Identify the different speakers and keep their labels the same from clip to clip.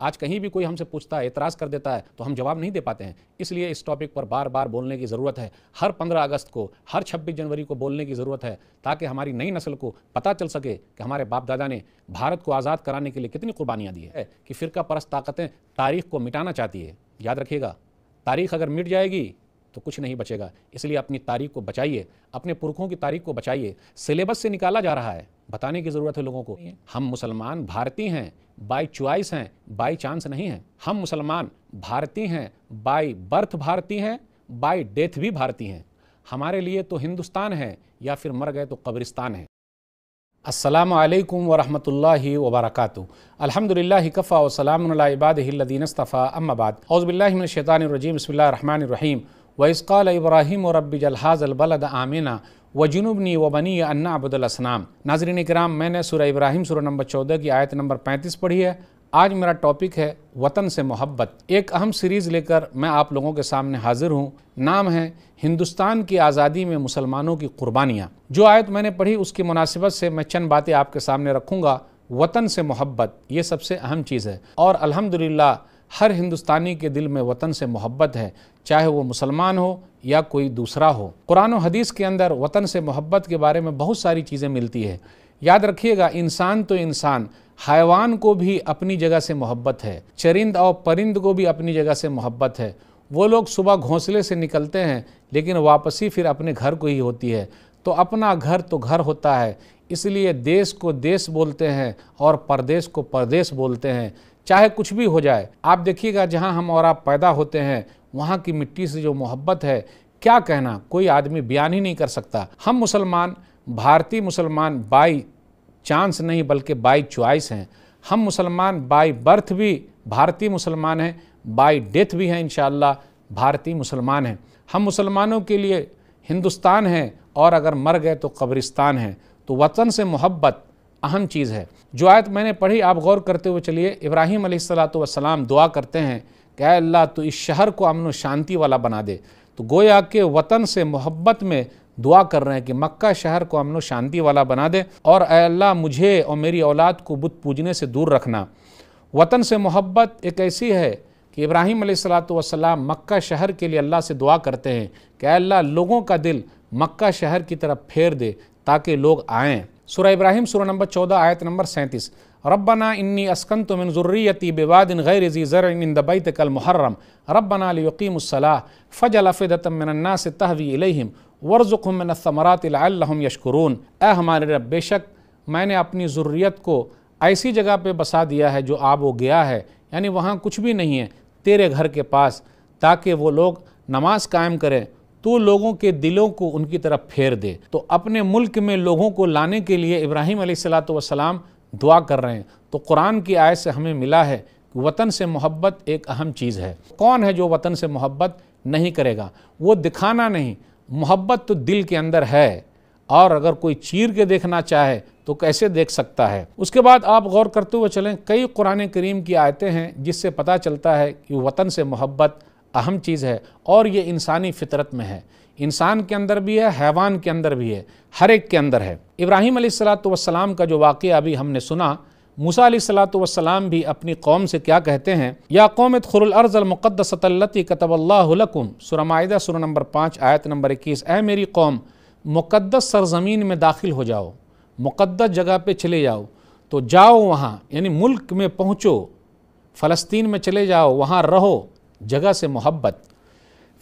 Speaker 1: आज कहीं भी कोई हमसे पूछता है एतराज़ कर देता है तो हम जवाब नहीं दे पाते हैं इसलिए इस टॉपिक पर बार बार बोलने की ज़रूरत है हर 15 अगस्त को हर 26 जनवरी को बोलने की ज़रूरत है ताकि हमारी नई नस्ल को पता चल सके कि हमारे बाप दादा ने भारत को आज़ाद कराने के लिए कितनी कुर्बानियाँ दी है कि फ़िरका परस्त ताकतें तारीख को मिटाना चाहती है याद रखिएगा तारीख अगर मिट जाएगी तो कुछ नहीं बचेगा इसलिए अपनी तारीख को बचाइए अपने पुरखों की तारीख को बचाइए सिलेबस से निकाला जा रहा है बताने की ज़रूरत है लोगों को हम मुसलमान भारतीय हैं बाय चॉइस हैं बाय चांस नहीं हैं हम मुसलमान भारतीय हैं बाय बर्थ भारतीय हैं बाय डेथ भी भारतीय हैं हमारे लिए तो हिंदुस्तान है या फिर मर गए तो कब्रिस्तान है असलम वरहमल वबरक अलहमदिल्ला कफ़ा वसलामबादीनस्तफ़ा अम्माबाद औज़बिल्लाशैतानरजीम बसमीम वैसक़ाल इब्राहिम और रब जलहाज़लबलद आमिना व जुनूबनी व बनी अन्ना अबुदलसनाम नाजरीन कराम मैंने सुर इब्राहिम सुर नंबर चौदह की आयत नंबर पैंतीस पढ़ी है आज मेरा टॉपिक है वतन से मोहब्बत एक अहम सीरीज़ लेकर मैं आप लोगों के सामने हाजिर हूँ नाम है हिंदुस्तान की आज़ादी में मुसलमानों की कुर्बानियाँ जो आयत मैंने पढ़ी उसकी मुनासिबत से मैं चंद बातें आपके सामने रखूँगा वतन से मोहब्बत ये सबसे अहम चीज़ है और अलहमदिल्ला हर हिंदुस्तानी के दिल में वतन से मोहब्बत है चाहे वो मुसलमान हो या कोई दूसरा हो कुरान और हदीस के अंदर वतन से मोहब्बत के बारे में बहुत सारी चीज़ें मिलती है याद रखिएगा इंसान तो इंसान हैवान को भी अपनी जगह से मोहब्बत है चरिंद और परिंद को भी अपनी जगह से मोहब्बत है वो लोग सुबह घोंसले से निकलते हैं लेकिन वापसी फिर अपने घर को ही होती है तो अपना घर तो घर होता है इसलिए देश को देश बोलते हैं और परदेश को परदेश बोलते हैं चाहे कुछ भी हो जाए आप देखिएगा जहाँ हम और आप पैदा होते हैं वहाँ की मिट्टी से जो मोहब्बत है क्या कहना कोई आदमी बयान ही नहीं कर सकता हम मुसलमान भारतीय मुसलमान बाई चांस नहीं बल्कि बाई च्वाइस हैं हम मुसलमान बाई बर्थ भी भारतीय मुसलमान हैं बाई डेथ भी हैं इन भारतीय मुसलमान हैं हम मुसलमानों के लिए हिंदुस्तान हैं और अगर मर गए तो कब्रिस्तान हैं तो वतन से मोहब्बत अहम चीज़ है जो आयत मैंने पढ़ी आप गौर करते हुए चलिए इब्राहिम सलाम दुआ करते हैं कि अल्लाह तो इस शहर को अमन शांति वाला बना दे तो गोया के वतन से मोहब्बत में दुआ कर रहे हैं कि मक्का शहर को अमन शांति वाला बना दे और अल्लाह मुझे और मेरी औलाद को बुत पूजने से दूर रखना वतन से मोहब्बत एक ऐसी है कि इब्राहिम सलाम मक्का शहर के लिए अल्लाह से दुआ करते हैं कि अल्लाह लोगों का दिल मक्का शहर की तरफ फेर दे ताकि लोग आएँ सुरह इब्राहिम सुरह नंबर चौदह आयत नंबर सैंतीस रबना इन्नी अस्कन तो मिन ज़ुर्रियती बेवादिन गैर ज़र इन दबैत कल मुहर्रम रब्बना लियकीमसला फ़जल फ़िदतम मिनन्ना से तहवी इलहिम वर्ज़ुक़म मिन समरातम यशकुरून ए हमारे रब बेशक मैंने अपनी ज़ुर्रियत को ऐसी जगह पर बसा दिया है जो आब व गया है यानी वहाँ कुछ भी नहीं है तेरे घर के पास ताकि वो लोग नमाज कायम करें तो लोगों के दिलों को उनकी तरफ फेर दे तो अपने मुल्क में लोगों को लाने के लिए इब्राहिम सलाम दुआ कर रहे हैं तो कुरान की आयत से हमें मिला है कि वतन से मोहब्बत एक अहम चीज़ है कौन है जो वतन से मोहब्बत नहीं करेगा वो दिखाना नहीं मोहब्बत तो दिल के अंदर है और अगर कोई चीर के देखना चाहे तो कैसे देख सकता है उसके बाद आप गौर करते हुए चलें कई कुरान करीम की आयतें हैं जिससे पता चलता है कि वतन से मोहब्बत अहम चीज़ है और ये इंसानी फितरत में है इंसान के अंदर भी है हैवान के अंदर भी है हर एक के अंदर है इब्राहिम सलाम का जो वाक़ अभी हमने सुना मूसा सलाम भी अपनी कौम से क्या कहते हैं या कौम खुरमक़दसतलती कतबल्लाकुम सुरमायदा सुर नंबर पाँच आयत नंबर इक्कीस ए मेरी कौम मुक़दस सरजमीन में दाखिल हो जाओ मुक़दस जगह पर चले जाओ तो जाओ वहाँ यानी मुल्क में पहुँचो फ़लस्तीन में चले जाओ वहाँ रहो जगह से मोहब्बत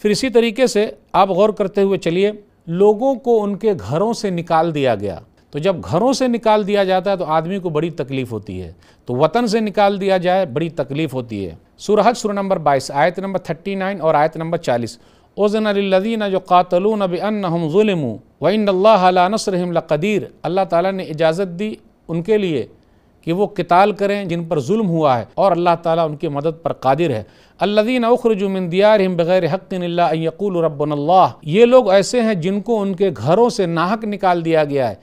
Speaker 1: फिर इसी तरीके से आप गौर करते हुए चलिए लोगों को उनके घरों से निकाल दिया गया तो जब घरों से निकाल दिया जाता है तो आदमी को बड़ी तकलीफ़ होती है तो वतन से निकाल दिया जाए बड़ी तकलीफ़ होती है सुरह सुर नंबर बाईस आयत नंबर थर्टी नाइन और आयत नंबर चालीस ओजन लदीन जो नब हम अल्लाह वनसरम लक़दीर अल्लाह ताली ने इजाज़त दी उनके लिए कि वो किताल करें जिन पर जुल्म हुआ है और अल्लाह ताला उनकी मदद पर कादिर है अल्लादीन अखरजुमिन दियार हिम बग़ैर हक़िनयकूल रब्बनल्ला ये लोग ऐसे हैं जिनको उनके घरों से नाहक निकाल दिया गया है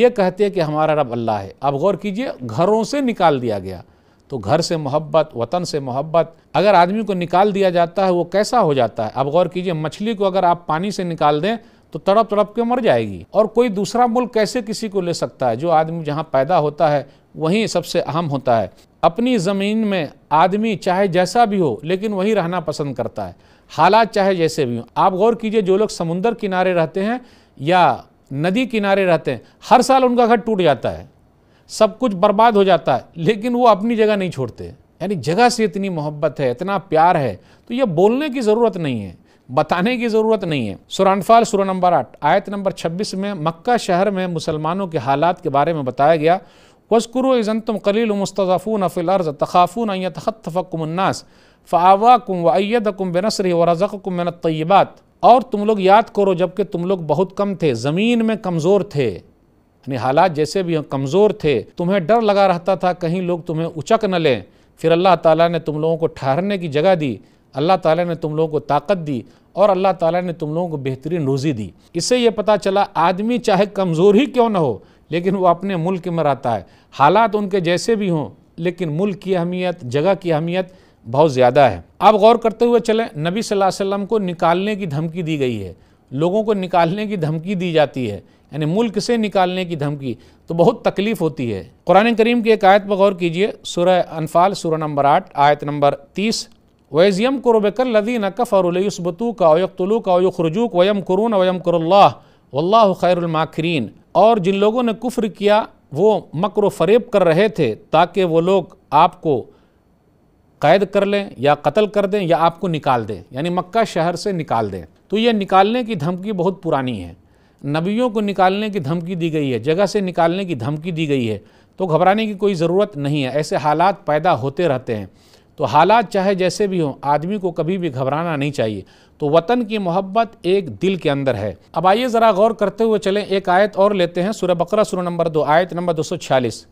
Speaker 1: ये कहते हैं कि हमारा रब अल्लाह है आप गौर कीजिए घरों से निकाल दिया गया तो घर से मोहब्बत वतन से मोहब्बत अगर आदमी को निकाल दिया जाता है वो कैसा हो जाता है अब गौर कीजिए मछली को अगर आप पानी से निकाल दें तो तड़प तड़प के मर जाएगी और कोई दूसरा मुल्क कैसे किसी को ले सकता है जो आदमी जहाँ पैदा होता है वहीं सबसे अहम होता है अपनी ज़मीन में आदमी चाहे जैसा भी हो लेकिन वहीं रहना पसंद करता है हालात चाहे जैसे भी हों आप गौर कीजिए जो लोग समुंदर किनारे रहते हैं या नदी किनारे रहते हैं हर साल उनका घर टूट जाता है सब कुछ बर्बाद हो जाता है लेकिन वो अपनी जगह नहीं छोड़ते यानी जगह से इतनी मोहब्बत है इतना प्यार है तो ये बोलने की ज़रूरत नहीं है बताने की ज़रूरत नहीं है सुरानफाल सुरह नंबर आठ आयत नंबर छब्बीस में मक्का शहर में मुसलमानों के हालात के बारे में बताया गया वस्कुर इज़नतम कलील मुस्तफ़ून फ़िलर्ज़ तखाफ़ून यतखतफ़कुमन्नास फ़ावाकुम व अयदकुम बेनसरी व रज़क़ुम मिन तय्यबात और तुम लोग याद करो जबकि तुम लोग बहुत कम थे ज़मीन में कमज़ोर थे यानी हालात जैसे भी कमज़ोर थे तुम्हें डर लगा रहता था कहीं लोग तुम्हें उचक न लें फिर अल्लाह ताला ने तुम लोगों को ठहरने की जगह दी अल्लाह ताला ने तुम लोगों को ताकत दी और अल्लाह ताला ने तुम लोगों को बेहतरीन रोज़ी दी इससे ये पता चला आदमी चाहे कमज़ोर ही क्यों ना हो लेकिन वो अपने मुल्क में रहता है हालात उनके जैसे भी हों लेकिन मुल्क की अहमियत जगह की अहमियत बहुत ज़्यादा है आप गौर करते हुए चलें नबी सल्लल्लाहु अलैहि वसल्लम को निकालने की धमकी दी गई है लोगों को निकालने की धमकी दी जाती है यानी मुल्क से निकालने की धमकी तो बहुत तकलीफ़ होती है कुरान करीम की एक आयत पर गौर कीजिए सुरह अनफाल सुरह नंबर आठ आयत नंबर तीस वैज़यम कुरबकर लदी कफ़रबतू का वयकतलू का वयखरजूक वयम कुरून वयम कुरल्ला वल्ला खैरमाखरीन और जिन लोगों ने कुफ्र किया वो मकर फरेब कर रहे थे ताकि वो लोग आपको कैद कर लें या कत्ल कर दें या आपको निकाल दें यानी मक्का शहर से निकाल दें तो ये निकालने की धमकी बहुत पुरानी है नबियों को निकालने की धमकी दी गई है जगह से निकालने की धमकी दी गई है तो घबराने की कोई ज़रूरत नहीं है ऐसे हालात पैदा होते रहते हैं तो हालात चाहे जैसे भी हों आदमी को कभी भी घबराना नहीं चाहिए तो वतन की मोहब्बत एक दिल के अंदर है अब आइए ज़रा गौर करते हुए चलें एक आयत और लेते हैं सूर्य बकरा सूर्य नंबर दो आयत नंबर दो सौ छियालीस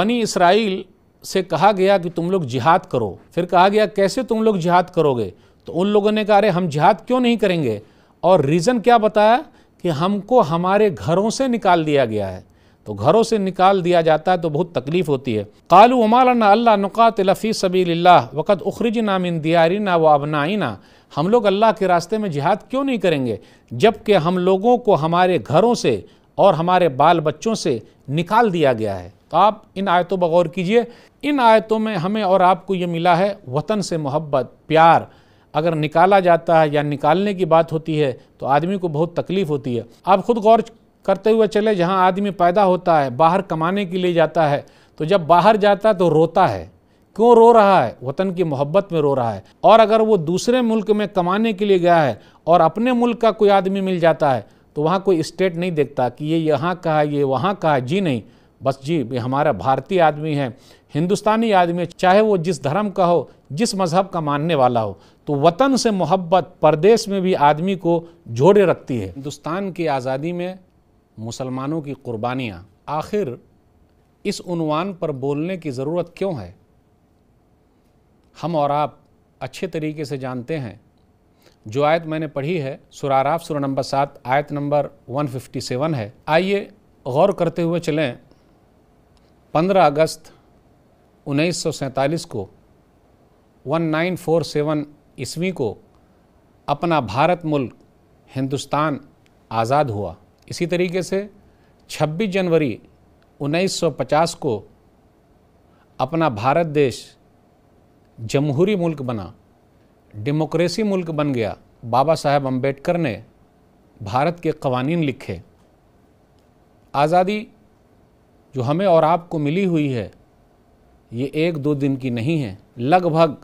Speaker 1: बनी इसराइल से कहा गया कि तुम लोग जिहाद करो फिर कहा गया कैसे तुम लोग जिहाद करोगे तो उन लोगों ने कहा अरे हम जिहाद क्यों नहीं करेंगे और रीज़न क्या बताया कि हमको हमारे घरों से निकाल दिया गया है तो घरों से निकाल दिया जाता है तो बहुत तकलीफ़ होती है कालू उमालना अल्लाह नुकात लफ़ी सबी वक़द उखरज नामिन ना व अबनाइना हम लोग अल्लाह के रास्ते में जिहाद क्यों नहीं करेंगे जबकि हम लोगों को हमारे घरों से और हमारे बाल बच्चों से निकाल दिया गया है तो आप इन आयतों पर गौर कीजिए इन आयतों में हमें और आपको ये मिला है वतन से मोहब्बत प्यार अगर निकाला जाता है या निकालने की बात होती है तो आदमी को बहुत तकलीफ़ होती है आप खुद गौर करते हुए चले जहाँ आदमी पैदा होता है बाहर कमाने के लिए जाता है तो जब बाहर जाता है तो रोता है क्यों रो रहा है वतन की मोहब्बत में रो रहा है और अगर वो दूसरे मुल्क में कमाने के लिए गया है और अपने मुल्क का कोई आदमी मिल जाता है तो वहाँ कोई स्टेट नहीं देखता कि ये यहाँ का है ये वहाँ का है जी नहीं बस जी ये हमारा भारतीय आदमी है हिंदुस्तानी आदमी चाहे वो जिस धर्म का हो जिस मज़हब का मानने वाला हो तो वतन से मोहब्बत परदेश में भी आदमी को जोड़े रखती है हिंदुस्तान की आज़ादी में मुसलमानों की कुर्बानियाँ आखिर इस उनवान पर बोलने की ज़रूरत क्यों है हम और आप अच्छे तरीके से जानते हैं जो आयत मैंने पढ़ी है सुराराफ सुर नंबर सात आयत नंबर 157 है आइए गौर करते हुए चलें 15 अगस्त उन्नीस को 1947 ईस्वी को अपना भारत मुल्क हिंदुस्तान आज़ाद हुआ इसी तरीके से 26 जनवरी 1950 को अपना भारत देश जमहूरी मुल्क बना डेमोक्रेसी मुल्क बन गया बाबा साहेब अम्बेडकर ने भारत के कवानीन लिखे आज़ादी जो हमें और आपको मिली हुई है ये एक दो दिन की नहीं है लगभग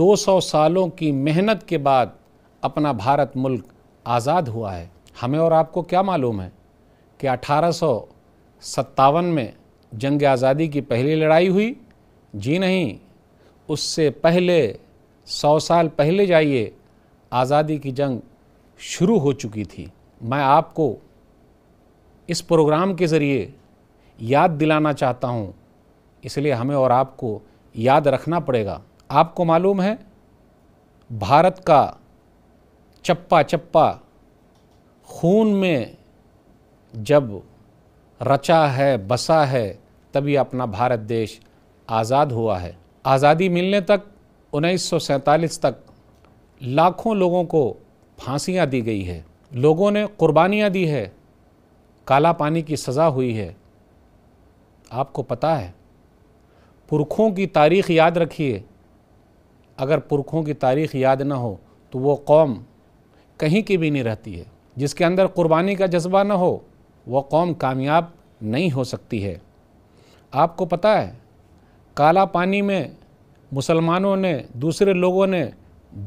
Speaker 1: 200 सालों की मेहनत के बाद अपना भारत मुल्क आज़ाद हुआ है हमें और आपको क्या मालूम है कि अठारह में जंग आज़ादी की पहली लड़ाई हुई जी नहीं उससे पहले सौ साल पहले जाइए आज़ादी की जंग शुरू हो चुकी थी मैं आपको इस प्रोग्राम के ज़रिए याद दिलाना चाहता हूँ इसलिए हमें और आपको याद रखना पड़ेगा आपको मालूम है भारत का चप्पा चप्पा खून में जब रचा है बसा है तभी अपना भारत देश आज़ाद हुआ है आज़ादी मिलने तक उन्नीस तक लाखों लोगों को फांसियाँ दी गई है लोगों ने कुर्बानियाँ दी है काला पानी की सज़ा हुई है आपको पता है पुरखों की तारीख याद रखिए अगर पुरखों की तारीख याद ना हो तो वो कौम कहीं की भी नहीं रहती है जिसके अंदर कुर्बानी का जज्बा ना हो वह कौम कामयाब नहीं हो सकती है आपको पता है काला पानी में मुसलमानों ने दूसरे लोगों ने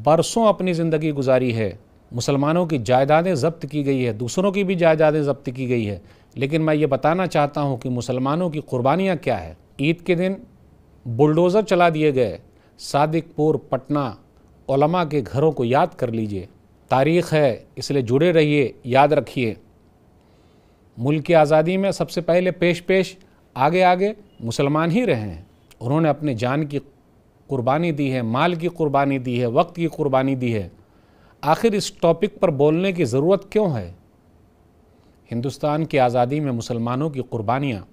Speaker 1: बरसों अपनी ज़िंदगी गुजारी है मुसलमानों की जायदादें जब्त की गई है दूसरों की भी जायदादें जब्त की गई है लेकिन मैं ये बताना चाहता हूँ कि मुसलमानों की कुर्बानियाँ क्या है ईद के दिन बुलडोज़र चला दिए गए सादिकपुर पटना ओलमा के घरों को याद कर लीजिए तारीख़ है इसलिए जुड़े रहिए याद रखिए मुल्क की आज़ादी में सबसे पहले पेश पेश आगे आगे मुसलमान ही रहे हैं उन्होंने अपने जान की कुर्बानी दी है माल की कुर्बानी दी है वक्त की कुर्बानी दी है आखिर इस टॉपिक पर बोलने की ज़रूरत क्यों है हिंदुस्तान की आज़ादी में मुसलमानों की कुर्बानियाँ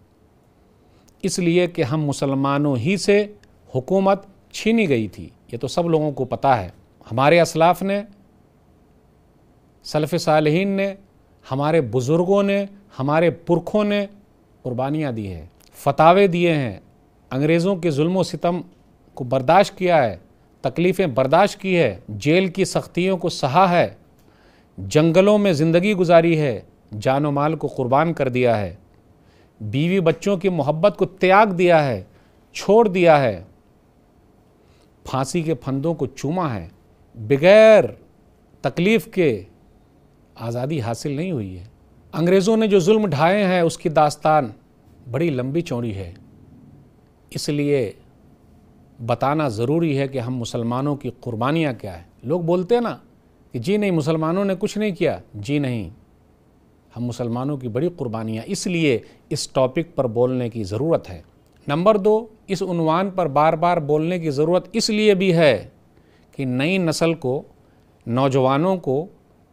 Speaker 1: इसलिए कि हम मुसलमानों ही से हुकूमत छीनी गई थी ये तो सब लोगों को पता है हमारे असलाफ ने सलफ़ सालहीन ने हमारे बुज़ुर्गों ने हमारे पुरखों ने कुर्बानियाँ दी है फतावे दिए हैं अंग्रेज़ों के जुल्म सितम को बर्दाश्त किया है तकलीफ़ें बर्दाश्त की है जेल की सख्तियों को सहा है जंगलों में ज़िंदगी गुजारी है जानो माल को कुर्बान कर दिया है बीवी बच्चों की मोहब्बत को त्याग दिया है छोड़ दिया है फांसी के फंदों को चूमा है बगैर तकलीफ़ के आज़ादी हासिल नहीं हुई है अंग्रेज़ों ने जो जुल्म ढाए हैं उसकी दास्तान बड़ी लंबी चौड़ी है इसलिए बताना ज़रूरी है कि हम मुसलमानों की कुर्बानियाँ क्या है लोग बोलते हैं ना कि जी नहीं मुसलमानों ने कुछ नहीं किया जी नहीं हम मुसलमानों की बड़ी कुर्बानियाँ इसलिए इस टॉपिक पर बोलने की ज़रूरत है नंबर दो इस उनवान पर बार बार बोलने की ज़रूरत इसलिए भी है कि नई नस्ल को नौजवानों को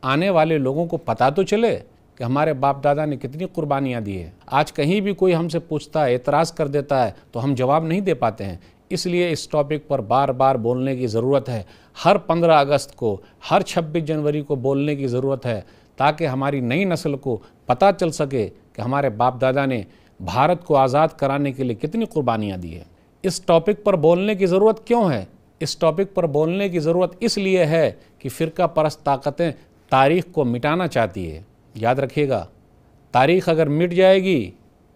Speaker 1: आने वाले लोगों को पता तो चले कि हमारे बाप दादा ने कितनी कुर्बानियाँ दी है आज कहीं भी कोई हमसे पूछता है एतराज़ कर देता है तो हम जवाब नहीं दे पाते हैं इसलिए इस टॉपिक पर बार बार बोलने की ज़रूरत है हर 15 अगस्त को हर 26 जनवरी को बोलने की ज़रूरत है ताकि हमारी नई नस्ल को पता चल सके कि हमारे बाप दादा ने भारत को आज़ाद कराने के लिए कितनी कुर्बानियाँ दी है इस टॉपिक पर बोलने की ज़रूरत क्यों है इस टॉपिक पर बोलने की ज़रूरत इसलिए है कि फ़िरका परस्त ताकतें तारीख को मिटाना चाहती है याद रखिएगा तारीख अगर मिट जाएगी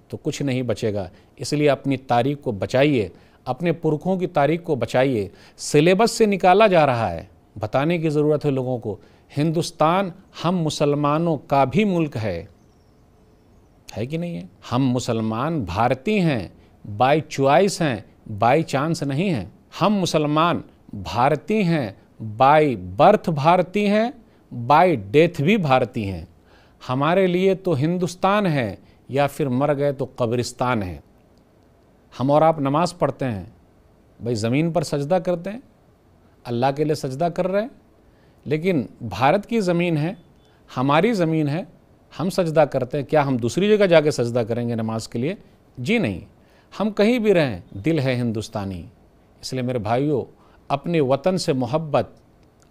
Speaker 1: तो कुछ नहीं बचेगा इसलिए अपनी तारीख को बचाइए अपने पुरखों की तारीख को बचाइए सिलेबस से निकाला जा रहा है बताने की ज़रूरत है लोगों को हिंदुस्तान हम मुसलमानों का भी मुल्क है है कि नहीं है हम मुसलमान भारतीय हैं बाय चॉइस हैं बाय चांस नहीं हैं हम मुसलमान भारतीय हैं बाय बर्थ भारतीय हैं बाय डेथ भी भारतीय हैं हमारे लिए तो हिंदुस्तान है या फिर मर गए तो कब्रिस्तान है हम और आप नमाज़ पढ़ते हैं भाई ज़मीन पर सजदा करते हैं अल्लाह के लिए सजदा कर रहे हैं लेकिन भारत की ज़मीन है हमारी ज़मीन है हम सजदा करते हैं क्या हम दूसरी जगह जाके सजदा करेंगे नमाज के लिए जी नहीं हम कहीं भी रहें दिल है हिंदुस्तानी इसलिए मेरे भाइयों अपने वतन से मोहब्बत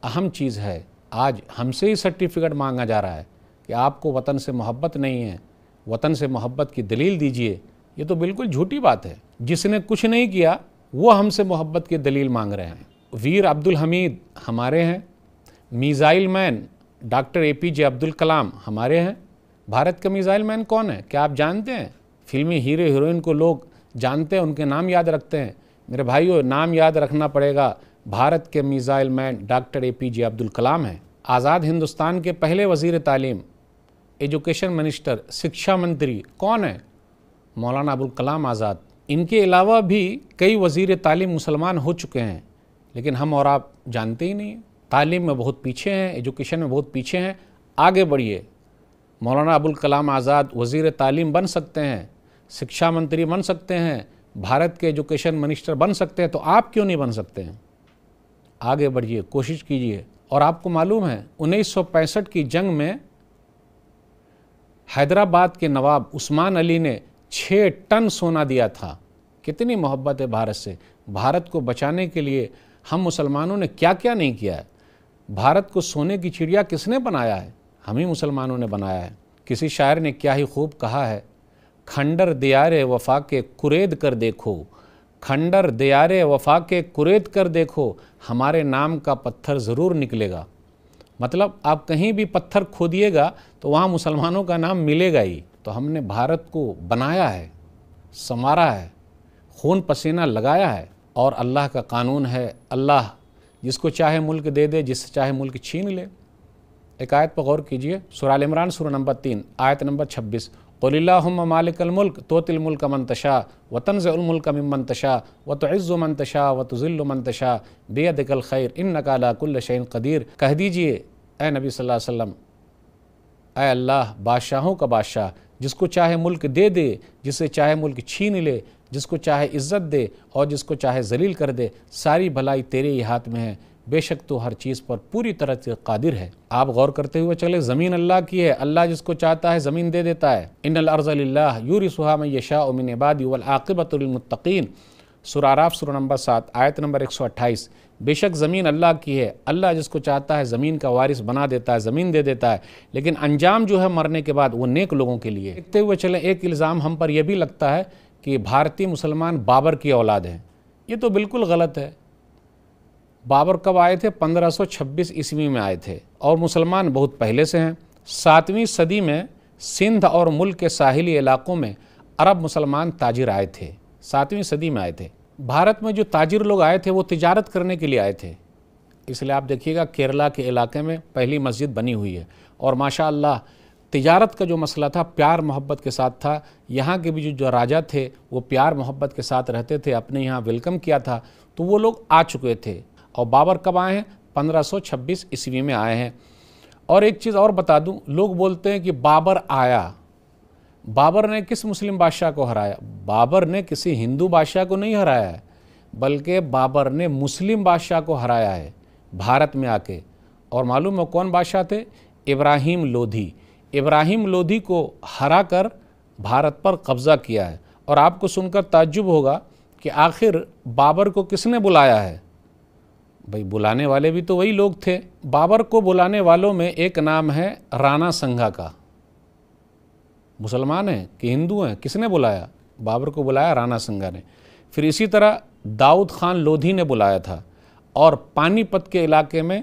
Speaker 1: अहम चीज़ है आज हमसे ही सर्टिफिकेट मांगा जा रहा है कि आपको वतन से मोहब्बत नहीं है वतन से मोहब्बत की दलील दीजिए ये तो बिल्कुल झूठी बात है जिसने कुछ नहीं किया वो हमसे मोहब्बत की दलील मांग रहे हैं वीर अब्दुल हमीद हमारे हैं missile man doctor A P J Abdul Kalam हमारे हैं भारत का मिज़ाइल मैन कौन है क्या आप जानते हैं फिल्मी हीरो हीरोइन को लोग जानते हैं उनके नाम याद रखते हैं मेरे भाइयों नाम याद रखना पड़ेगा भारत के missile man doctor A P J Abdul Kalam हैं आज़ाद हिंदुस्तान के पहले वजीर तालीम एजुकेशन मिनिस्टर शिक्षा मंत्री कौन है मौलाना अबुल कलाम आज़ाद इनके अलावा भी कई वज़ी तालीम मुसलमान हो चुके हैं लेकिन हम और आप जानते ही नहीं तालीम में बहुत पीछे हैं एजुकेशन में बहुत पीछे हैं आगे बढ़िए मौलाना अबुल कलाम आज़ाद वज़ी तालीम बन सकते हैं शिक्षा मंत्री बन सकते हैं भारत के एजुकेशन मिनिस्टर बन सकते हैं तो आप क्यों नहीं बन सकते हैं आगे बढ़िए कोशिश कीजिए और आपको मालूम है उन्नीस की जंग में हैदराबाद के नवाब उस्मान अली ने छः टन सोना दिया था कितनी मोहब्बत है भारत से भारत को बचाने के लिए हम मुसलमानों ने क्या क्या नहीं किया है भारत को सोने की चिड़िया किसने बनाया है हम ही मुसलमानों ने बनाया है किसी शायर ने क्या ही खूब कहा है खंडर दियारे वफा के कुरेद कर देखो खंडर दियारे वफा के कुरेद कर देखो हमारे नाम का पत्थर ज़रूर निकलेगा मतलब आप कहीं भी पत्थर खोदिएगा तो वहाँ मुसलमानों का नाम मिलेगा ही तो हमने भारत को बनाया है संवारा है खून पसीना लगाया है और अल्लाह का कानून है अल्लाह जिसको चाहे मुल्क दे दे जिससे चाहे मुल्क छीन ले एक आयत पर गौर कीजिए सुराल इमरान सुर नंबर तीन आयत नंबर छब्बीस कुल्लाम मालिकलमुल्क तोतिलमुल्क मनतशा व तनज़ुल्मुल्क ममनतशा व तोज़ुमनतशा व तज़ुल्मनतशा बेअदल खैर इन नकालाकुल्लशन कदीर कह दीजिए ए नबी वसल्लम ए अल्लाह बादशाहों का बादशाह जिसको चाहे मुल्क दे दे जिसे चाहे मुल्क छीन ले जिसको चाहे इज़्ज़त दे और जिसको चाहे जलील कर दे सारी भलाई तेरे ही हाथ में है बेशक तो हर चीज़ पर पूरी तरह से कादिर है आप गौर करते हुए चले ज़मीन अल्लाह की है अल्लाह जिसको चाहता है ज़मीन दे देता है इन अर्ज़ल्ला यूरी सुहा में यशा उमिन आकिबतमतकीन सुराराफ सुर नंबर सात आयत नंबर एक सौ अट्ठाईस बेशक ज़मीन अल्लाह की है अल्लाह जिसको चाहता है ज़मीन का वारिस बना देता है ज़मीन दे देता है लेकिन अंजाम जो है मरने के बाद वो नेक लोगों के लिए देखते हुए चले एक इल्ज़ाम हम पर यह भी लगता है कि भारतीय मुसलमान बाबर की औलाद हैं ये तो बिल्कुल गलत है बाबर कब आए थे 1526 ईस्वी में आए थे और मुसलमान बहुत पहले से हैं सातवीं सदी में सिंध और मुल्क के साहिली इलाकों में अरब मुसलमान ताजिर आए थे सातवीं सदी में आए थे भारत में जो ताजिर लोग आए थे वो तिजारत करने के लिए आए थे इसलिए आप देखिएगा केरला के इलाके में पहली मस्जिद बनी हुई है और माशा तिजारत का जो मसला था प्यार मोहब्बत के साथ था यहाँ के भी जो जो राजा थे वो प्यार मोहब्बत के साथ रहते थे अपने यहाँ वेलकम किया था तो वो लोग आ चुके थे और बाबर कब आए हैं 1526 ईस्वी में आए हैं और एक चीज़ और बता दूं लोग बोलते हैं कि बाबर आया बाबर ने किस मुस्लिम बादशाह को हराया बाबर ने किसी हिंदू बादशाह को नहीं हराया है बल्कि बाबर ने मुस्लिम बादशाह को हराया है भारत में आके और मालूम है कौन बादशाह थे इब्राहिम लोधी इब्राहिम लोधी को हरा कर भारत पर कब्ज़ा किया है और आपको सुनकर ताज्जुब होगा कि आखिर बाबर को किसने बुलाया है भाई बुलाने वाले भी तो वही लोग थे बाबर को बुलाने वालों में एक नाम है राणा संघा का मुसलमान हैं कि हिंदू हैं किसने बुलाया बाबर को बुलाया राणा संघा ने फिर इसी तरह दाऊद खान लोधी ने बुलाया था और पानीपत के इलाके में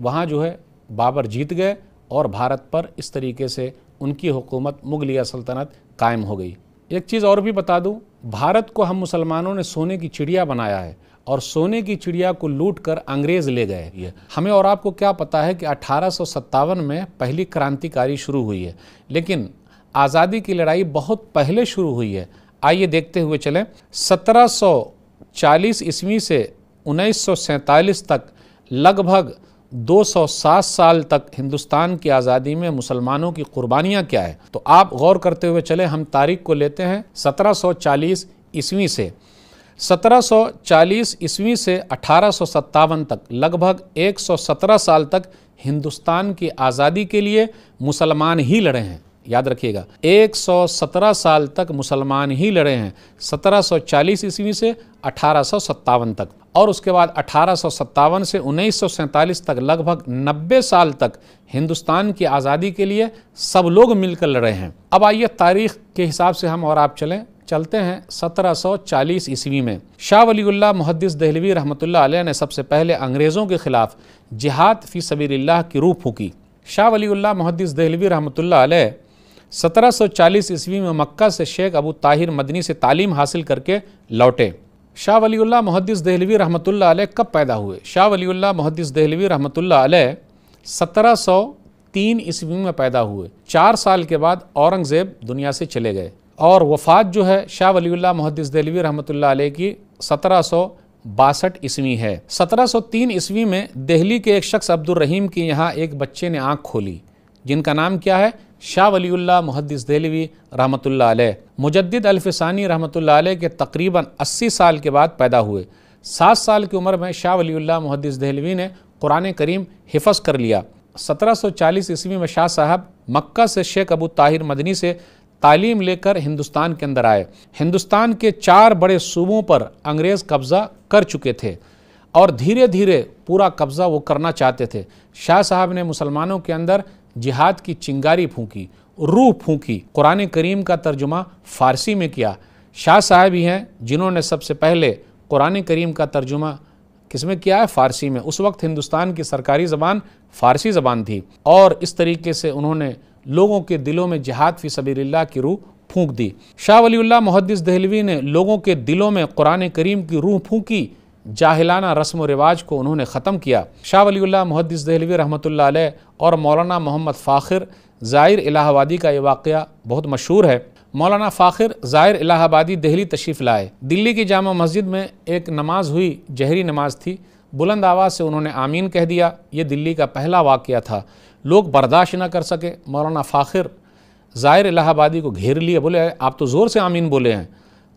Speaker 1: वहाँ जो है बाबर जीत गए और भारत पर इस तरीके से उनकी हुकूमत मुगलिया सल्तनत कायम हो गई एक चीज़ और भी बता दूँ भारत को हम मुसलमानों ने सोने की चिड़िया बनाया है और सोने की चिड़िया को लूट कर अंग्रेज ले गए हमें और आपको क्या पता है कि अठारह में पहली क्रांतिकारी शुरू हुई है लेकिन आज़ादी की लड़ाई बहुत पहले शुरू हुई है आइए देखते हुए चलें 1740 ईस्वी से उन्नीस तक लगभग 207 साल तक हिंदुस्तान की आज़ादी में मुसलमानों की कुर्बानियां क्या है तो आप गौर करते हुए चले हम तारीख को लेते हैं 1740 ईस्वी से 1740 ईस्वी से अठारह तक लगभग 117 साल तक हिंदुस्तान की आज़ादी के लिए मुसलमान ही लड़े हैं याद रखिएगा 117 साल तक मुसलमान ही लड़े हैं 1740 ईस्वी से अठारह तक और उसके बाद अठारह से उन्नीस तक लगभग 90 साल तक हिंदुस्तान की आज़ादी के लिए सब लोग मिलकर लड़े हैं अब आइए तारीख के हिसाब से हम और आप चलें चलते हैं 1740 ईस्वी में शाह वलीउल्ला मुहदस दहलवी रहमतुल्लाह अलैह ने सबसे पहले अंग्रेज़ों के ख़िलाफ़ जिहाद फ़ी सबील्ला की रूह फूकी शाह वलीउल्ला मुहदस दहलवी रहमतुल्लाह अलैह 1740 ईस्वी में मक्का से शेख अबू ताहिर मदनी से तालीम हासिल करके लौटे शाह वलीउल्ला मुहदस दहलवी रहमत अलैह कब पैदा हुए शाह वलीउल्ला मुहदस दहलवी सत्रह अलैह 1703 ईस्वी में पैदा हुए चार साल के बाद औरंगज़ेब दुनिया से चले गए और वफ़ात जो है शाह वलील्ला मुहदस दलवी रहमत ला की सत्रह सौ बासठ ईस्वी है 1703 ईस्वी में दिल्ली के एक शख्स अब्दुल रहीम के यहाँ एक बच्चे ने आँख खोली जिनका नाम क्या है शाह वलील्ला मुहदस दहलवी रहमत आल मुजद अल्फसानी रहमत आल के तकरीबन अस्सी साल के बाद पैदा हुए सात साल की उम्र में शाह वलील्ला मुहदस दहलवी ने कुरान करीम हिफज कर लिया 1740 ईस्वी में शाह साहब मक्का से शेख अबू ताहिर मदनी से तालीम लेकर हिंदुस्तान के अंदर आए हिंदुस्तान के चार बड़े सूबों पर अंग्रेज़ कब्ज़ा कर चुके थे और धीरे धीरे पूरा कब्ज़ा वो करना चाहते थे शाह साहब ने मुसलमानों के अंदर जिहाद की चिंगारी फूंकी रूह फूंकी कुरान करीम का तर्जुमा फ़ारसी में किया शाह साहब ही हैं जिन्होंने सबसे पहले कुरान करीम का तर्जुमा किस में किया है फ़ारसी में उस वक्त हिंदुस्तान की सरकारी ज़बान फ़ारसी ज़बान थी और इस तरीके से उन्होंने लोगों के दिलों में जहाद फ़ी सबील्ला की रूह फूंक दी शाह वलील्ला मुहदस दहलवी ने लोगों के दिलों में कुरान करीम की रूह फूंकी जाहिलाना रस्म व रिवाज को उन्होंने ख़त्म किया शाह वलील्ला मुहदस दहलवी रहमत और मौलाना मोहम्मद फ़ाखिर ज़ाहिर इलाहाबादी का ये वाक़ बहुत मशहूर है मौलाना फ़ाखिर ज़ाहिर इलाहाबादी दिल्ली तशरीफ़ लाए दिल्ली की जामा मस्जिद में एक नमाज हुई जहरी नमाज थी बुलंद आवाज़ से उन्होंने आमीन कह दिया ये दिल्ली का पहला वाक़ था लोग बर्दाश्त ना कर सके मौलाना फ़ाखिर ज़ाहिर इलाहाबादी को घेर लिए बोले आप तो ज़ोर से आमीन बोले हैं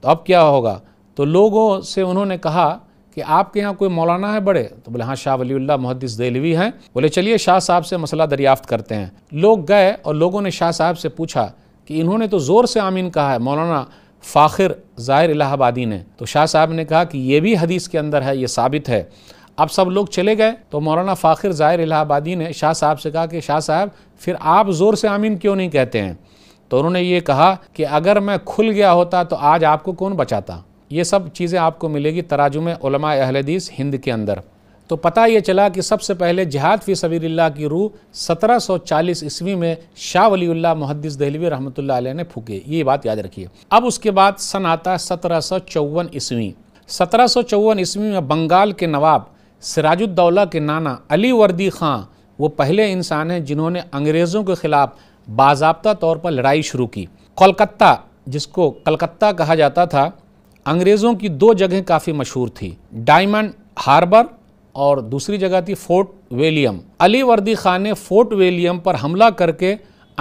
Speaker 1: तो अब क्या होगा तो लोगों से उन्होंने कहा कि आपके यहाँ कोई मौलाना है बड़े तो बोले हाँ शाह वलील्ला मुहदस देलवी हैं बोले चलिए शाह साहब से मसला दरियाफ्त करते हैं लोग गए और लोगों ने शाह साहब से पूछा कि इन्होंने तो ज़ोर से आमीन कहा है मौलाना फ़ाखिर ज़ाहिर इलाहाबादी ने तो शाह साहब ने कहा कि ये भी हदीस के अंदर है ये साबित है अब सब लोग चले गए तो मौलाना फ़ाखिर ज़ाहिर इलाहाबादी ने शाह साहब से कहा कि शाह साहब फिर आप ज़ोर से आमीन क्यों नहीं कहते हैं तो उन्होंने ये कहा कि अगर मैं खुल गया होता तो आज आपको कौन बचाता ये सब चीज़ें आपको मिलेगी तराजुम अहलदीस हिंद के अंदर तो पता ये चला कि सबसे पहले जिहाद फ़ी सबील्ला की रूह 1740 ईस्वी में शाह वली मुहदस दहलवी रहमत ने फूके ये बात याद रखिए अब उसके बाद सन आता है सत्रह सौ चौवन ईस्वी सत्रह सौ चौवन ईस्वी में बंगाल के नवाब सराजुद्दौला के नाना अली वर्दी खां वो पहले इंसान हैं जिन्होंने अंग्रेज़ों के ख़िलाफ़ बाबा तौर पर लड़ाई शुरू की कोलकाता जिसको कलकत्ता कहा जाता था अंग्रेज़ों की दो जगह काफ़ी मशहूर थी डायमंड हार्बर और दूसरी जगह थी फोर्ट वेलियम अली वर्दी खान ने फोर्ट वेलियम पर हमला करके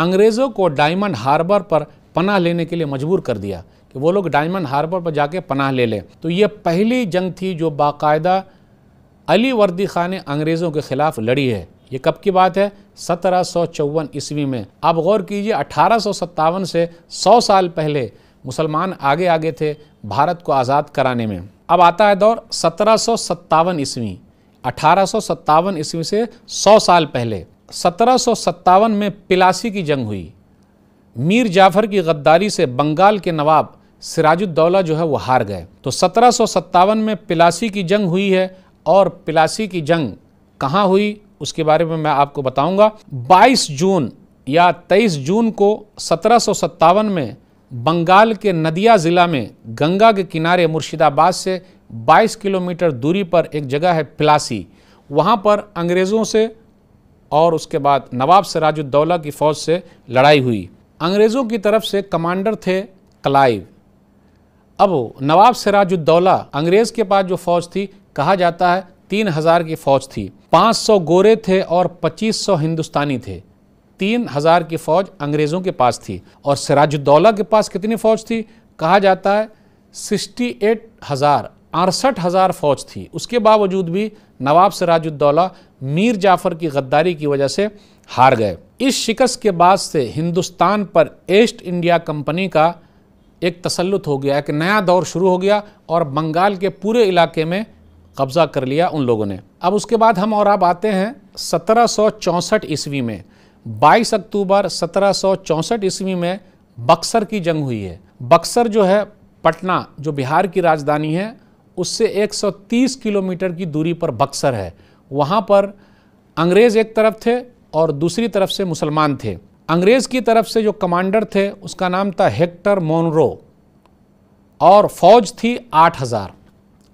Speaker 1: अंग्रेज़ों को डायमंड हार्बर पर पनाह लेने के लिए मजबूर कर दिया कि वो लोग डायमंड हार्बर पर जाके पनाह ले लें तो ये पहली जंग थी जो बाकायदा अली वर्दी खान ने अंग्रेज़ों के ख़िलाफ़ लड़ी है ये कब की बात है सत्रह सौ चौवन ईस्वी में आप गौर कीजिए अठारह सौ सत्तावन से सौ साल पहले मुसलमान आगे आगे थे भारत को आज़ाद कराने में अब आता है दौर सत्रह सौ सत्तावन ईस्वी अठारह सौ सत्तावन ईस्वी से सौ साल पहले सत्रह सौ सत्तावन में पिलासी की जंग हुई मीर जाफ़र की गद्दारी से बंगाल के नवाब सिराजुद्दौला जो है वो हार गए तो सत्रह सौ सत्तावन में पिलासी की जंग हुई है और पिलासी की जंग कहाँ हुई उसके बारे में मैं आपको बताऊंगा 22 जून या 23 जून को सत्रह में बंगाल के नदिया ज़िला में गंगा के किनारे मुर्शिदाबाद से 22 किलोमीटर दूरी पर एक जगह है पिलासी वहाँ पर अंग्रेज़ों से और उसके बाद नवाब सराजुद्दौला की फ़ौज से लड़ाई हुई अंग्रेज़ों की तरफ से कमांडर थे क्लाइव अब नवाब सिराजुद्दौला अंग्रेज के पास जो फौज थी कहा जाता है तीन हजार की फौज थी पाँच सौ गोरे थे और पच्चीस सौ हिंदुस्तानी थे तीन हजार की फौज अंग्रेज़ों के पास थी और सिराजुद्दौला के पास कितनी फौज थी कहा जाता है सिक्सटी एट हज़ार अड़सठ हज़ार फौज थी उसके बावजूद भी नवाब सिराजुद्दौला मीर जाफ़र की गद्दारी की वजह से हार गए इस शिकस्त के बाद से हिंदुस्तान पर ईस्ट इंडिया कंपनी का एक तसलुत हो गया एक नया दौर शुरू हो गया और बंगाल के पूरे इलाके में कब्ज़ा कर लिया उन लोगों ने अब उसके बाद हम और आप आते हैं सत्रह ईस्वी में 22 अक्टूबर सत्रह ईस्वी में बक्सर की जंग हुई है बक्सर जो है पटना जो बिहार की राजधानी है उससे 130 किलोमीटर की दूरी पर बक्सर है वहाँ पर अंग्रेज़ एक तरफ थे और दूसरी तरफ से मुसलमान थे अंग्रेज़ की तरफ से जो कमांडर थे उसका नाम था हेक्टर मोनरो और फौज थी आठ हज़ार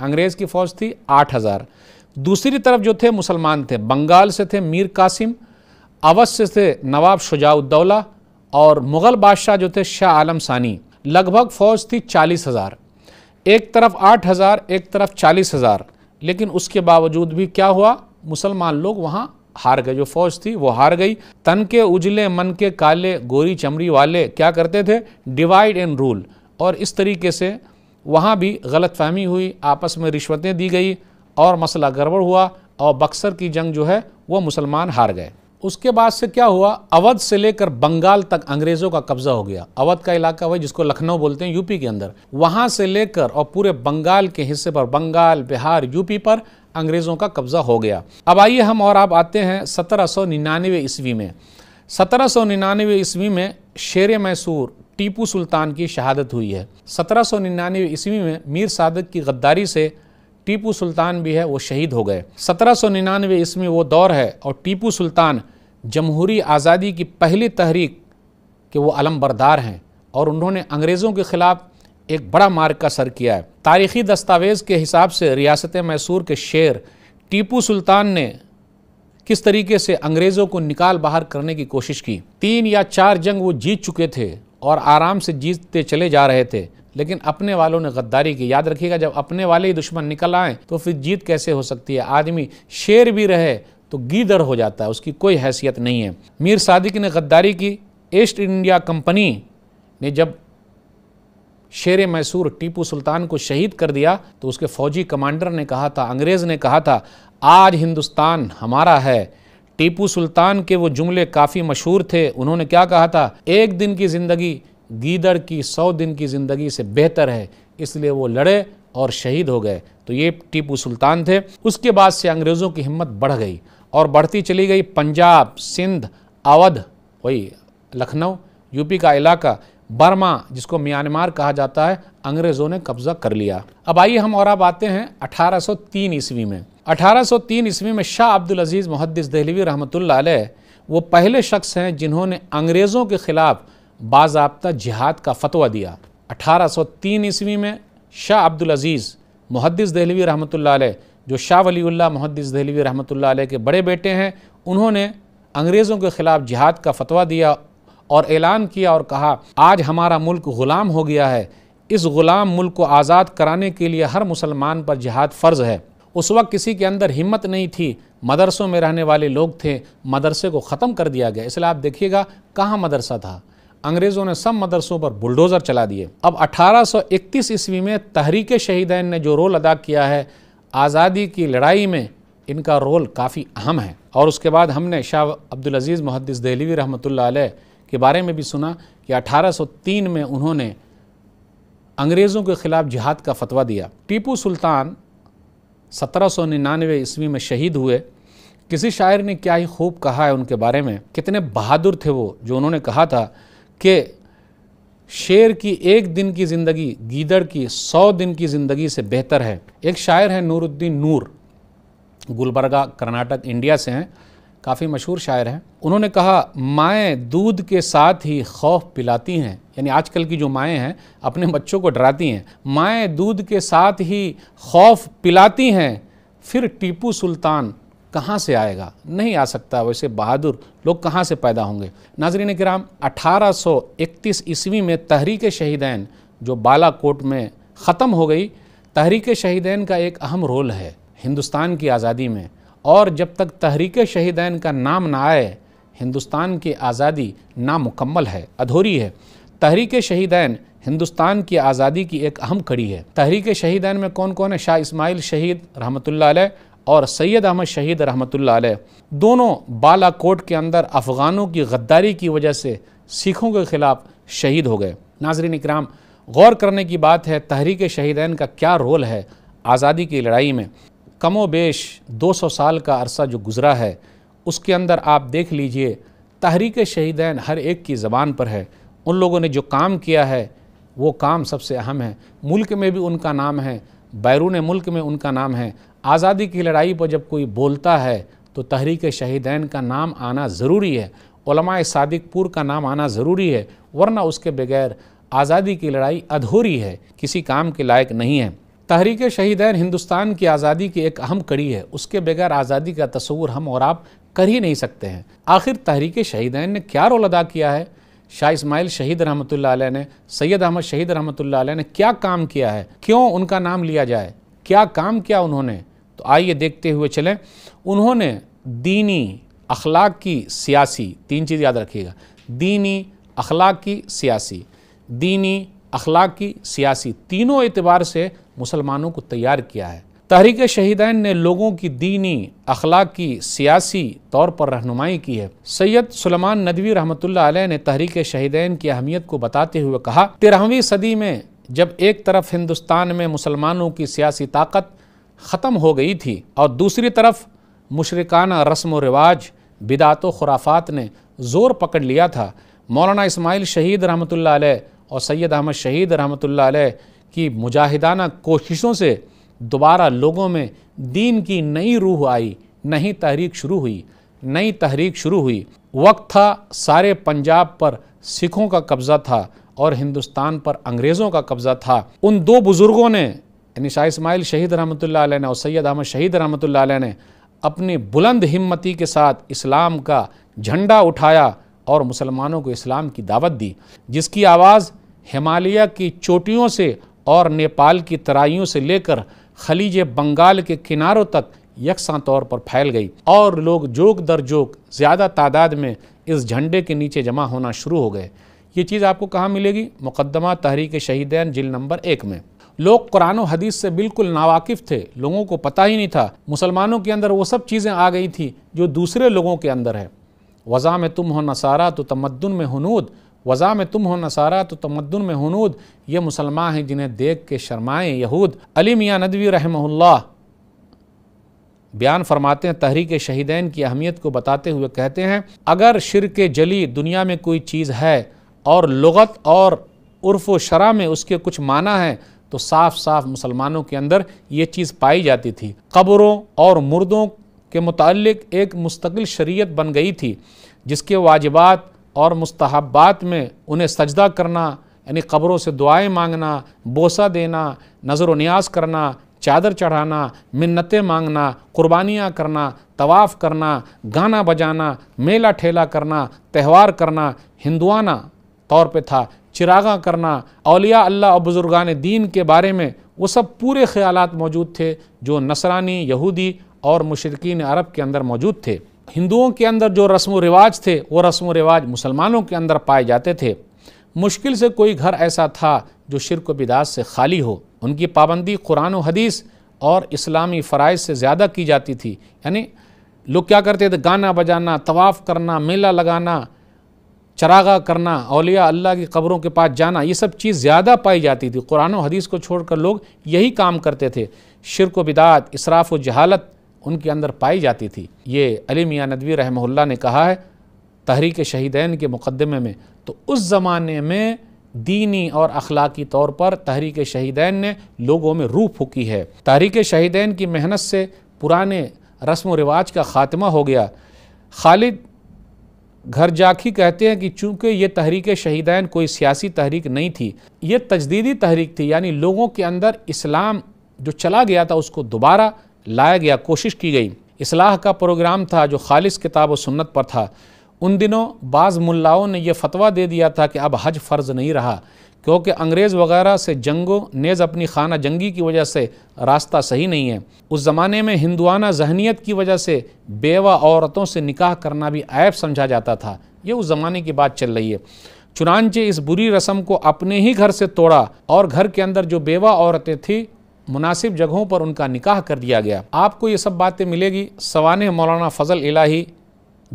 Speaker 1: अंग्रेज़ की फ़ौज थी आठ हज़ार दूसरी तरफ जो थे मुसलमान थे बंगाल से थे मीर कासिम अवध से थे नवाब शुजाउद्दौला और मुग़ल बादशाह जो थे शाह आलम सानी लगभग फ़ौज थी चालीस हज़ार एक तरफ आठ हज़ार एक तरफ चालीस हज़ार लेकिन उसके बावजूद भी क्या हुआ मुसलमान लोग वहाँ हार गए जो फौज थी वो हार गई तन के उजले मन के काले गोरी चमड़ी वाले क्या करते थे डिवाइड एंड रूल और इस तरीके से वहाँ भी गलत फहमी हुई आपस में रिश्वतें दी गई और मसला गड़बड़ हुआ और बक्सर की जंग जो है वो मुसलमान हार गए उसके बाद से क्या हुआ अवध से लेकर बंगाल तक अंग्रेज़ों का कब्जा हो गया अवध का इलाका वही जिसको लखनऊ बोलते हैं यूपी के अंदर वहाँ से लेकर और पूरे बंगाल के हिस्से पर बंगाल बिहार यूपी पर अंग्रेज़ों का कब्ज़ा हो गया अब आइए हम और आप आते हैं सत्रह सौ निन्यानवे ईस्वी में सत्रह सौ निन्यानवे ईस्वी में शेर मैसूर टीपू सुल्तान की शहादत हुई है सत्रह सौ निन्यानवे ईस्वी में मीर सादक की गद्दारी से टीपू सुल्तान भी है वो शहीद हो गए सत्रह सौ निन्यानवे ईस्वी वो दौर है और टीपू सुल्तान जमहूरी आज़ादी की पहली तहरीक के वो अलम बरदार हैं और उन्होंने अंग्रेज़ों के ख़िलाफ़ एक बड़ा मार्ग का सर किया है तारीखी दस्तावेज़ के हिसाब से रियासत मैसूर के शेर टीपू सुल्तान ने किस तरीके से अंग्रेज़ों को निकाल बाहर करने की कोशिश की तीन या चार जंग वो जीत चुके थे और आराम से जीतते चले जा रहे थे लेकिन अपने वालों ने गद्दारी की याद रखिएगा जब अपने वाले ही दुश्मन निकल आएँ तो फिर जीत कैसे हो सकती है आदमी शेर भी रहे तो गीदर हो जाता है उसकी कोई हैसियत नहीं है मीर सादिक ने गद्दारी की ईस्ट इंडिया कंपनी ने जब शेर मैसूर टीपू सुल्तान को शहीद कर दिया तो उसके फौजी कमांडर ने कहा था अंग्रेज़ ने कहा था आज हिंदुस्तान हमारा है टीपू सुल्तान के वो जुमले काफ़ी मशहूर थे उन्होंने क्या कहा था एक दिन की ज़िंदगी गीदड़ की सौ दिन की ज़िंदगी से बेहतर है इसलिए वो लड़े और शहीद हो गए तो ये टीपू सुल्तान थे उसके बाद से अंग्रेज़ों की हिम्मत बढ़ गई और बढ़ती चली गई पंजाब सिंध अवध वही लखनऊ यूपी का इलाका बर्मा जिसको म्यांमार कहा जाता है अंग्रेज़ों ने कब्जा कर लिया अब आइए हम और अब आते हैं 1803 ईस्वी में 1803 ईस्वी में शाह अब्दुल अजीज़ मुहदस दहलवी रहमत वो पहले शख्स हैं जिन्होंने अंग्रेज़ों के ख़िलाफ़ बाबा जिहाद का फतवा दिया 1803 ईस्वी में शाह अब्दुल अजीज़ मुहदस दहलवी रहमत जो शाह वलील्ला मुहदस दहलवी रहमत के बड़े बेटे हैं उन्होंने अंग्रेज़ों के ख़िलाफ़ जिहाद का फतवा दिया और ऐलान किया और कहा आज हमारा मुल्क ग़ुलाम हो गया है इस ग़ुलाम मुल्क को आज़ाद कराने के लिए हर मुसलमान पर जिहाद फ़र्ज़ है उस वक्त किसी के अंदर हिम्मत नहीं थी मदरसों में रहने वाले लोग थे मदरसे को ख़त्म कर दिया गया इसलिए आप देखिएगा कहाँ मदरसा था अंग्रेज़ों ने सब मदरसों पर बुलडोज़र चला दिए अब 1831 ईस्वी में तहरीक शहीदैन ने जो रोल अदा किया है आज़ादी की लड़ाई में इनका रोल काफ़ी अहम है और उसके बाद हमने शाह अब्दुल अजीज़ मुहदस दहलीवी रहमत के बारे में भी सुना कि 1803 में उन्होंने अंग्रेज़ों के ख़िलाफ़ जिहाद का फतवा दिया टीपू सुल्तान सत्रह सौ निन्यानवे ईस्वी में शहीद हुए किसी शायर ने क्या ही खूब कहा है उनके बारे में कितने बहादुर थे वो जो उन्होंने कहा था कि शेर की एक दिन की ज़िंदगी गीदड़ की सौ दिन की ज़िंदगी से बेहतर है एक शायर है नूरुद्दीन नूर गुलबर्गा कर्नाटक इंडिया से हैं काफ़ी मशहूर शायर हैं उन्होंने कहा माएँ दूध के साथ ही खौफ पिलाती हैं यानी आजकल की जो माएँ हैं अपने बच्चों को डराती हैं माएँ दूध के साथ ही खौफ पिलाती हैं फिर टीपू सुल्तान कहाँ से आएगा नहीं आ सकता वैसे बहादुर लोग कहाँ से पैदा होंगे नाजरीन कराम 1831 ईस्वी में तहरीक शहीदैन जो बालाकोट में ख़त्म हो गई तहरीक शहीदैन का एक अहम रोल है हिंदुस्तान की आज़ादी में और जब तक तहरीक शहीदैन का नाम ना आए हिंदुस्तान की आज़ादी नामुकम्मल है अधूरी है तहरीक शहीदैन हिंदुस्तान की आज़ादी की एक अहम कड़ी है तहरीक शहीदैन में कौन कौन है शाह इस्माइल शहीद रहमतुल्लाह और सैयद अहमद शहीद रहमतुल्लाह दोनों बालाकोट के अंदर अफ़गानों की गद्दारी की वजह से सिखों के ख़िलाफ़ शहीद हो गए नाजरन इक्राम गौर करने की बात है तहरीक शहीदैन का क्या रोल है आज़ादी की लड़ाई में कमो बेश दो सौ साल का अरसा जो गुज़रा है उसके अंदर आप देख लीजिए तहरीक शहीदैन हर एक की ज़बान पर है उन लोगों ने जो काम किया है वो काम सबसे अहम है मुल्क में भी उनका नाम है बैरून मुल्क में उनका नाम है आज़ादी की लड़ाई पर जब कोई बोलता है तो तहरीक शहीदैन का नाम आना ज़रूरी है सादिकपुर का नाम आना ज़रूरी है वरना उसके बगैर आज़ादी की लड़ाई अधूरी है किसी काम के लायक नहीं है तहरीक शहीदैन हिंदुस्तान की आज़ादी की एक अहम कड़ी है उसके बगैर आज़ादी का तस्वूर हम और आप कर ही नहीं सकते हैं आखिर तहरीक शहीदैन ने क्या रोल अदा किया है शाह इसमाइल शहीद रहमत ने सैयद अहमद शहीद रहमत ने क्या काम किया है क्यों उनका नाम लिया जाए क्या काम किया उन्होंने तो आइए देखते हुए चलें उन्होंने दीनी अखलाक की सियासी तीन चीज़ याद रखिएगा दीनी अखलाक की सियासी दीनी अखलाकी सियासी तीनों एतबार से मुसलमानों को तैयार किया है तहरीक शहीदैन ने लोगों की दीनी अखलाकी सियासी तौर पर रहनुमाई की है सैयद सलमान नदवी रहमतुल्ला ने तहरीक शहीदैन की अहमियत को बताते हुए कहा तेरहवीं सदी में जब एक तरफ हिंदुस्तान में मुसलमानों की सियासी ताकत ख़त्म हो गई थी और दूसरी तरफ मुशरकाना रस्म व रिवाज बिदात व खुराफात ने ज़ोर पकड़ लिया था मौलाना इसमाइल शहीद रहमत ला और सैयद अहमद शहीद रहमत की मुजाहिदाना कोशिशों से दोबारा लोगों में दीन की नई रूह आई नई तहरीक शुरू हुई नई तहरीक शुरू हुई वक्त था सारे पंजाब पर सिखों का कब्ज़ा था और हिंदुस्तान पर अंग्रेज़ों का कब्ज़ा था उन दो बुज़ुर्गों ने यानी शाह इसमाइल शहीद रहमत ने और सैयद अहमद शहीद रहमत ने अपनी बुलंद हिम्मती के साथ इस्लाम का झंडा उठाया और मुसलमानों को इस्लाम की दावत दी जिसकी आवाज़ हिमालय की चोटियों से और नेपाल की तराइयों से लेकर खलीज बंगाल के किनारों तक यकसा तौर पर फैल गई और लोग जोक दर जोक ज़्यादा तादाद में इस झंडे के नीचे जमा होना शुरू हो गए ये चीज़ आपको कहाँ मिलेगी मुकदमा तहरीक शहीदैन जिल नंबर एक में लोग कुरान हदीस से बिल्कुल नावाकिफ़ थे लोगों को पता ही नहीं था मुसलमानों के अंदर वो सब चीज़ें आ गई थी जो दूसरे लोगों के अंदर है वज़ा में तुम हो नसारा तो तमद्दन में हनूद वज़ा में तुम हो नसारा तो तमद्दन में हनूद ये मुसलमान हैं जिन्हें देख के शर्माएँ यहूद अली मियाँ नदवी रहमल्ला बयान फरमाते हैं तहरीक शहीदैन की अहमियत को बताते हुए कहते हैं अगर शिर के जली दुनिया में कोई चीज़ है और लगत और उर्फ शरा में उसके कुछ माना है तो साफ साफ मुसलमानों के अंदर ये चीज़ पाई जाती थी कब्रों और मुर्दों के मुतल एक मुस्तकिल शरीयत बन गई थी जिसके वाजिबात और मुस्तहबात में उन्हें सजदा करना यानी क़ब्रों से दुआएं मांगना बोसा देना नज़र व न्याज करना चादर चढ़ाना मन्नतें मांगना कुर्बानियाँ करना तवाफ़ करना गाना बजाना मेला ठेला करना त्यौहार करना हिंदुआना तौर पे था चिरागा करना अलिया अल्लाह और बुज़ुर्गान दीन के बारे में वो सब पूरे ख्याल मौजूद थे जो नसरानी यहूदी और मशरकिन अरब के अंदर मौजूद थे हिंदुओं के अंदर जो रस्म रिवाज थे वो रस्म रिवाज मुसलमानों के अंदर पाए जाते थे मुश्किल से कोई घर ऐसा था जो शिरक बिदात से खाली हो उनकी पाबंदी कुरान हदीस और इस्लामी फ़रज़ से ज़्यादा की जाती थी यानी लोग क्या करते थे गाना बजाना तवाफ़ करना मेला लगाना चरागा करना अलिया अल्लाह की कब्रों के पास जाना ये सब चीज़ ज़्यादा पाई जाती थी कुरान हदीस को छोड़कर लोग यही काम करते थे शिरक बिदात इसराफ व जहालत उनके अंदर पाई जाती थी ये अली मियाँ नदवी रहमल्ला ने कहा है तहरीक शहीदैन के मुकदमे में तो उस ज़माने में दीनी और अखलाकी तौर पर तहरीक शहीदैन ने लोगों में रूह फूकी है तहरीक शहीदैन की मेहनत से पुराने रस्म व रिवाज का ख़ात्मा हो गया खालिद घर जाखी कहते हैं कि चूंकि ये तहरीक शहीदैन कोई सियासी तहरीक नहीं थी ये तजदीदी तहरीक थी यानी लोगों के अंदर इस्लाम जो चला गया था उसको दोबारा लाया गया कोशिश की गई इसलाह का प्रोग्राम था जो खालिस किताब व सुन्नत पर था उन दिनों बाज़ मुल्लाओं ने यह फतवा दे दिया था कि अब हज फ़र्ज़ नहीं रहा क्योंकि अंग्रेज़ वगैरह से जंगों नेज़ अपनी खाना जंगी की वजह से रास्ता सही नहीं है उस ज़माने में हिंदुआना जहनीत की वजह से बेवा औरतों से निकाह करना भी ऐब समझा जाता था ये उस ज़माने की बात चल रही है चुनानचे इस बुरी रस्म को अपने ही घर से तोड़ा और घर के अंदर जो बेवा औरतें थीं मुनासिब जगहों पर उनका निकाह कर दिया गया आपको ये सब बातें मिलेगी सवान मौलाना फजल इलाही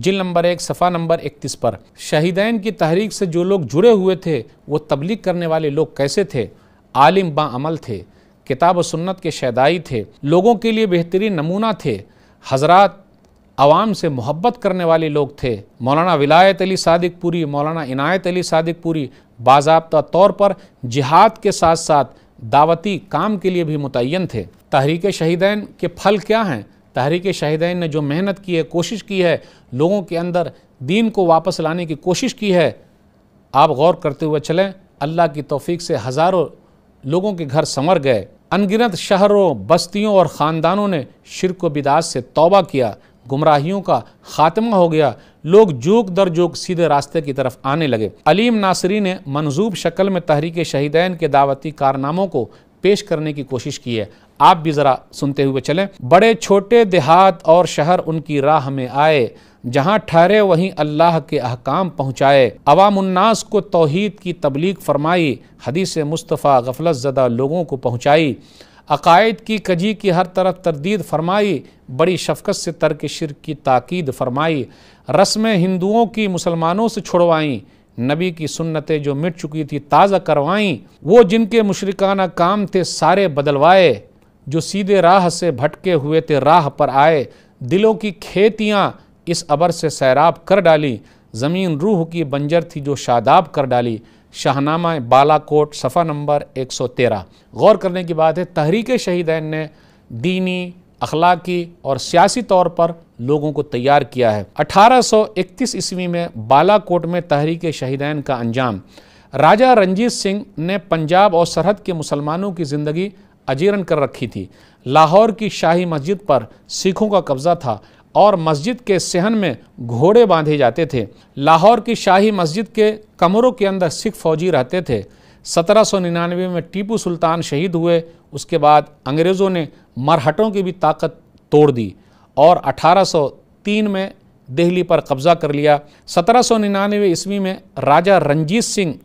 Speaker 1: जिल नंबर एक सफ़ा नंबर इकतीस पर शहीदैन की तहरीक से जो लोग जुड़े हुए थे वो तबलीग करने वाले लोग कैसे थे आलिम बामल थे किताब सुन्नत के शैदाई थे लोगों के लिए बेहतरीन नमूना थे हजरात आवाम से मोहब्बत करने वाले लोग थे मौलाना विलायत अली सदक पूरी मौलाना इनायत अली सादिक पूरी बाबा तौर पर जिहाद के साथ साथ दावती काम के लिए भी मुतन थे तहरीक शहीदैन के फल क्या हैं तहरीक शहीदैन ने जो मेहनत की है कोशिश की है लोगों के अंदर दीन को वापस लाने की कोशिश की है आप गौर करते हुए चलें अल्लाह की तोफ़ी से हज़ारों लोगों के घर संवर गए अनगिनत शहरों बस्तियों और ख़ानदानों ने शिरक बिदास से तौबा किया गुमराहियों का ख़ात्मा हो गया लोग जोक दर जोक सीधे रास्ते की तरफ आने लगे अलीम नासरी ने मंजूब शक्ल में तहरीक शहीदैन के दावती कारनामों को पेश करने की कोशिश की है आप भी ज़रा सुनते हुए चलें बड़े छोटे देहात और शहर उनकी राह में आए जहाँ ठहरे वहीं अल्लाह के अहकाम पहुँचाए अवामन्नास को तोहद की तबलीग फरमाई हदीस मुस्तफ़ा गफलत ज़दा लोगों को पहुँचाई अकायद की कजी की हर तरफ तरदीद फरमाई बड़ी शफकत से तर्क शिर की ताकीद फरमाई रस्में हिंदुओं की मुसलमानों से छुड़वाईं नबी की सुन्नतें जो मिट चुकी थी ताज़ा करवाईं वो जिनके मुशरकाना काम थे सारे बदलवाए जो सीधे राह से भटके हुए थे राह पर आए दिलों की खेतियाँ इस अबर से सैराब कर डाली ज़मीन रूह की बंजर थी जो शादाब कर डाली शाहनामा बालाकोट सफ़ा नंबर 113 गौर करने की बात है तहरीक शहीदैन ने दीनी अखलाकी और सियासी तौर पर लोगों को तैयार किया है 1831 ईस्वी में बालाकोट में तहरीक शहीदैन का अंजाम राजा रंजीत सिंह ने पंजाब और सरहद के मुसलमानों की ज़िंदगी अजीरन कर रखी थी लाहौर की शाही मस्जिद पर सिखों का कब्ज़ा था और मस्जिद के सहन में घोड़े बांधे जाते थे लाहौर की शाही मस्जिद के कमरों के अंदर सिख फौजी रहते थे 1799 में टीपू सुल्तान शहीद हुए उसके बाद अंग्रेज़ों ने मरहटों की भी ताकत तोड़ दी और 1803 में दिल्ली पर कब्ज़ा कर लिया सत्रह सौ निन्यानवे ईस्वी में राजा रंजीत सिंह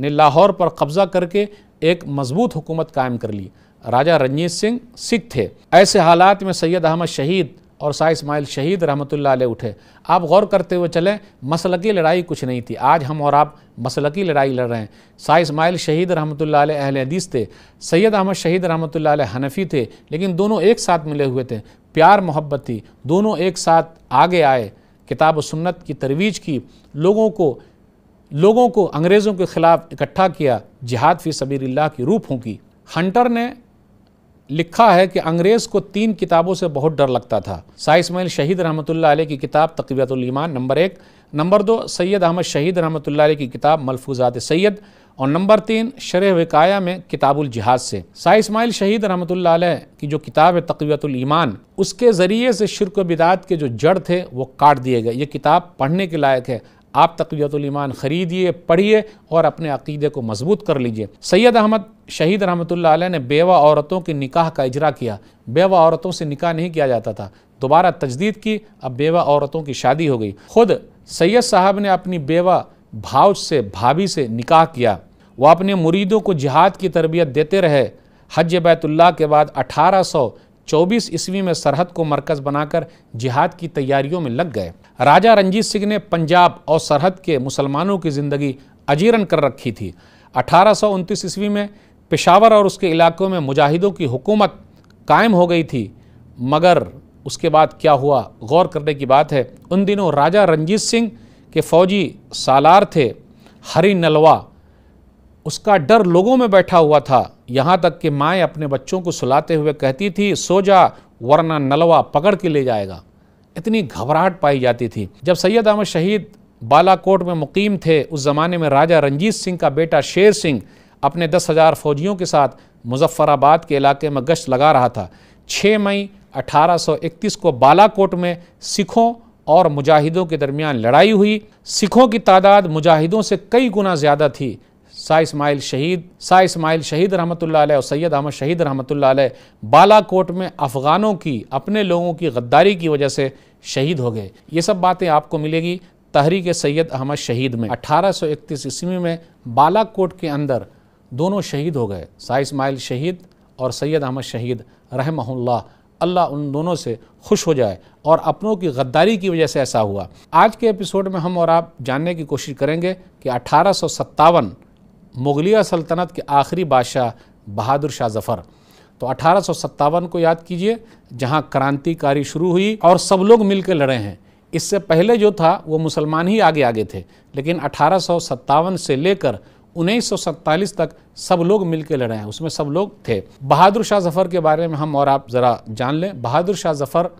Speaker 1: ने लाहौर पर कब्ज़ा करके एक मजबूत हुकूमत कायम कर ली राजा रंजीत सिंह सिख थे ऐसे हालात में सैयद अहमद शहीद और शाह इसमाइल शहीद रहमतुल्ला उठे आप गौर करते हुए चलें मसल की लड़ाई कुछ नहीं थी आज हम और आप मसल की लड़ाई लड़ रहे हैं शाह इसमाइल शहीद रहमत अहल हदीस थे सैयद अहमद शहीद रहमत हनफी थे लेकिन दोनों एक साथ मिले हुए थे प्यार मोहब्बत थी दोनों एक साथ आगे आए किताब सुन्नत की तरवीज की लोगों को लोगों को अंग्रेज़ों के ख़िलाफ़ इकट्ठा किया जिहाद फ़ी सबीर की रूप होंगी हंटर ने लिखा है कि अंग्रेज़ को तीन किताबों से बहुत डर लगता था शाह इसमाइल शहीद रहमत आल की किताब तकवीतमान नंबर एक नंबर दो सैयद अहमद शहीद रहमतुल्लाह आल की किताब मलफूजात सैयद और नंबर तीन शर वकाया में किताबुल जिहाद से शाह इसमाइल शहीद रहमत आल की जो किताब है तकवीतमान उसके ज़रिए से शिरक बिदात के जो जड़ थे वो काट दिए गए ये किताब पढ़ने के लायक है आप तकवीतमान ख़रीदिए पढ़िए और अपने अकीदे को मजबूत कर लीजिए सैयद अहमद शहीद रहमत ने बेवा औरतों के निकाह का इजरा किया बेवा औरतों से निकाह नहीं किया जाता था दोबारा तजदीद की अब बेवा औरतों की शादी हो गई खुद सैयद साहब ने अपनी बेवा भाव से भाभी से निकाह किया वह अपने मुरीदों को जिहाद की तरबियत देते रहे हज बैतुल्ला के बाद अठारह सौ चौबीस ईस्वी में सरहद को मरकज बनाकर जिहाद की तैयारियों में लग गए राजा रंजीत सिंह ने पंजाब और सरहद के मुसलमानों की ज़िंदगी अजीरन कर रखी थी अठारह ईस्वी में पेशावर और उसके इलाकों में मुजाहिदों की हुकूमत कायम हो गई थी मगर उसके बाद क्या हुआ गौर करने की बात है उन दिनों राजा रंजीत सिंह के फौजी सालार थे हरी नलवा उसका डर लोगों में बैठा हुआ था यहाँ तक कि माएँ अपने बच्चों को सुलाते हुए कहती थी सो जा वरना नलवा पकड़ के ले जाएगा इतनी घबराहट पाई जाती थी जब सैयद अहमद शहीद बालाकोट में मुकीम थे उस ज़माने में राजा रंजीत सिंह का बेटा शेर सिंह अपने दस हज़ार फौजियों के साथ मुजफ़्फ़राबाद के इलाके में गश्त लगा रहा था 6 मई 1831 को बालाकोट में सिखों और मुजाहिदों के दरमियान लड़ाई हुई सिखों की तादाद मुजाहिदों से कई गुना ज़्यादा थी शाह इसमाइल शहीद शाह इसमाइल शहीद रहमत अलैह और सैयद अहमद शहीद रहमत अलैह बालाकोट में अफ़गानों की अपने लोगों की गद्दारी की वजह से शहीद हो गए ये सब बातें आपको मिलेगी तहरीक सैयद अहमद शहीद में 1831 ईस्वी में बालाकोट के अंदर दोनों शहीद हो गए शाह इसमाइल शहीद और सैयद अहमद शहीद रहमहुल्ला अल्लाह उन दोनों से खुश हो जाए और अपनों की गद्दारी की वजह से ऐसा हुआ आज के एपिसोड में हम और आप जानने की कोशिश करेंगे कि अठारह मुगलिया सल्तनत के आखिरी बादशाह बहादुर शाह जफ़र तो अठारह को याद कीजिए जहाँ क्रांतिकारी शुरू हुई और सब लोग मिलकर लड़े हैं इससे पहले जो था वो मुसलमान ही आगे आगे थे लेकिन अठारह से लेकर उन्नीस तक सब लोग मिलकर लड़े हैं उसमें सब लोग थे बहादुर शाह जफ़र के बारे में हम और आप ज़रा जान लें बहादुर शाह जफ़र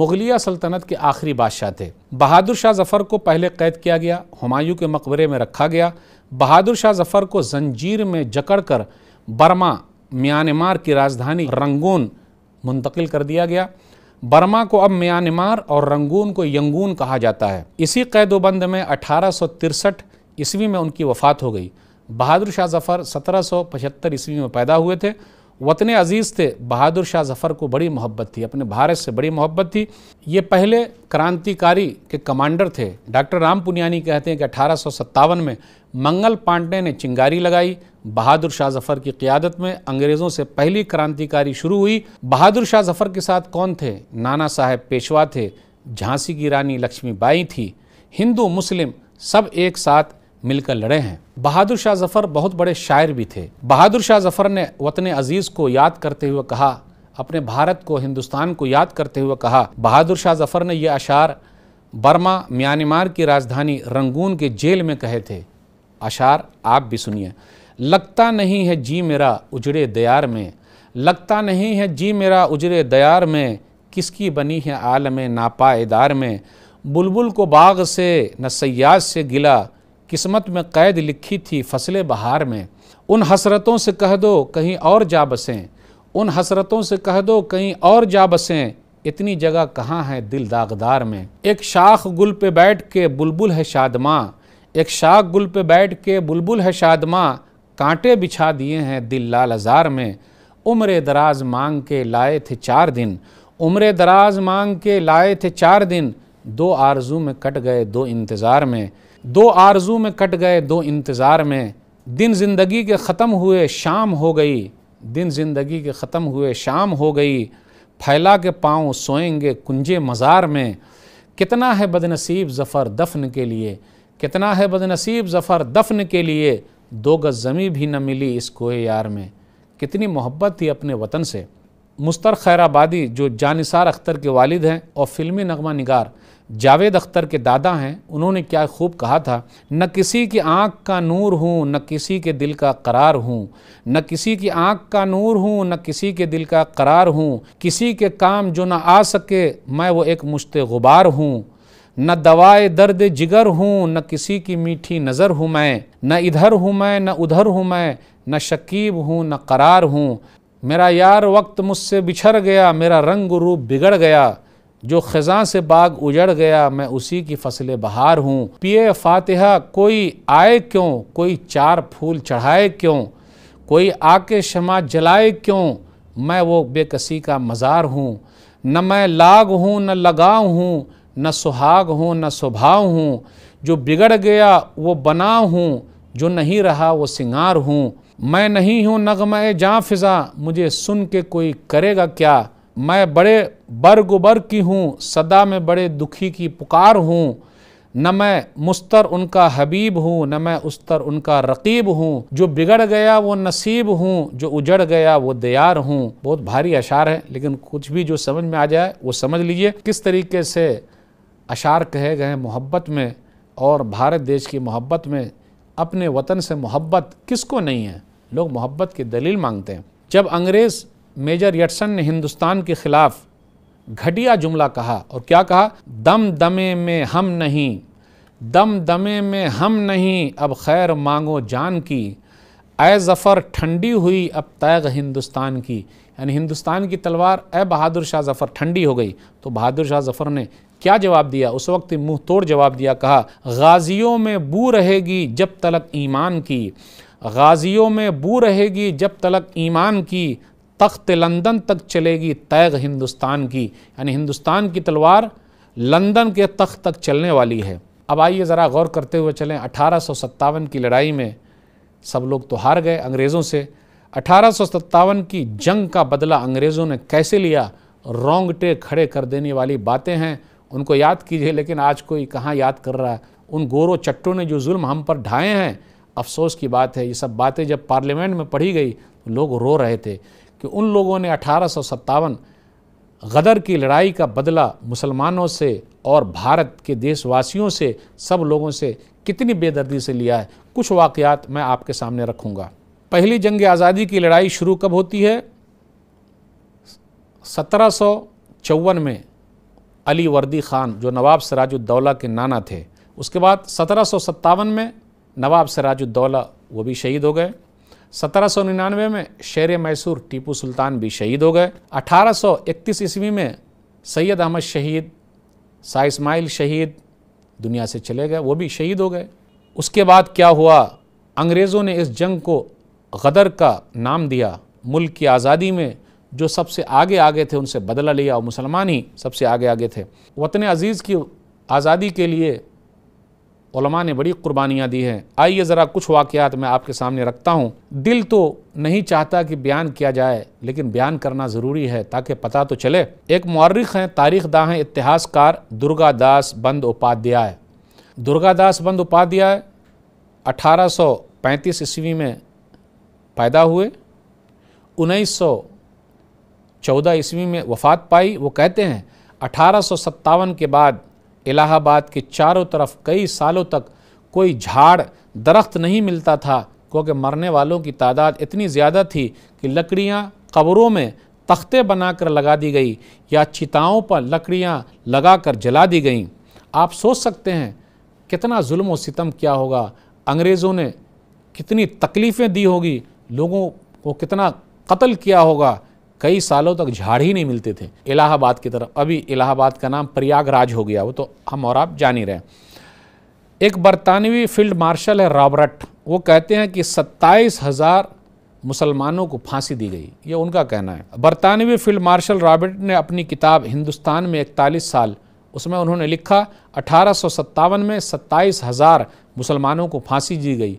Speaker 1: मुगलिया सल्तनत के आखिरी बादशाह थे बहादुर शाह जफ़र को पहले कैद किया गया हमायूं के मकबरे में रखा गया बहादुर शाह जफर को जंजीर में जकड़कर बर्मा म्यांमार की राजधानी रंगून मुंतकिल कर दिया गया बर्मा को अब म्यांमार और रंगून को यंगून कहा जाता है इसी कैदोबंद में अठारह ईस्वी में उनकी वफात हो गई बहादुर शाह जफ़र 1775 ईस्वी में पैदा हुए थे वतन अजीज़ थे बहादुर शाह जफ़र को बड़ी मोहब्बत थी अपने भारत से बड़ी मोहब्बत थी ये पहले क्रांतिकारी के कमांडर थे डॉक्टर राम पुनियानी कहते हैं कि अठारह में मंगल पांडे ने चिंगारी लगाई बहादुर शाह जफ़र की क़्यादत में अंग्रेज़ों से पहली क्रांतिकारी शुरू हुई बहादुर शाह जफ़र के साथ कौन थे नाना साहेब पेशवा थे झांसी की रानी लक्ष्मीबाई थी हिंदू मुस्लिम सब एक साथ मिलकर लड़े हैं बहादुर शाह जफ़र बहुत बड़े शायर भी थे बहादुर शाह जफ़र ने वतन अजीज़ को याद करते हुए कहा अपने भारत को हिंदुस्तान को याद करते हुए कहा बहादुर शाह जफ़र ने यह अशार बर्मा म्यांमार की राजधानी रंगून के जेल में कहे थे अशार आप भी सुनिए लगता नहीं है जी मेरा उजड़े दयार में लगता नहीं है जी मेरा उजड़े दयार में किसकी बनी है आलम नापाएदार में बुलबुल को बाग से न सयाद से गिला किस्मत में कैद लिखी थी फसलें बहार में उन हसरतों से कह दो कहीं और जा बसें उन हसरतों से कह दो कहीं और जा बसें इतनी जगह कहाँ है दिल दागदार में एक शाख गुल पे बैठ के बुलबुल है शादमा एक शाख गुल पे बैठ के बुलबुल है शादमा कांटे बिछा दिए हैं दिल लाल हजार में उम्र दराज मांग के लाए थे चार दिन उम्र दराज मांग के लाए थे चार दिन दो आरजू में कट गए दो इंतज़ार में दो आरजू में कट गए दो इंतज़ार में दिन ज़िंदगी के ख़त्म हुए शाम हो गई दिन ज़िंदगी के ख़त्म हुए शाम हो गई फैला के पाँव सोएंगे कुंजे मज़ार में कितना है बदनसीब ज़फ़र दफन के लिए कितना है बदनसीब ज़फ़र दफन के लिए दो गज़ ज़मी भी न मिली इस कोहे यार में कितनी मोहब्बत थी अपने वतन से मुस्तर खैराबादी जो जानिसार अख्तर के वालिद हैं और फिल्मी नगमा निगार जावेद अख्तर के दादा हैं उन्होंने क्या खूब कहा था न किसी की आँख का नूर हूँ न किसी के दिल का करार हूँ न किसी की आँख का नूर हूँ न किसी के दिल का करार हूँ किसी के काम जो ना आ सके मैं वो एक मुश्त गुबार हूँ न दवाए दर्द जिगर हूँ न किसी की मीठी नज़र हूँ मैं न इधर हूँ मैं न उधर हूँ मैं न शकीब हूँ न करार हूँ मेरा यार वक्त मुझसे बिछड़ गया मेरा रंग रूप बिगड़ गया जो ख़जा से बाग उजड़ गया मैं उसी की फसल बहार हूँ पिए फातिहा कोई आए क्यों कोई चार फूल चढ़ाए क्यों कोई आके शमा जलाए क्यों मैं वो बेकसी का मज़ार हूँ न मैं लाग हूँ न लगाव हूँ न सुहाग हूँ न स्वभाव हूँ जो बिगड़ गया वो बना हूँ जो नहीं रहा वो सिंगार हूँ मैं नहीं हूँ नगम जाँ फिज़ा मुझे सुन के कोई करेगा क्या मैं बड़े बरगुबर की हूँ सदा में बड़े दुखी की पुकार हूँ न मैं मुस्तर उनका हबीब हूँ न मैं उस्तर उनका रकीब हूँ जो बिगड़ गया वो नसीब हूँ जो उजड़ गया वो दयार हूँ बहुत भारी अशार है लेकिन कुछ भी जो समझ में आ जाए वो समझ लीजिए किस तरीके से अशार कहे गए मोहब्बत में और भारत देश की मोहब्बत में अपने वतन से मोहब्बत किसको नहीं है लोग मोहब्बत की दलील मांगते हैं जब अंग्रेज़ मेजर यटसन ने हिंदुस्तान के खिलाफ घटिया जुमला कहा और क्या कहा दम दमे में हम नहीं दम दमे में हम नहीं अब खैर मांगो जान की ए ज़फ़र ठंडी हुई अब तैग हिंदुस्तान की यानी हिंदुस्तान की तलवार ए बहादुर शाह ज़फ़र ठंडी हो गई तो बहादुर शाह ज़फ़र ने क्या जवाब दिया उस वक्त मुँह तोड़ जवाब दिया कहा गाजियों में बू रहेगी जब तलक ईमान की गाजियों में बू रहेगी जब तलक ईमान की तख्त लंदन तक चलेगी तैग हिंदुस्तान की यानी हिंदुस्तान की तलवार लंदन के तख्त तक चलने वाली है अब आइए ज़रा गौर करते हुए चलें अठारह की लड़ाई में सब लोग तो हार गए अंग्रेज़ों से अठारह की जंग का बदला अंग्रेज़ों ने कैसे लिया रोंगटे खड़े कर देने वाली बातें हैं उनको याद कीजिए लेकिन आज कोई कहाँ याद कर रहा है उन गोरों चट्टों ने जो जुल्म हम पर ढाए हैं अफसोस की बात है ये सब बातें जब पार्लियामेंट में पढ़ी गई लोग रो रहे थे कि उन लोगों ने अठारह गदर की लड़ाई का बदला मुसलमानों से और भारत के देशवासियों से सब लोगों से कितनी बेदर्दी से लिया है कुछ वाक़ात मैं आपके सामने रखूँगा पहली जंग आज़ादी की लड़ाई शुरू कब होती है सत्रह में अली वर्दी ख़ान जो नवाब सराजुद्दौला के नाना थे उसके बाद सत्रह में नवाब सराजुद्दौला वो भी शहीद हो गए सत्रह में शेर मैसूर टीपू सुल्तान भी शहीद हो गए 1831 ईस्वी में सैयद अहमद शहीद शाह इसमाइल शहीद दुनिया से चले गए वो भी शहीद हो गए उसके बाद क्या हुआ अंग्रेज़ों ने इस जंग को गदर का नाम दिया मुल्क की आज़ादी में जो सबसे आगे आगे थे उनसे बदला लिया और मुसलमान ही सबसे आगे आगे थे वतन अजीज़ की आज़ादी के लिए उलमा ने बड़ी कुर्बानियाँ दी हैं आइए ज़रा कुछ वाक़ात मैं आपके सामने रखता हूँ दिल तो नहीं चाहता कि बयान किया जाए लेकिन बयान करना ज़रूरी है ताकि पता तो चले एक मौरख हैं तारीख दाह हैं इतिहासकार दुर्गा दास बंद उपाध्याय दुर्गा दास बंद उपाध्याय पैंतीस ईस्वी में पैदा हुए चौदह ईस्वी में वफात पाई वो कहते हैं अठारह के बाद इलाहाबाद के चारों तरफ कई सालों तक कोई झाड़ दरख्त नहीं मिलता था क्योंकि मरने वालों की तादाद इतनी ज़्यादा थी कि लकड़ियाँ कब्रों में तख्ते बनाकर लगा दी गई या चिताओं पर लकड़ियाँ लगाकर जला दी गईं आप सोच सकते हैं कितना जुल्म और सितम क्या होगा अंग्रेज़ों ने कितनी तकलीफ़ें दी होगी लोगों को कितना कत्ल किया होगा कई सालों तक झाड़ ही नहीं मिलते थे इलाहाबाद की तरफ अभी इलाहाबाद का नाम प्रयागराज हो गया वो तो हम और आप जान ही रहे एक बरतानवी फील्ड मार्शल है रॉबर्ट वो कहते हैं कि सत्ताईस हज़ार मुसलमानों को फांसी दी गई ये उनका कहना है बरतानवी फील्ड मार्शल रॉबर्ट ने अपनी किताब हिंदुस्तान में इकतालीस साल उसमें उन्होंने लिखा अठारह में सत्ताईस हज़ार मुसलमानों को फांसी दी गई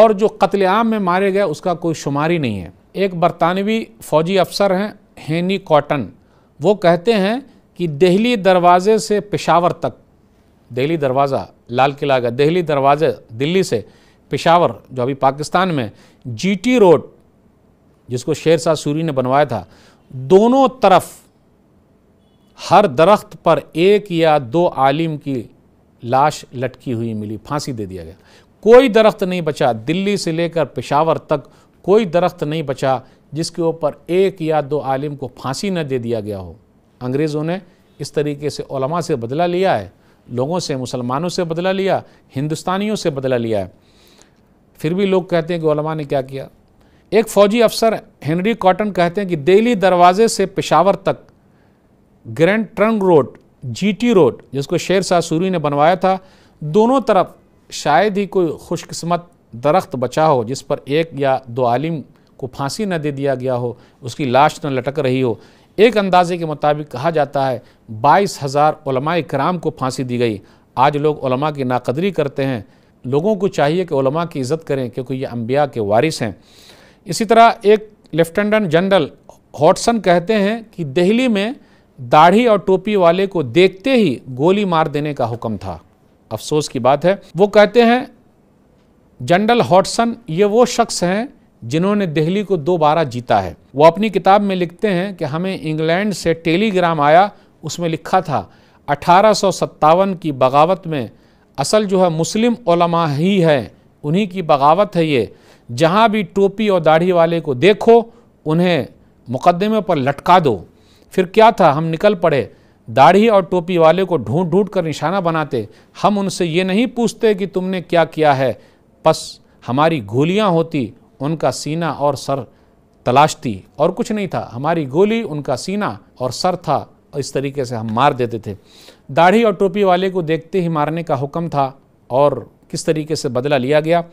Speaker 1: और जो कत्लेआम में मारे गए उसका कोई शुमार ही नहीं है एक बरतानवी फ़ौजी अफसर हैं हेनी कॉटन वो कहते हैं कि दिल्ली दरवाज़े से पेशावर तक दिल्ली दरवाज़ा लाल किला का दिल्ली दरवाज़े दिल्ली से पेशावर जो अभी पाकिस्तान में जीटी रोड जिसको शेर शाह सूरी ने बनवाया था दोनों तरफ हर दरख्त पर एक या दो आलिम की लाश लटकी हुई मिली फांसी दे दिया गया कोई दरख्त नहीं बचा दिल्ली से लेकर पेशावर तक कोई दरख्त नहीं बचा जिसके ऊपर एक या दो आलिम को फांसी न दे दिया गया हो अंग्रेज़ों ने इस तरीके से ओलमा से बदला लिया है लोगों से मुसलमानों से बदला लिया हिंदुस्तानियों से बदला लिया है फिर भी लोग कहते हैं कि ओलमा ने क्या किया एक फ़ौजी अफसर हेनरी कॉटन कहते हैं कि दिल्ली दरवाजे से पेशावर तक grand trunk road GT road जिसको शेर शाह सूरी ने बनवाया था दोनों तरफ शायद ही कोई खुशकस्मत दरख्त बचा हो जिस पर एक या दो आलिम को फांसी न दे दिया गया हो उसकी लाश न लटक रही हो एक अंदाजे के मुताबिक कहा जाता है बाईस हज़ार कराम को फांसी दी गई आज लोग की नाकदरी करते हैं लोगों को चाहिए कि की इज़्ज़त करें क्योंकि ये अम्बिया के वारिस हैं इसी तरह एक लेफ्टिनेंट जनरल हॉटसन कहते हैं कि दिल्ली में दाढ़ी और टोपी वाले को देखते ही गोली मार देने का हुक्म था अफसोस की बात है वो कहते हैं जनरल हॉटसन ये वो शख्स हैं जिन्होंने दिल्ली को दोबारा जीता है वो अपनी किताब में लिखते हैं कि हमें इंग्लैंड से टेलीग्राम आया उसमें लिखा था अठारह की बगावत में असल जो है मुस्लिम ओलमा ही है उन्हीं की बगावत है ये जहाँ भी टोपी और दाढ़ी वाले को देखो उन्हें मुकदमे पर लटका दो फिर क्या था हम निकल पड़े दाढ़ी और टोपी वाले को ढूंढ ढूंढ कर निशाना बनाते हम उनसे ये नहीं पूछते कि तुमने क्या किया है पस हमारी गोलियां होती उनका सीना और सर तलाशती और कुछ नहीं था हमारी गोली उनका सीना और सर था और इस तरीके से हम मार देते थे दाढ़ी और टोपी वाले को देखते ही मारने का हुक्म था और किस तरीके से बदला लिया गया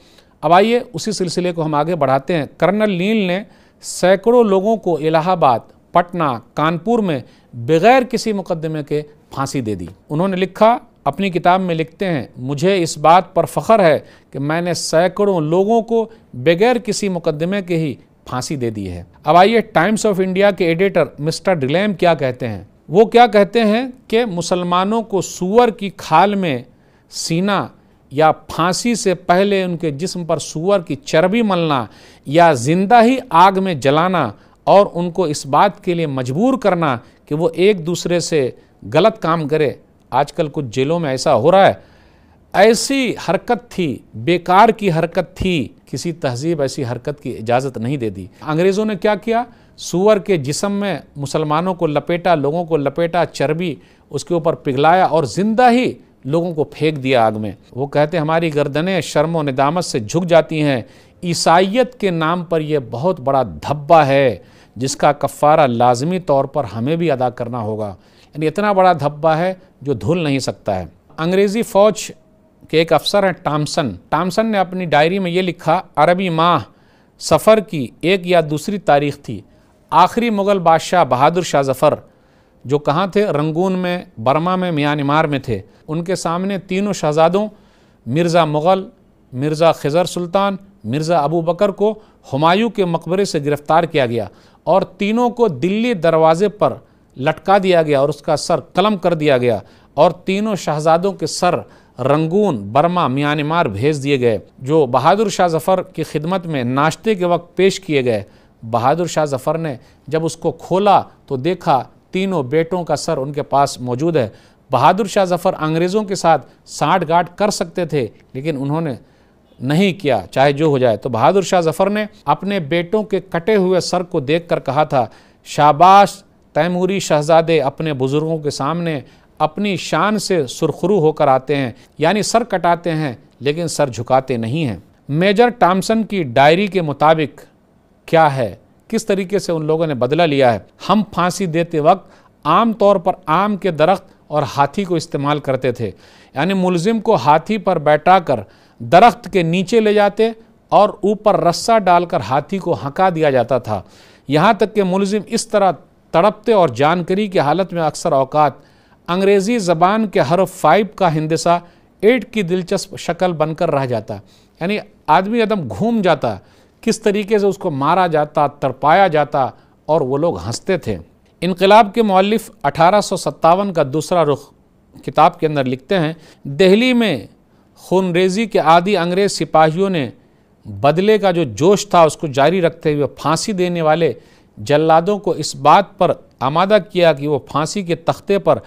Speaker 1: अब आइए उसी सिलसिले को हम आगे बढ़ाते हैं कर्नल नील ने सैकड़ों लोगों को इलाहाबाद पटना कानपुर में बगैर किसी मुकदमे के फांसी दे दी उन्होंने लिखा अपनी किताब में लिखते हैं मुझे इस बात पर फ़ख्र है कि मैंने सैकड़ों लोगों को बगैर किसी मुकदमे के ही फांसी दे दी है अब आइए टाइम्स ऑफ इंडिया के एडिटर मिस्टर डिलेम क्या कहते हैं वो क्या कहते हैं कि मुसलमानों को सुअर की खाल में सीना या फांसी से पहले उनके जिस्म पर सुअर की चर्बी मलना या जिंदा ही आग में जलाना और उनको इस बात के लिए मजबूर करना कि वो एक दूसरे से गलत काम करे आजकल कुछ जेलों में ऐसा हो रहा है ऐसी हरकत थी बेकार की हरकत थी किसी तहजीब ऐसी हरकत की इजाज़त नहीं दे दी अंग्रेज़ों ने क्या किया सुअर के जिसम में मुसलमानों को लपेटा लोगों को लपेटा चर्बी उसके ऊपर पिघलाया और ज़िंदा ही लोगों को फेंक दिया आग में वो कहते हमारी गर्दनें शर्म व निदामत से झुक जाती हैं ईसाइत के नाम पर यह बहुत बड़ा धब्बा है जिसका कफ़ारा लाजमी तौर पर हमें भी अदा करना होगा यानी इतना बड़ा धब्बा है जो धुल नहीं सकता है अंग्रेज़ी फ़ौज के एक अफसर हैं टामसन टामसन ने अपनी डायरी में ये लिखा अरबी माह सफ़र की एक या दूसरी तारीख थी आखिरी मुग़ल बादशाह बहादुर शाह जफ़र जो कहाँ थे रंगून में बर्मा में म्यांमार में थे उनके सामने तीनों शहजादों मिर्ज़ा मुग़ल मिर्ज़ा खजर सुल्तान मिर्ज़ा अबू बकर को हमायूं के मकबरे से गिरफ़्तार किया गया और तीनों को दिल्ली दरवाजे पर लटका दिया गया और उसका सर कलम कर दिया गया और तीनों शहजादों के सर रंगून बर्मा म्यांमार भेज दिए गए जो बहादुर शाह जफ़र की खिदमत में नाश्ते के वक्त पेश किए गए बहादुर शाह जफ़र ने जब उसको खोला तो देखा तीनों बेटों का सर उनके पास मौजूद है बहादुर शाह जफ़र अंग्रेज़ों के साथ गाठ कर सकते थे लेकिन उन्होंने नहीं किया चाहे जो हो जाए तो बहादुर शाह जफ़र ने अपने बेटों के कटे हुए सर को देख कर कहा था शाबाश तैमूरी शहजादे अपने बुज़ुर्गों के सामने अपनी शान से सुरखरू होकर आते हैं यानी सर कटाते हैं लेकिन सर झुकाते नहीं हैं मेजर टामसन की डायरी के मुताबिक क्या है किस तरीके से उन लोगों ने बदला लिया है हम फांसी देते वक्त आम तौर पर आम के दरख्त और हाथी को इस्तेमाल करते थे यानी मुलजिम को हाथी पर बैठा कर दरख्त के नीचे ले जाते और ऊपर रस्सा डालकर हाथी को हंका दिया जाता था यहाँ तक कि मुलजिम इस तरह तड़पते और जानकारी की हालत में अक्सर अवकात अंग्रेज़ी ज़बान के हर फाइब का हिंदसा एट की दिलचस्प शक्ल बनकर रह जाता यानी आदमी एकदम घूम जाता किस तरीके से उसको मारा जाता तड़पाया जाता और वो लोग हंसते थे इनकलाब के मौलफ अठारह का दूसरा रुख किताब के अंदर लिखते हैं दिल्ली में खूनरेजी के आदि अंग्रेज़ सिपाहियों ने बदले का जो जोश था उसको जारी रखते हुए फांसी देने वाले जल्लादों को इस बात पर आमादा किया कि वो फांसी के तख्ते पर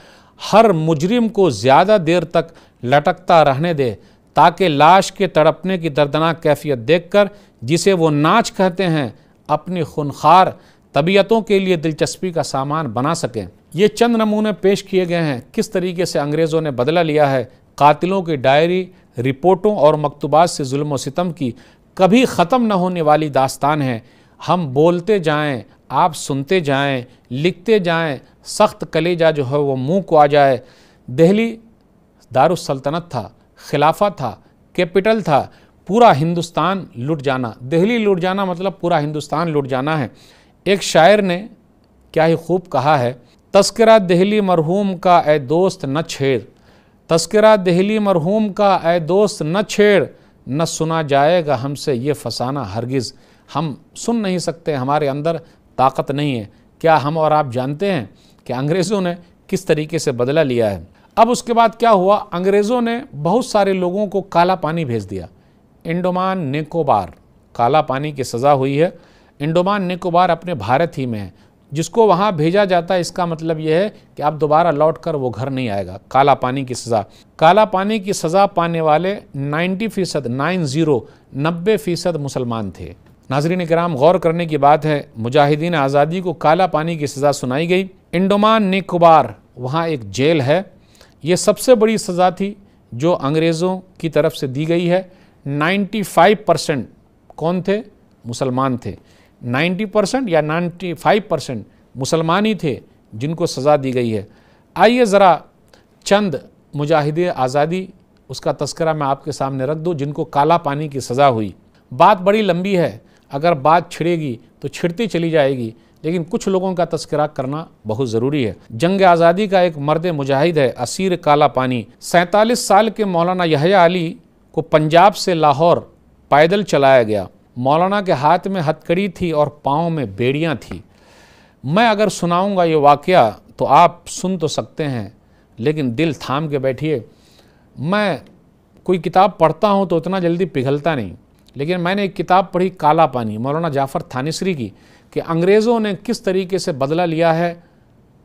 Speaker 1: हर मुजरिम को ज़्यादा देर तक लटकता रहने दे ताकि लाश के तड़पने की दर्दनाक कैफियत देखकर जिसे वो नाच कहते हैं अपनी खुनखार तबीयतों के लिए दिलचस्पी का सामान बना सकें ये चंद नमूने पेश किए गए हैं किस तरीके से अंग्रेज़ों ने बदला लिया है कातिलों की डायरी रिपोर्टों और मकतूबात से जुल्म सितम की कभी ख़त्म न होने वाली दास्तान है हम बोलते जाएं आप सुनते जाएं, लिखते जाएं, सख्त कलेजा जो है वो मुंह को आ जाए दिल्ली दारुसल्तनत था खिलाफा था कैपिटल था पूरा हिंदुस्तान लुट जाना दिल्ली लुट जाना मतलब पूरा हिंदुस्तान लुट जाना है एक शायर ने क्या ही खूब कहा है तस्करा दिल्ली मरहूम का ए दोस्त न छेड़ तस्करा दिल्ली मरहूम का ए दोस्त न छेड़ न सुना जाएगा हमसे ये फसाना हरगिज़ हम सुन नहीं सकते हमारे अंदर ताकत नहीं है क्या हम और आप जानते हैं कि अंग्रेज़ों ने किस तरीके से बदला लिया है अब उसके बाद क्या हुआ अंग्रेज़ों ने बहुत सारे लोगों को काला पानी भेज दिया इंडोमान निकोबार काला पानी की सज़ा हुई है इंडोमान निकोबार अपने भारत ही में है जिसको वहाँ भेजा जाता है इसका मतलब यह है कि आप दोबारा लौट कर वो घर नहीं आएगा काला पानी की सज़ा काला पानी की सज़ा पाने वाले 90 फीसद नाइन ज़ीरो नब्बे फीसद मुसलमान थे नाजरीन कराम गौर करने की बात है मुजाहिदीन आज़ादी को काला पानी की सज़ा सुनाई गई इंडोमान निकोबार वहाँ एक जेल है ये सबसे बड़ी सज़ा थी जो अंग्रेज़ों की तरफ से दी गई है 95 परसेंट कौन थे मुसलमान थे 90 परसेंट या 95 परसेंट मुसलमान ही थे जिनको सज़ा दी गई है आइए ज़रा चंद मुजाहिद आज़ादी उसका तस्करा मैं आपके सामने रख दूँ जिनको काला पानी की सज़ा हुई बात बड़ी लंबी है अगर बात छिड़ेगी तो छिड़ती चली जाएगी लेकिन कुछ लोगों का तस्करा करना बहुत ज़रूरी है जंग आज़ादी का एक मर्द मुजाहिद है असीर काला पानी सैंतालीस साल के मौलाना यहया अली को पंजाब से लाहौर पैदल चलाया गया मौलाना के हाथ में हथकड़ी थी और पाँव में बेड़ियाँ थी मैं अगर सुनाऊँगा ये वाक़ तो आप सुन तो सकते हैं लेकिन दिल थाम के बैठिए मैं कोई किताब पढ़ता हूँ तो उतना जल्दी पिघलता नहीं लेकिन मैंने एक किताब पढ़ी काला पानी मौलाना जाफ़र थानिसरी की कि अंग्रेज़ों ने किस तरीके से बदला लिया है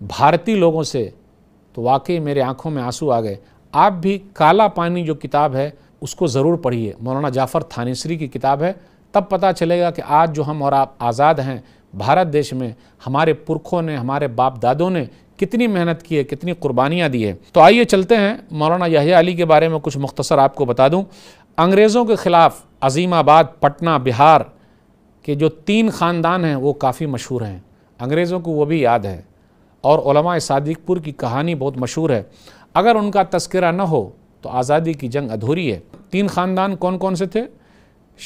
Speaker 1: भारतीय लोगों से तो वाकई मेरे आँखों में आंसू आ गए आप भी काला पानी जो किताब है उसको ज़रूर पढ़िए मौलाना जाफ़र थानिसरी की किताब है तब पता चलेगा कि आज जो हम और आप आज़ाद हैं भारत देश में हमारे पुरखों ने हमारे बाप दादों ने कितनी मेहनत की है कितनी कुर्बानियाँ दी है तो आइए चलते हैं मौलाना यही अली के बारे में कुछ मुख्तसर आपको बता दूँ अंग्रेज़ों के ख़िलाफ़ अजीमाबाद पटना बिहार के जो तीन ख़ानदान हैं वो काफ़ी मशहूर हैं अंग्रेज़ों को वो भी याद है और सादिकपुर की कहानी बहुत मशहूर है अगर उनका तस्करा न हो तो आज़ादी की जंग अधूरी है तीन ख़ानदान कौन कौन से थे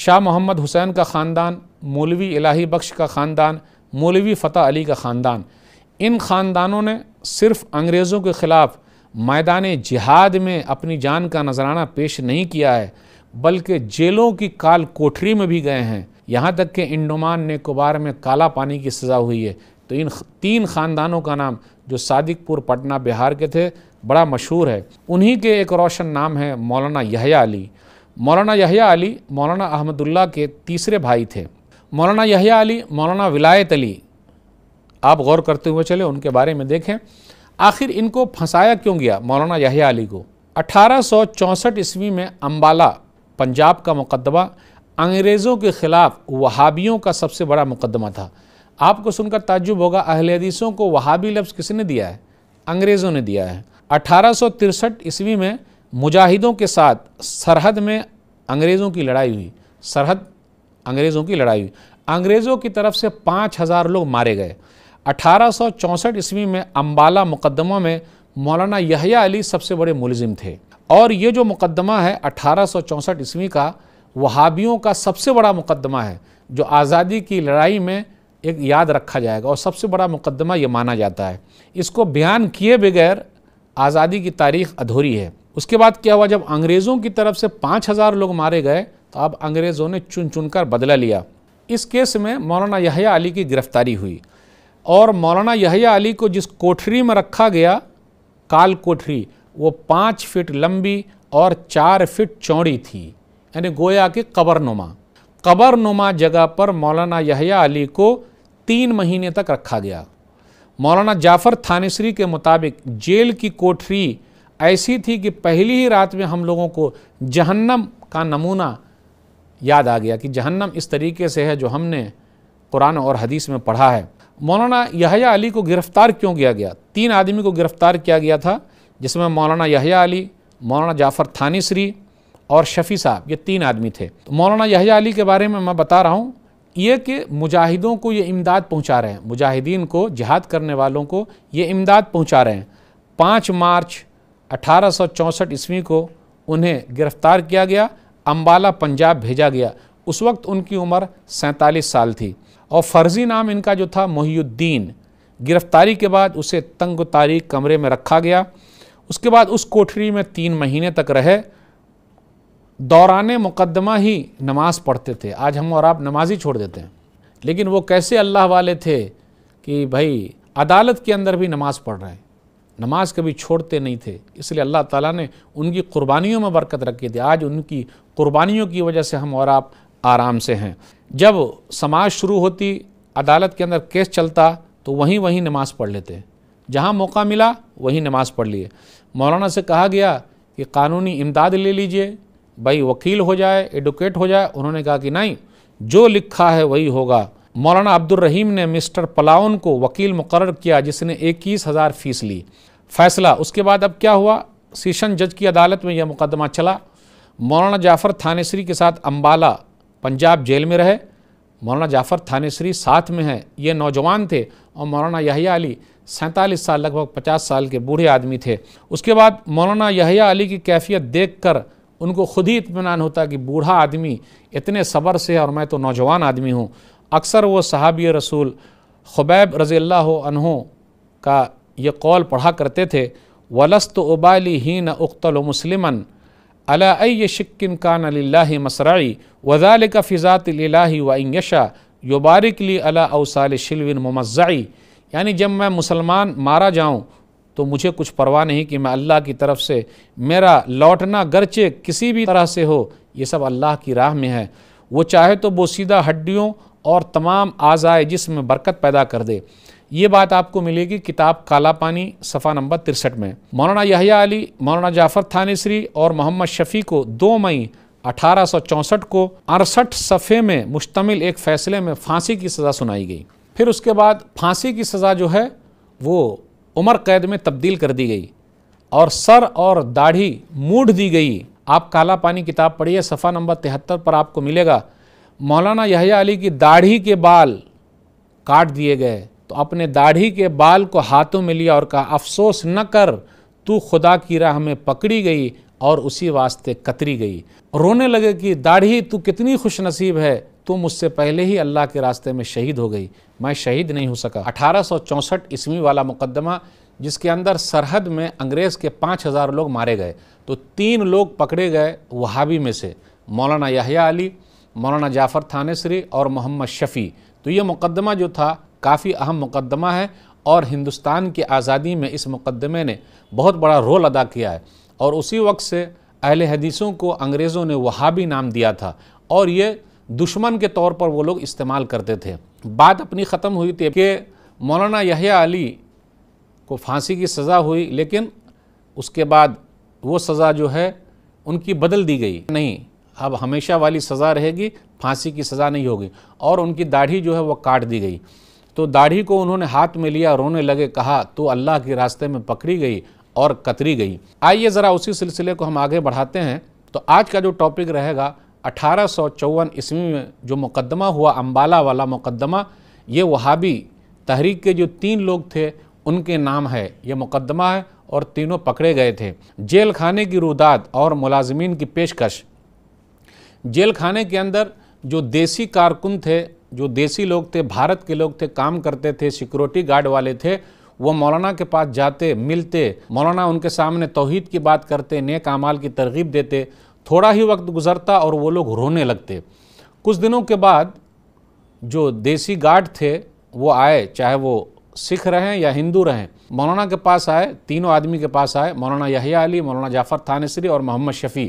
Speaker 1: शाह मोहम्मद हुसैन का ख़ानदान मौलवी इलाही बख्श का ख़ानदान मौलवी फ़तेह अली का ख़ानदान इन ख़ानदानों ने सिर्फ़ अंग्रेज़ों के ख़िलाफ़ मैदान जिहाद में अपनी जान का नजराना पेश नहीं किया है बल्कि जेलों की काल कोठरी में भी गए हैं यहाँ तक कि इंडोमान निकोबार में काला पानी की सज़ा हुई है तो इन तीन ख़ानदानों का नाम जो सादिकपुर पटना बिहार के थे बड़ा मशहूर है उन्हीं के एक रोशन नाम है मौलाना यहया अली मौलाना यहया अली मौलाना अहमदुल्ला के तीसरे भाई थे मौलाना यहया अली मौलाना विलायत अली आप गौर करते हुए चले उनके बारे में देखें आखिर इनको फंसाया क्यों गया मौलाना यहया अली को अठारह ईस्वी में अम्बाला पंजाब का मुकदमा अंग्रेज़ों के ख़िलाफ़ वहाबियों का सबसे बड़ा मुकदमा था आपको सुनकर ताजुब होगा अहले हदीसों को वहाबी लफ्ज़ किसने दिया है अंग्रेज़ों ने दिया है अठारह ईस्वी में मुजाहिदों के साथ सरहद में अंग्रेज़ों की लड़ाई हुई सरहद अंग्रेज़ों की लड़ाई हुई अंग्रेज़ों की तरफ से पाँच हज़ार लोग मारे गए अठारह ईस्वी में अम्बाला मुकदमा में मौलाना यहिया अली सबसे बड़े मुलजिम थे और ये जो मुकदमा है अठारह ईस्वी का वहाबियों का सबसे बड़ा मुकदमा है जो आज़ादी की लड़ाई में एक याद रखा जाएगा और सबसे बड़ा मुकदमा ये माना जाता है इसको बयान किए बगैर आज़ादी की तारीख अधूरी है उसके बाद क्या हुआ जब अंग्रेज़ों की तरफ से पाँच हज़ार लोग मारे गए तो अब अंग्रेज़ों ने चुन चुन कर बदला लिया इस केस में मौलाना यहिया अली की गिरफ्तारी हुई और मौलाना यहिया अली को जिस कोठरी में रखा गया काल कोठरी वो पाँच फिट लंबी और चार फिट चौड़ी थी यानी गोया कि कबरनुमा कबरनुमा जगह पर मौलाना यहिया अली को तीन महीने तक रखा गया मौलाना जाफ़र थानेसरी के मुताबिक जेल की कोठरी ऐसी थी कि पहली ही रात में हम लोगों को जहन्नम का नमूना याद आ गया कि जहन्नम इस तरीके से है जो हमने कुरान और हदीस में पढ़ा है मौलाना यहया अली को गिरफ़्तार क्यों किया गया तीन आदमी को गिरफ़्तार किया गया था जिसमें मौलाना यहिया अली मौलाना जाफ़र थानी श्री और शफ़ी साहब ये तीन आदमी थे तो मौलाना यहिया अली के बारे में मैं बता रहा हूँ ये कि मुजाहिदों को ये इमदाद पहुँचा रहे हैं मुजाहिदीन को जिहाद करने वालों को ये इमदाद पहुँचा रहे हैं पाँच मार्च अठारह ईस्वी को उन्हें गिरफ़्तार किया गया अम्बाला पंजाब भेजा गया उस वक्त उनकी उम्र सैंतालीस साल थी और फर्जी नाम इनका जो था मोहियुद्दीन गिरफ़्तारी के बाद उसे तंग तारीख कमरे में रखा गया उसके बाद उस कोठरी में तीन महीने तक रहे दौरान मुकदमा ही नमाज़ पढ़ते थे आज हम और आप नमाज ही छोड़ देते हैं लेकिन वो कैसे अल्लाह वाले थे कि भाई अदालत के अंदर भी नमाज़ पढ़ रहे हैं नमाज कभी छोड़ते नहीं थे इसलिए अल्लाह ताला ने उनकी कुर्बानियों में बरकत रखी थी आज उनकी कुर्बानियों की वजह से हम और आप आराम से हैं जब समाज शुरू होती अदालत के अंदर केस चलता तो वहीं वहीं नमाज़ पढ़ लेते जहाँ मौका मिला वहीं नमाज़ पढ़ लिए मौलाना से कहा गया कि कानूनी इमदाद ले लीजिए भाई वकील हो जाए एडवोकेट हो जाए उन्होंने कहा कि नहीं जो लिखा है वही होगा मौलाना अब्दुलरहीम ने मिस्टर पलाउन को वकील मुकर किया जिसने इक्कीस हज़ार फीस ली फैसला उसके बाद अब क्या हुआ सीशन जज की अदालत में यह मुकदमा चला मौलाना जाफ़र थानेसरी के साथ अम्बाला पंजाब जेल में रहे मौलाना जाफ़र थानेसरी साथ में हैं ये नौजवान थे और मौलाना यहिया अली सैंतालीस साल लगभग पचास साल के बूढ़े आदमी थे उसके बाद मौलाना यहिया अली की कैफियत देख कर उनको खुद ही इतमान होता कि बूढ़ा आदमी इतने सब्र से है और मैं तो नौजवान आदमी हूँ अक्सर वो सहाबी रसूल खुबैब रज़ी का ये कौल पढ़ा करते थे वलस्त उबाली ही न उख्तल मुसलमन अलाय शिक्किन कान अली मसराई वज़ाल का फ़िज़ात लाही व इंगशा युबारिकली अला अवसाल शिलविन ममज़ाई यानी जब मैं मुसलमान मारा जाऊं तो मुझे कुछ परवाह नहीं कि मैं अल्लाह की तरफ से मेरा लौटना गर्चे किसी भी तरह से हो ये सब अल्लाह की राह में है वो चाहे तो वो सीधा हड्डियों और तमाम आज़ाए जिसमें बरकत पैदा कर दे ये बात आपको मिलेगी किताब काला पानी सफ़ा नंबर तिरसठ में मौलाना यहिया अली मौलाना जाफ़र थानेसरी और मोहम्मद शफ़ी को दो मई 1864 को अड़सठ सफ़े में मुश्तमिल एक फ़ैसले में फांसी की सज़ा सुनाई गई फिर उसके बाद फांसी की सज़ा जो है वो उम्र कैद में तब्दील कर दी गई और सर और दाढ़ी मूढ़ दी गई आप काला पानी किताब पढ़िए सफ़ा नंबर तिहत्तर पर आपको मिलेगा मौलाना यहया अली की दाढ़ी के बाल काट दिए गए तो अपने दाढ़ी के बाल को हाथों में लिया और कहा अफसोस न कर तू खुदा की राह में पकड़ी गई और उसी वास्ते कतरी गई रोने लगे कि दाढ़ी तू कितनी खुश नसीब है तुम मुझसे पहले ही अल्लाह के रास्ते में शहीद हो गई मैं शहीद नहीं हो सका अठारह ईस्वी वाला मुकदमा जिसके अंदर सरहद में अंग्रेज़ के पाँच हज़ार लोग मारे गए तो तीन लोग पकड़े गए वहाबी में से मौलाना यहिया अली मौलाना जाफ़र थानेसरी और मोहम्मद शफ़ी तो ये मुकदमा जो था काफ़ी अहम मुकदमा है और हिंदुस्तान की आज़ादी में इस मुकदमे ने बहुत बड़ा रोल अदा किया है और उसी वक्त से अहल हदीसों को अंग्रेज़ों ने वहाबी नाम दिया था और ये दुश्मन के तौर पर वो लोग इस्तेमाल करते थे बात अपनी ख़त्म हुई थी कि मौलाना यहिया अली को फांसी की सज़ा हुई लेकिन उसके बाद वो सज़ा जो है उनकी बदल दी गई नहीं अब हमेशा वाली सज़ा रहेगी फांसी की सज़ा नहीं होगी और उनकी दाढ़ी जो है वो काट दी गई तो दाढ़ी को उन्होंने हाथ में लिया रोने लगे कहा तो अल्लाह के रास्ते में पकड़ी गई और कतरी गई आइए ज़रा उसी सिलसिले को हम आगे बढ़ाते हैं तो आज का जो टॉपिक रहेगा अठारह सौ चौवन ईस्वी में जो मुकदमा हुआ अम्बाला वाला मुकदमा ये वहाबी तहरीक के जो तीन लोग थे उनके नाम है ये मुकदमा है और तीनों पकड़े गए थे जेल खाने की रुदाद और मुलाजमीन की पेशकश जेल खाने के अंदर जो देसी कारकुन थे जो देसी लोग थे भारत के लोग थे काम करते थे सिक्योरिटी गार्ड वाले थे वो मौलाना के पास जाते मिलते मौलाना उनके सामने तोहहीद की बात करते नेक अमाल की तरगीब देते थोड़ा ही वक्त गुजरता और वो लोग रोने लगते कुछ दिनों के बाद जो देसी गार्ड थे वो आए चाहे वो सिख रहें या हिंदू रहें मौलाना के पास आए तीनों आदमी के पास आए मौलाना यहिया अली मौलाना जाफ़र थानेसरी और मोहम्मद शफ़ी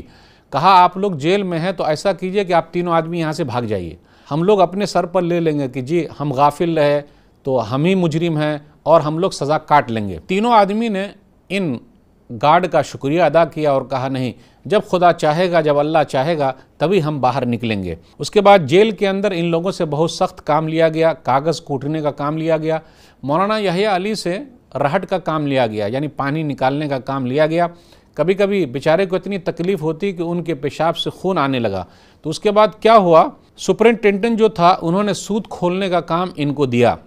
Speaker 1: कहा आप लोग जेल में हैं तो ऐसा कीजिए कि आप तीनों आदमी यहाँ से भाग जाइए हम लोग अपने सर पर ले लेंगे कि जी हम गाफिल रहे तो हम ही मुजरिम हैं और हम लोग सज़ा काट लेंगे तीनों आदमी ने इन गार्ड का शुक्रिया अदा किया और कहा नहीं जब खुदा चाहेगा जब अल्लाह चाहेगा तभी हम बाहर निकलेंगे उसके बाद जेल के अंदर इन लोगों से बहुत सख्त काम लिया गया कागज़ कूटने का काम लिया गया मौलाना यहिया अली से राहट का काम लिया गया यानी पानी निकालने का काम लिया गया कभी कभी बेचारे को इतनी तकलीफ़ होती कि उनके पेशाब से खून आने लगा तो उसके बाद क्या हुआ सुपरिनटेंडेंट जो था उन्होंने सूद खोलने का काम इनको दिया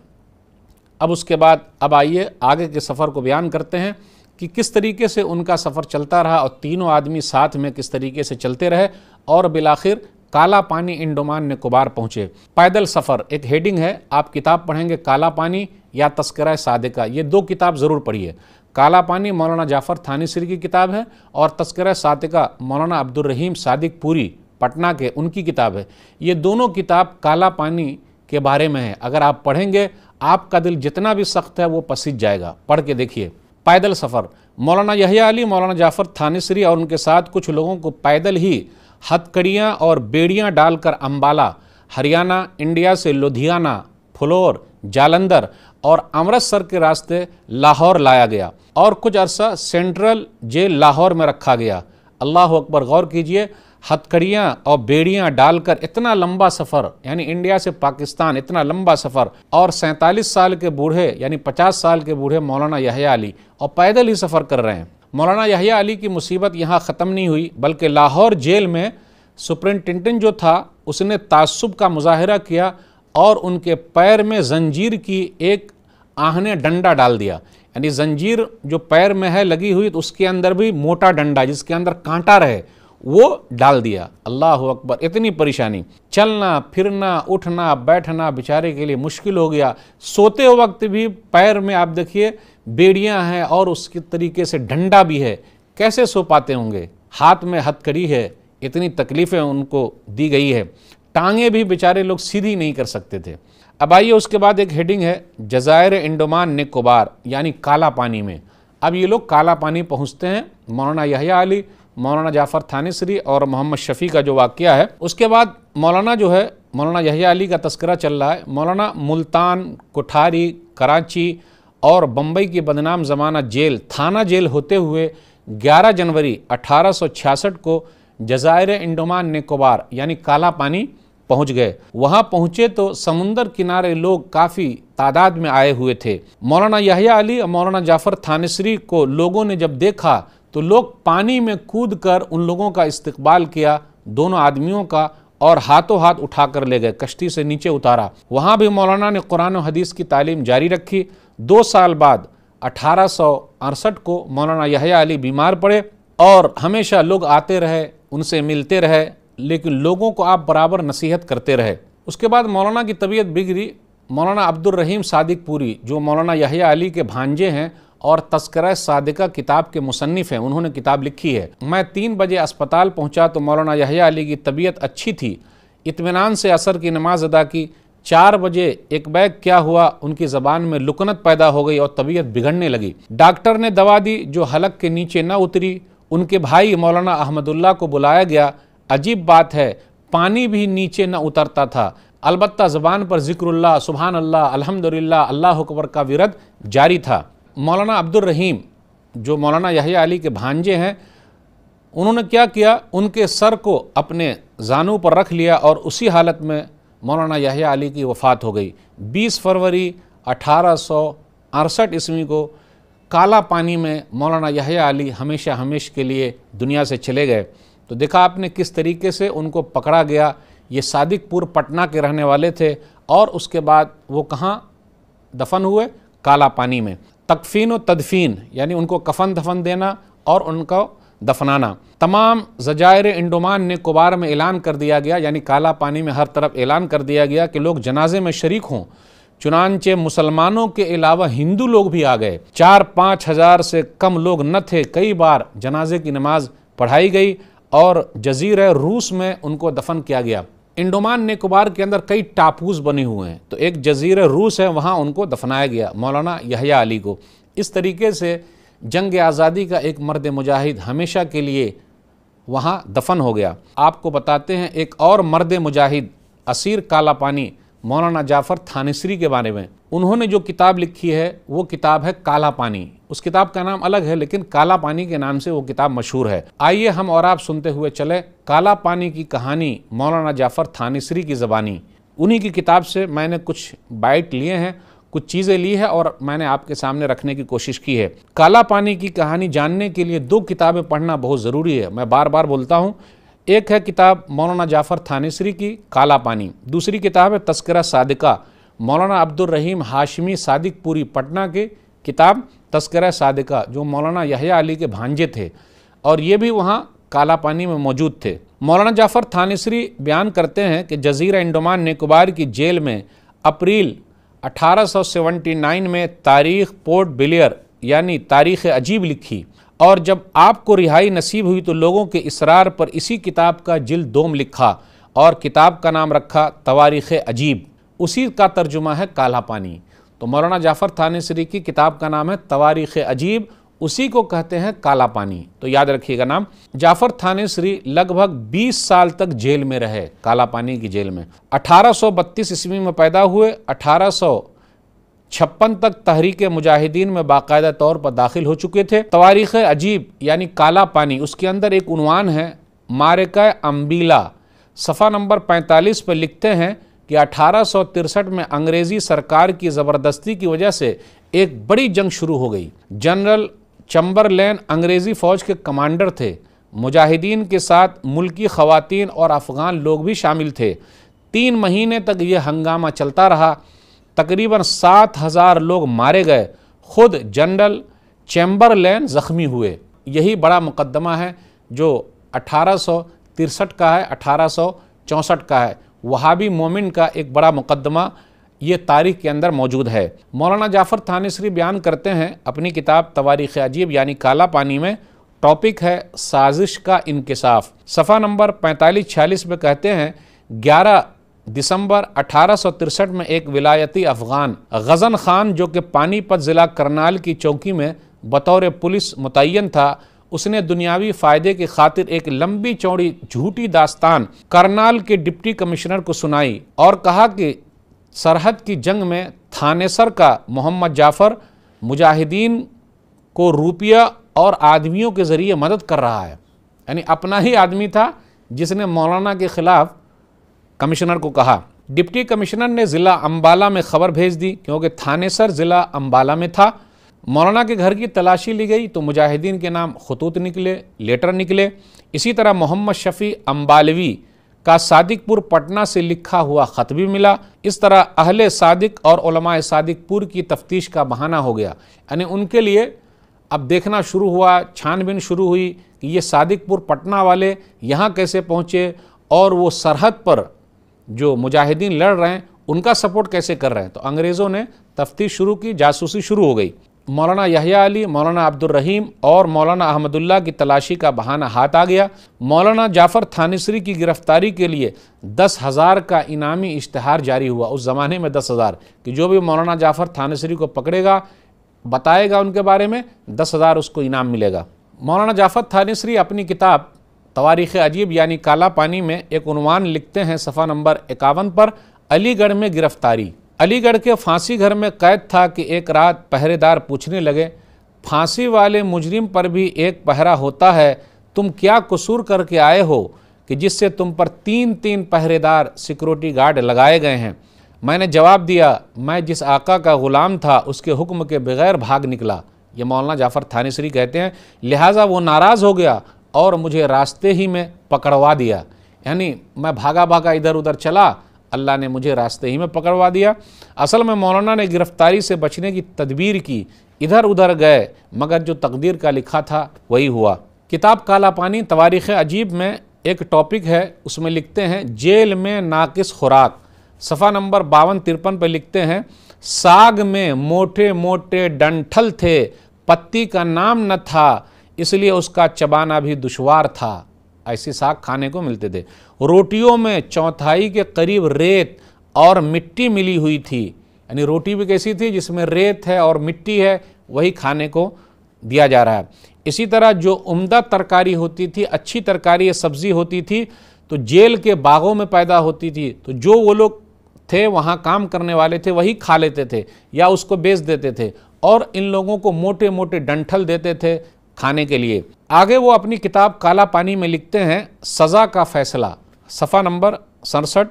Speaker 1: अब उसके बाद अब आइए आगे के सफ़र को बयान करते हैं कि किस तरीके से उनका सफ़र चलता रहा और तीनों आदमी साथ में किस तरीके से चलते रहे और बिलाखिर काला पानी इंडोमान निकोबार पहुँचे पैदल सफ़र एक हेडिंग है आप किताब पढ़ेंगे काला पानी या तस्करा सादिका ये दो किताब ज़रूर पढ़िए काला पानी मौलाना जाफ़र थानी सिर की किताब है और तस्करा सादिका मौलाना अब्दुलरहीम सादिक पूरी पटना के उनकी किताब है ये दोनों किताब काला पानी के बारे में है अगर आप पढ़ेंगे आपका दिल जितना भी सख्त है वो पसीज जाएगा पढ़ के देखिए पैदल सफ़र मौलाना यहिया अली मौलाना जाफ़र थानेसरी और उनके साथ कुछ लोगों को पैदल ही हथकड़ियाँ और बेड़ियाँ डालकर अम्बाला हरियाणा इंडिया से लुधियाना फलोर जालंधर और अमृतसर के रास्ते लाहौर लाया गया और कुछ अरसा सेंट्रल जेल लाहौर में रखा गया अल्लाह अकबर गौर कीजिए हथकड़ियाँ और बेड़ियाँ डालकर इतना लंबा सफ़र यानी इंडिया से पाकिस्तान इतना लंबा सफ़र और सैंतालीस साल के बूढ़े यानी पचास साल के बूढ़े मौलाना यहया अली और पैदल ही सफ़र कर रहे हैं मौलाना यहया अली की मुसीबत यहाँ ख़त्म नहीं हुई बल्कि लाहौर जेल में सुप्रिंटेंडेंट जो था उसने तसब का मुजाहरा किया और उनके पैर में जंजीर की एक आहने डंडा डाल दिया यानी जंजीर जो पैर में है लगी हुई तो उसके अंदर भी मोटा डंडा जिसके अंदर कांटा रहे वो डाल दिया अल्लाह अकबर इतनी परेशानी चलना फिरना उठना बैठना बेचारे के लिए मुश्किल हो गया सोते वक्त भी पैर में आप देखिए बेड़ियां हैं और उसके तरीके से डंडा भी है कैसे सो पाते होंगे हाथ में हथकड़ी है इतनी तकलीफ़ें उनको दी गई है टांगे भी बेचारे लोग सीधी नहीं कर सकते थे अब आइए उसके बाद एक हेडिंग है जजायर इंडोमान निकोबार यानी काला पानी में अब ये लोग काला पानी पहुँचते हैं मौलाना यहिया अली मौलाना जाफ़र थानेसरी और मोहम्मद शफ़ी का जो वाक़ है उसके बाद मौलाना जो है मौलाना यही अली का तस्करा चल रहा है मौलाना मुल्तान कोठारी कराची और बम्बई की बदनाम जमाना जेल थाना जेल होते हुए 11 जनवरी 1866 को जजायर इंडोमान निकोबार यानी काला पानी पहुंच गए वहां पहुंचे तो समुंदर किनारे लोग काफ़ी तादाद में आए हुए थे मौलाना यही अली और मौलाना जाफ़र थानेसरी को लोगों ने जब देखा तो लोग पानी में कूद कर उन लोगों का इस्तकबाल किया दोनों आदमियों का और हाथों हाथ उठा कर ले गए कश्ती से नीचे उतारा वहाँ भी मौलाना ने कुरान हदीस की तालीम जारी रखी दो साल बाद अठारह को मौलाना यहा अली बीमार पड़े और हमेशा लोग आते रहे उनसे मिलते रहे लेकिन लोगों को आप बराबर नसीहत करते रहे उसके बाद मौलाना की तबीयत बिगड़ी मौलाना अब्दुलरहीम सादिकपुरी सादिक पूरी जो मौलाना यहा अली के भांजे हैं और तस्करा सादिका किताब के मुसनफ़ हैं उन्होंने किताब लिखी है मैं तीन बजे अस्पताल पहुँचा तो मौलाना यहिया अली की तबीयत अच्छी थी इतमान से असर की नमाज अदा की चार बजे एक बैग क्या हुआ उनकी ज़बान में लुकनत पैदा हो गई और तबीयत बिगड़ने लगी डॉक्टर ने दवा दी जो हलक के नीचे न उतरी उनके भाई मौलाना अहमदुल्ला को बुलाया गया अजीब बात है पानी भी नीचे न उतरता था अलबत् ज़बान पर ज़िक्रल्ला सुबहानल्ला अलहमदिल्ला अल्लाह अकबर का विरद जारी था मौलाना अब्दुल रहीम जो मौलाना यहिया अली के भांजे हैं उन्होंने क्या किया उनके सर को अपने जानों पर रख लिया और उसी हालत में मौलाना यहिया अली की वफ़ात हो गई 20 फरवरी अठारह ईस्वी को काला पानी में मौलाना यहा अली हमेशा हमेश के लिए दुनिया से चले गए तो देखा आपने किस तरीके से उनको पकड़ा गया ये सादिकपुर पटना के रहने वाले थे और उसके बाद वो कहाँ दफन हुए काला पानी में तकफीन व तदफीन यानी उनको कफन दफन देना और उनको दफनाना तमाम जजायर इंडोमान ने कुबार में ऐलान कर दिया गया यानी काला पानी में हर तरफ ऐलान कर दिया गया कि लोग जनाजे में शरीक हों चुनानचे मुसलमानों के अलावा हिंदू लोग भी आ गए चार पाँच हज़ार से कम लोग न थे कई बार जनाजे की नमाज पढ़ाई गई और जजीर रूस में उनको दफन किया गया इंडोमान निकोबार के अंदर कई टापूज बने हुए हैं तो एक जजीर रूस है वहाँ उनको दफनाया गया मौलाना यहया अली को इस तरीके से जंग आज़ादी का एक मर्द मुजाहिद हमेशा के लिए वहाँ दफन हो गया आपको बताते हैं एक और मर्द मुजाहिद असीर काला पानी मौलाना जाफ़र थानेसरी के बारे में उन्होंने जो किताब लिखी है वो किताब है काला पानी उस किताब का नाम अलग है लेकिन काला पानी के नाम से वो किताब मशहूर है आइए हम और आप सुनते हुए चले काला पानी की कहानी मौलाना जाफर थानिसरी की ज़बानी उन्हीं की किताब से मैंने कुछ बाइट लिए हैं कुछ चीज़ें ली है और मैंने आपके सामने रखने की कोशिश की है काला पानी की कहानी जानने के लिए दो किताबें पढ़ना बहुत ज़रूरी है मैं बार बार बोलता हूँ एक है किताब मौलाना जाफ़र थानिसरी की काला पानी दूसरी किताब है तस्करा सादिका मौलाना अब्दुल रहीम हाशमी सादिकपुरी पटना के किताब तस्करा सादिका जो मौलाना यहया अली के भांजे थे और ये भी वहाँ काला पानी में मौजूद थे मौलाना जाफ़र थानिसरी बयान करते हैं कि जजीरा इंडोमान निकोबार की जेल में अप्रैल 1879 में तारीख पोर्ट बिलियर यानी तारीख अजीब लिखी और जब आपको रिहाई नसीब हुई तो लोगों के इसरार पर इसी किताब का जिल दोम लिखा और किताब का नाम रखा तवारीख़ अजीब उसी का तर्जुमा है काला पानी तो मौलाना जाफ़र थानेसरी की किताब का नाम है तवारीख़ अजीब उसी को कहते हैं काला पानी तो याद रखिएगा नाम जाफ़र थानेसरी लगभग 20 साल तक जेल में रहे काला पानी की जेल में 1832 ईस्वी में पैदा हुए अठारह छप्पन तक तहरीक मुजाहिदीन में बाकायदा तौर पर दाखिल हो चुके थे तवारीख़ अजीब यानी काला पानी उसके अंदर एक उनवान है मारका अम्बीला सफ़ा नंबर 45 पर लिखते हैं कि अठारह में अंग्रेज़ी सरकार की ज़बरदस्ती की वजह से एक बड़ी जंग शुरू हो गई जनरल चंबरलैन अंग्रेज़ी फ़ौज के कमांडर थे मुजाहिदीन के साथ मुल्की खातन और अफ़गान लोग भी शामिल थे तीन महीने तक ये हंगामा चलता रहा तकरीबन सात हज़ार लोग मारे गए खुद जनरल चैम्बरलैन ज़ख्मी हुए यही बड़ा मुकदमा है जो अठारह का है अठारह का है वहाबी मोमिन का एक बड़ा मुकदमा ये तारीख के अंदर मौजूद है मौलाना जाफ़र थानेसरी बयान करते हैं अपनी किताब तवारीख़ अजीब यानी काला पानी में टॉपिक है साजिश का इनकसाफ सफ़ा नंबर पैंतालीस छियालीस में कहते हैं ग्यारह दिसंबर अठारह में एक विलायती अफ़गान गज़न खान जो कि पानीपत ज़िला करनाल की चौकी में बतौर पुलिस मुतन था उसने दुनियावी फायदे की खातिर एक लंबी चौड़ी झूठी दास्तान करनाल के डिप्टी कमिश्नर को सुनाई और कहा कि सरहद की जंग में थानेसर का मोहम्मद जाफर मुजाहिदीन को रुपया और आदमियों के ज़रिए मदद कर रहा है यानी अपना ही आदमी था जिसने मौलाना के ख़िलाफ़ कमिश्नर को कहा डिप्टी कमिश्नर ने ज़िला अम्बाला में खबर भेज दी क्योंकि थानेसर ज़िला अम्बाला में था मौलाना के घर की तलाशी ली गई तो मुजाहिदीन के नाम खतूत निकले लेटर निकले इसी तरह मोहम्मद शफ़ी अम्बालवी का सादिकपुर पटना से लिखा हुआ ख़त भी मिला इस तरह अहले सादिक और सादिकपुर की तफ्तीश का बहाना हो गया यानी उनके लिए अब देखना शुरू हुआ छानबीन शुरू हुई कि ये सादिकपुर पटना वाले यहाँ कैसे पहुँचे और वो सरहद पर जो मुजाहिदीन लड़ रहे हैं उनका सपोर्ट कैसे कर रहे हैं तो अंग्रेज़ों ने तफ्तीश शुरू की जासूसी शुरू हो गई मौलाना यहिया अली मौलाना अब्दुलरहीम और मौलाना अहमदुल्ला की तलाशी का बहाना हाथ आ गया मौलाना जाफ़र थानिसरी की गिरफ्तारी के लिए दस हज़ार का इनामी इश्तहार जारी हुआ उस ज़माने में दस हज़ार कि जो भी मौलाना जाफ़र थानिसरी को पकड़ेगा बताएगा उनके बारे में दस हज़ार उसको इनाम मिलेगा मौलाना जाफ़र थानिसरी अपनी किताब तवारीख़ अजीब यानी काला पानी में एक उनवान लिखते हैं सफ़ा नंबर इक्यावन पर अलीगढ़ में गिरफ़्तारी अलीगढ़ के फांसी घर में कैद था कि एक रात पहरेदार पूछने लगे फांसी वाले मुजरिम पर भी एक पहरा होता है तुम क्या कसूर करके आए हो कि जिससे तुम पर तीन तीन पहरेदार सिक्योरिटी गार्ड लगाए गए हैं मैंने जवाब दिया मैं जिस आका का ग़ुलाम था उसके हुक्म के बगैर भाग निकला ये मौलाना जाफ़र थानेसरी कहते हैं लिहाजा वो नाराज़ हो गया और मुझे रास्ते ही में पकड़वा दिया यानी मैं भागा भागा इधर उधर चला अल्लाह ने मुझे रास्ते ही में पकड़वा दिया असल में मौलाना ने गिरफ्तारी से बचने की तदबीर की इधर उधर गए मगर जो तकदीर का लिखा था वही हुआ किताब काला पानी तवारीख़ अजीब में एक टॉपिक है उसमें लिखते हैं जेल में नाकिस खुराक सफ़ा नंबर बावन तिरपन पर लिखते हैं साग में मोटे मोटे डंठल थे पत्ती का नाम न था इसलिए उसका चबाना भी दुशवार था ऐसी साग खाने को मिलते थे रोटियों में चौथाई के करीब रेत और मिट्टी मिली हुई थी यानी रोटी भी कैसी थी जिसमें रेत है और मिट्टी है वही खाने को दिया जा रहा है इसी तरह जो उम्दा तरकारी होती थी अच्छी तरकारी या सब्ज़ी होती थी तो जेल के बागों में पैदा होती थी तो जो वो लोग थे वहाँ काम करने वाले थे वही खा लेते थे या उसको बेच देते थे और इन लोगों को मोटे मोटे डंठल देते थे खाने के लिए आगे वो अपनी किताब काला पानी में लिखते हैं सज़ा का फैसला सफ़ा नंबर सड़सठ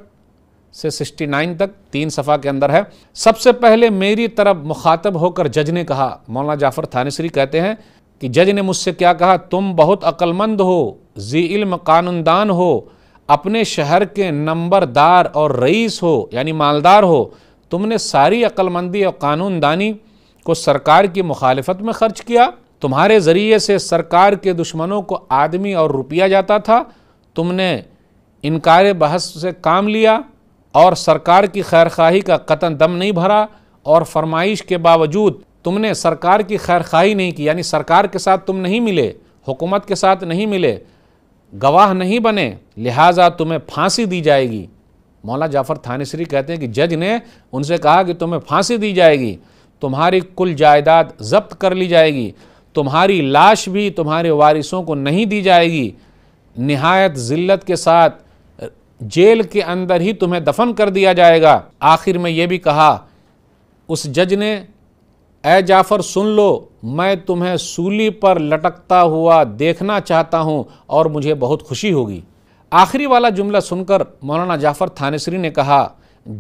Speaker 1: से 69 तक तीन सफ़ा के अंदर है सबसे पहले मेरी तरफ मुखातब होकर जज ने कहा मौलाना जाफ़र थानेसरी कहते हैं कि जज ने मुझसे क्या कहा तुम बहुत अक्लमंद हो जी इल्म कानूनदान हो अपने शहर के नंबरदार और रईस हो यानी मालदार हो तुमने सारी अक्लमंदी और कानूनदानी को सरकार की मुखालफत में ख़र्च किया तुम्हारे ज़रिए से सरकार के दुश्मनों को आदमी और रुपया जाता था तुमने इनकार बहस से काम लिया और सरकार की खैरखाही का कतन दम नहीं भरा और फरमाइश के बावजूद तुमने सरकार की खैरखाही नहीं की यानी सरकार के साथ तुम नहीं मिले हुकूमत के साथ नहीं मिले गवाह नहीं बने लिहाजा तुम्हें फांसी दी जाएगी मौला जाफ़र थानेसरी कहते हैं कि जज ने उनसे कहा कि तुम्हें फांसी दी जाएगी तुम्हारी कुल जायदाद जब्त कर ली जाएगी तुम्हारी लाश भी तुम्हारे वारिसों को नहीं दी जाएगी नहायत ज़िल्लत के साथ जेल के अंदर ही तुम्हें दफन कर दिया जाएगा आखिर में यह भी कहा उस जज ने ऐ जाफ़र सुन लो मैं तुम्हें सूली पर लटकता हुआ देखना चाहता हूँ और मुझे बहुत खुशी होगी आखिरी वाला जुमला सुनकर मौलाना जाफ़र थानेसरी ने कहा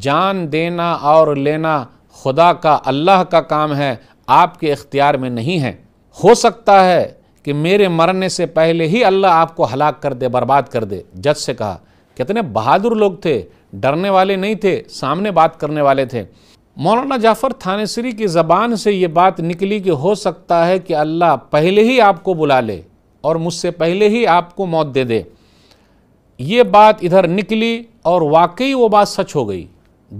Speaker 1: जान देना और लेना खुदा का अल्लाह का काम है आपके इख्तियार में नहीं है हो सकता है कि मेरे मरने से पहले ही अल्लाह आपको हलाक कर दे बर्बाद कर दे जज से कहा कितने बहादुर लोग थे डरने वाले नहीं थे सामने बात करने वाले थे मौलाना जाफ़र थानेसरी की ज़बान से ये बात निकली कि हो सकता है कि अल्लाह पहले ही आपको बुला ले और मुझसे पहले ही आपको मौत दे दे ये बात इधर निकली और वाकई वो बात सच हो गई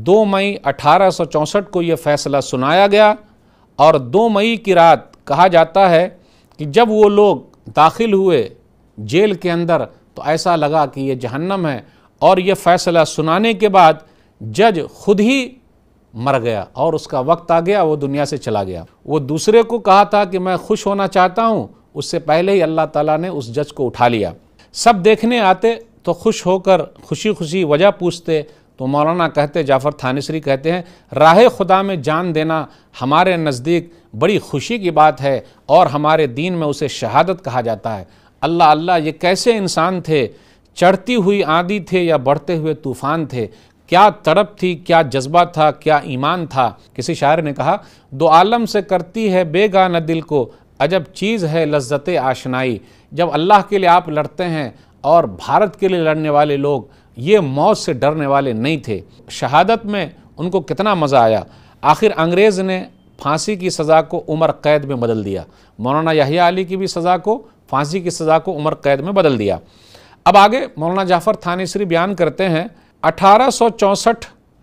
Speaker 1: दो मई अठारह को ये फ़ैसला सुनाया गया और दो मई की रात कहा जाता है कि जब वो लोग दाखिल हुए जेल के अंदर तो ऐसा लगा कि ये जहन्नम है और ये फ़ैसला सुनाने के बाद जज खुद ही मर गया और उसका वक्त आ गया वो दुनिया से चला गया वो दूसरे को कहा था कि मैं खुश होना चाहता हूँ उससे पहले ही अल्लाह ताला ने उस जज को उठा लिया सब देखने आते तो खुश होकर खुशी खुशी वजह पूछते तो मौलाना कहते जाफ़र थानेसरी कहते हैं राह खुदा में जान देना हमारे नज़दीक बड़ी खुशी की बात है और हमारे दीन में उसे शहादत कहा जाता है अल्लाह अल्लाह ये कैसे इंसान थे चढ़ती हुई आंधी थे या बढ़ते हुए तूफ़ान थे क्या तड़प थी क्या जज्बा था क्या ईमान था किसी शायर ने कहा दो आलम से करती है बेगान दिल को अजब चीज़ है लज्जत आशनाई जब अल्लाह के लिए आप लड़ते हैं और भारत के लिए लड़ने वाले लोग ये मौत से डरने वाले नहीं थे शहादत में उनको कितना मज़ा आया आखिर अंग्रेज़ ने फांसी की सज़ा को उम्र कैद में बदल दिया मौलाना याहिया अली की भी सज़ा को फांसी की सज़ा को उम्र कैद में बदल दिया अब आगे मौलाना जाफ़र थानेसरी बयान करते हैं अठारह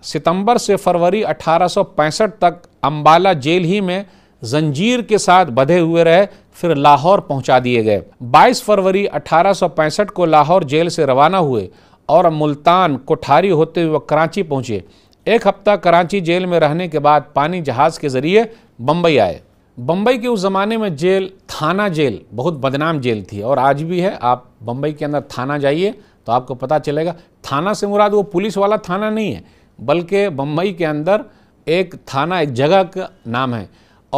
Speaker 1: सितंबर से फरवरी 1865 तक अंबाला जेल ही में जंजीर के साथ बधे हुए रहे फिर लाहौर पहुंचा दिए गए 22 फरवरी 1865 को लाहौर जेल से रवाना हुए और मुल्तान कोठारी होते हुए कराची पहुंचे एक हफ्ता कराची जेल में रहने के बाद पानी जहाज़ के ज़रिए बम्बई आए बम्बई के उस ज़माने में जेल थाना जेल बहुत बदनाम जेल थी और आज भी है आप बम्बई के अंदर थाना जाइए तो आपको पता चलेगा थाना से मुराद वो पुलिस वाला थाना नहीं है बल्कि बम्बई के अंदर एक थाना एक जगह का नाम है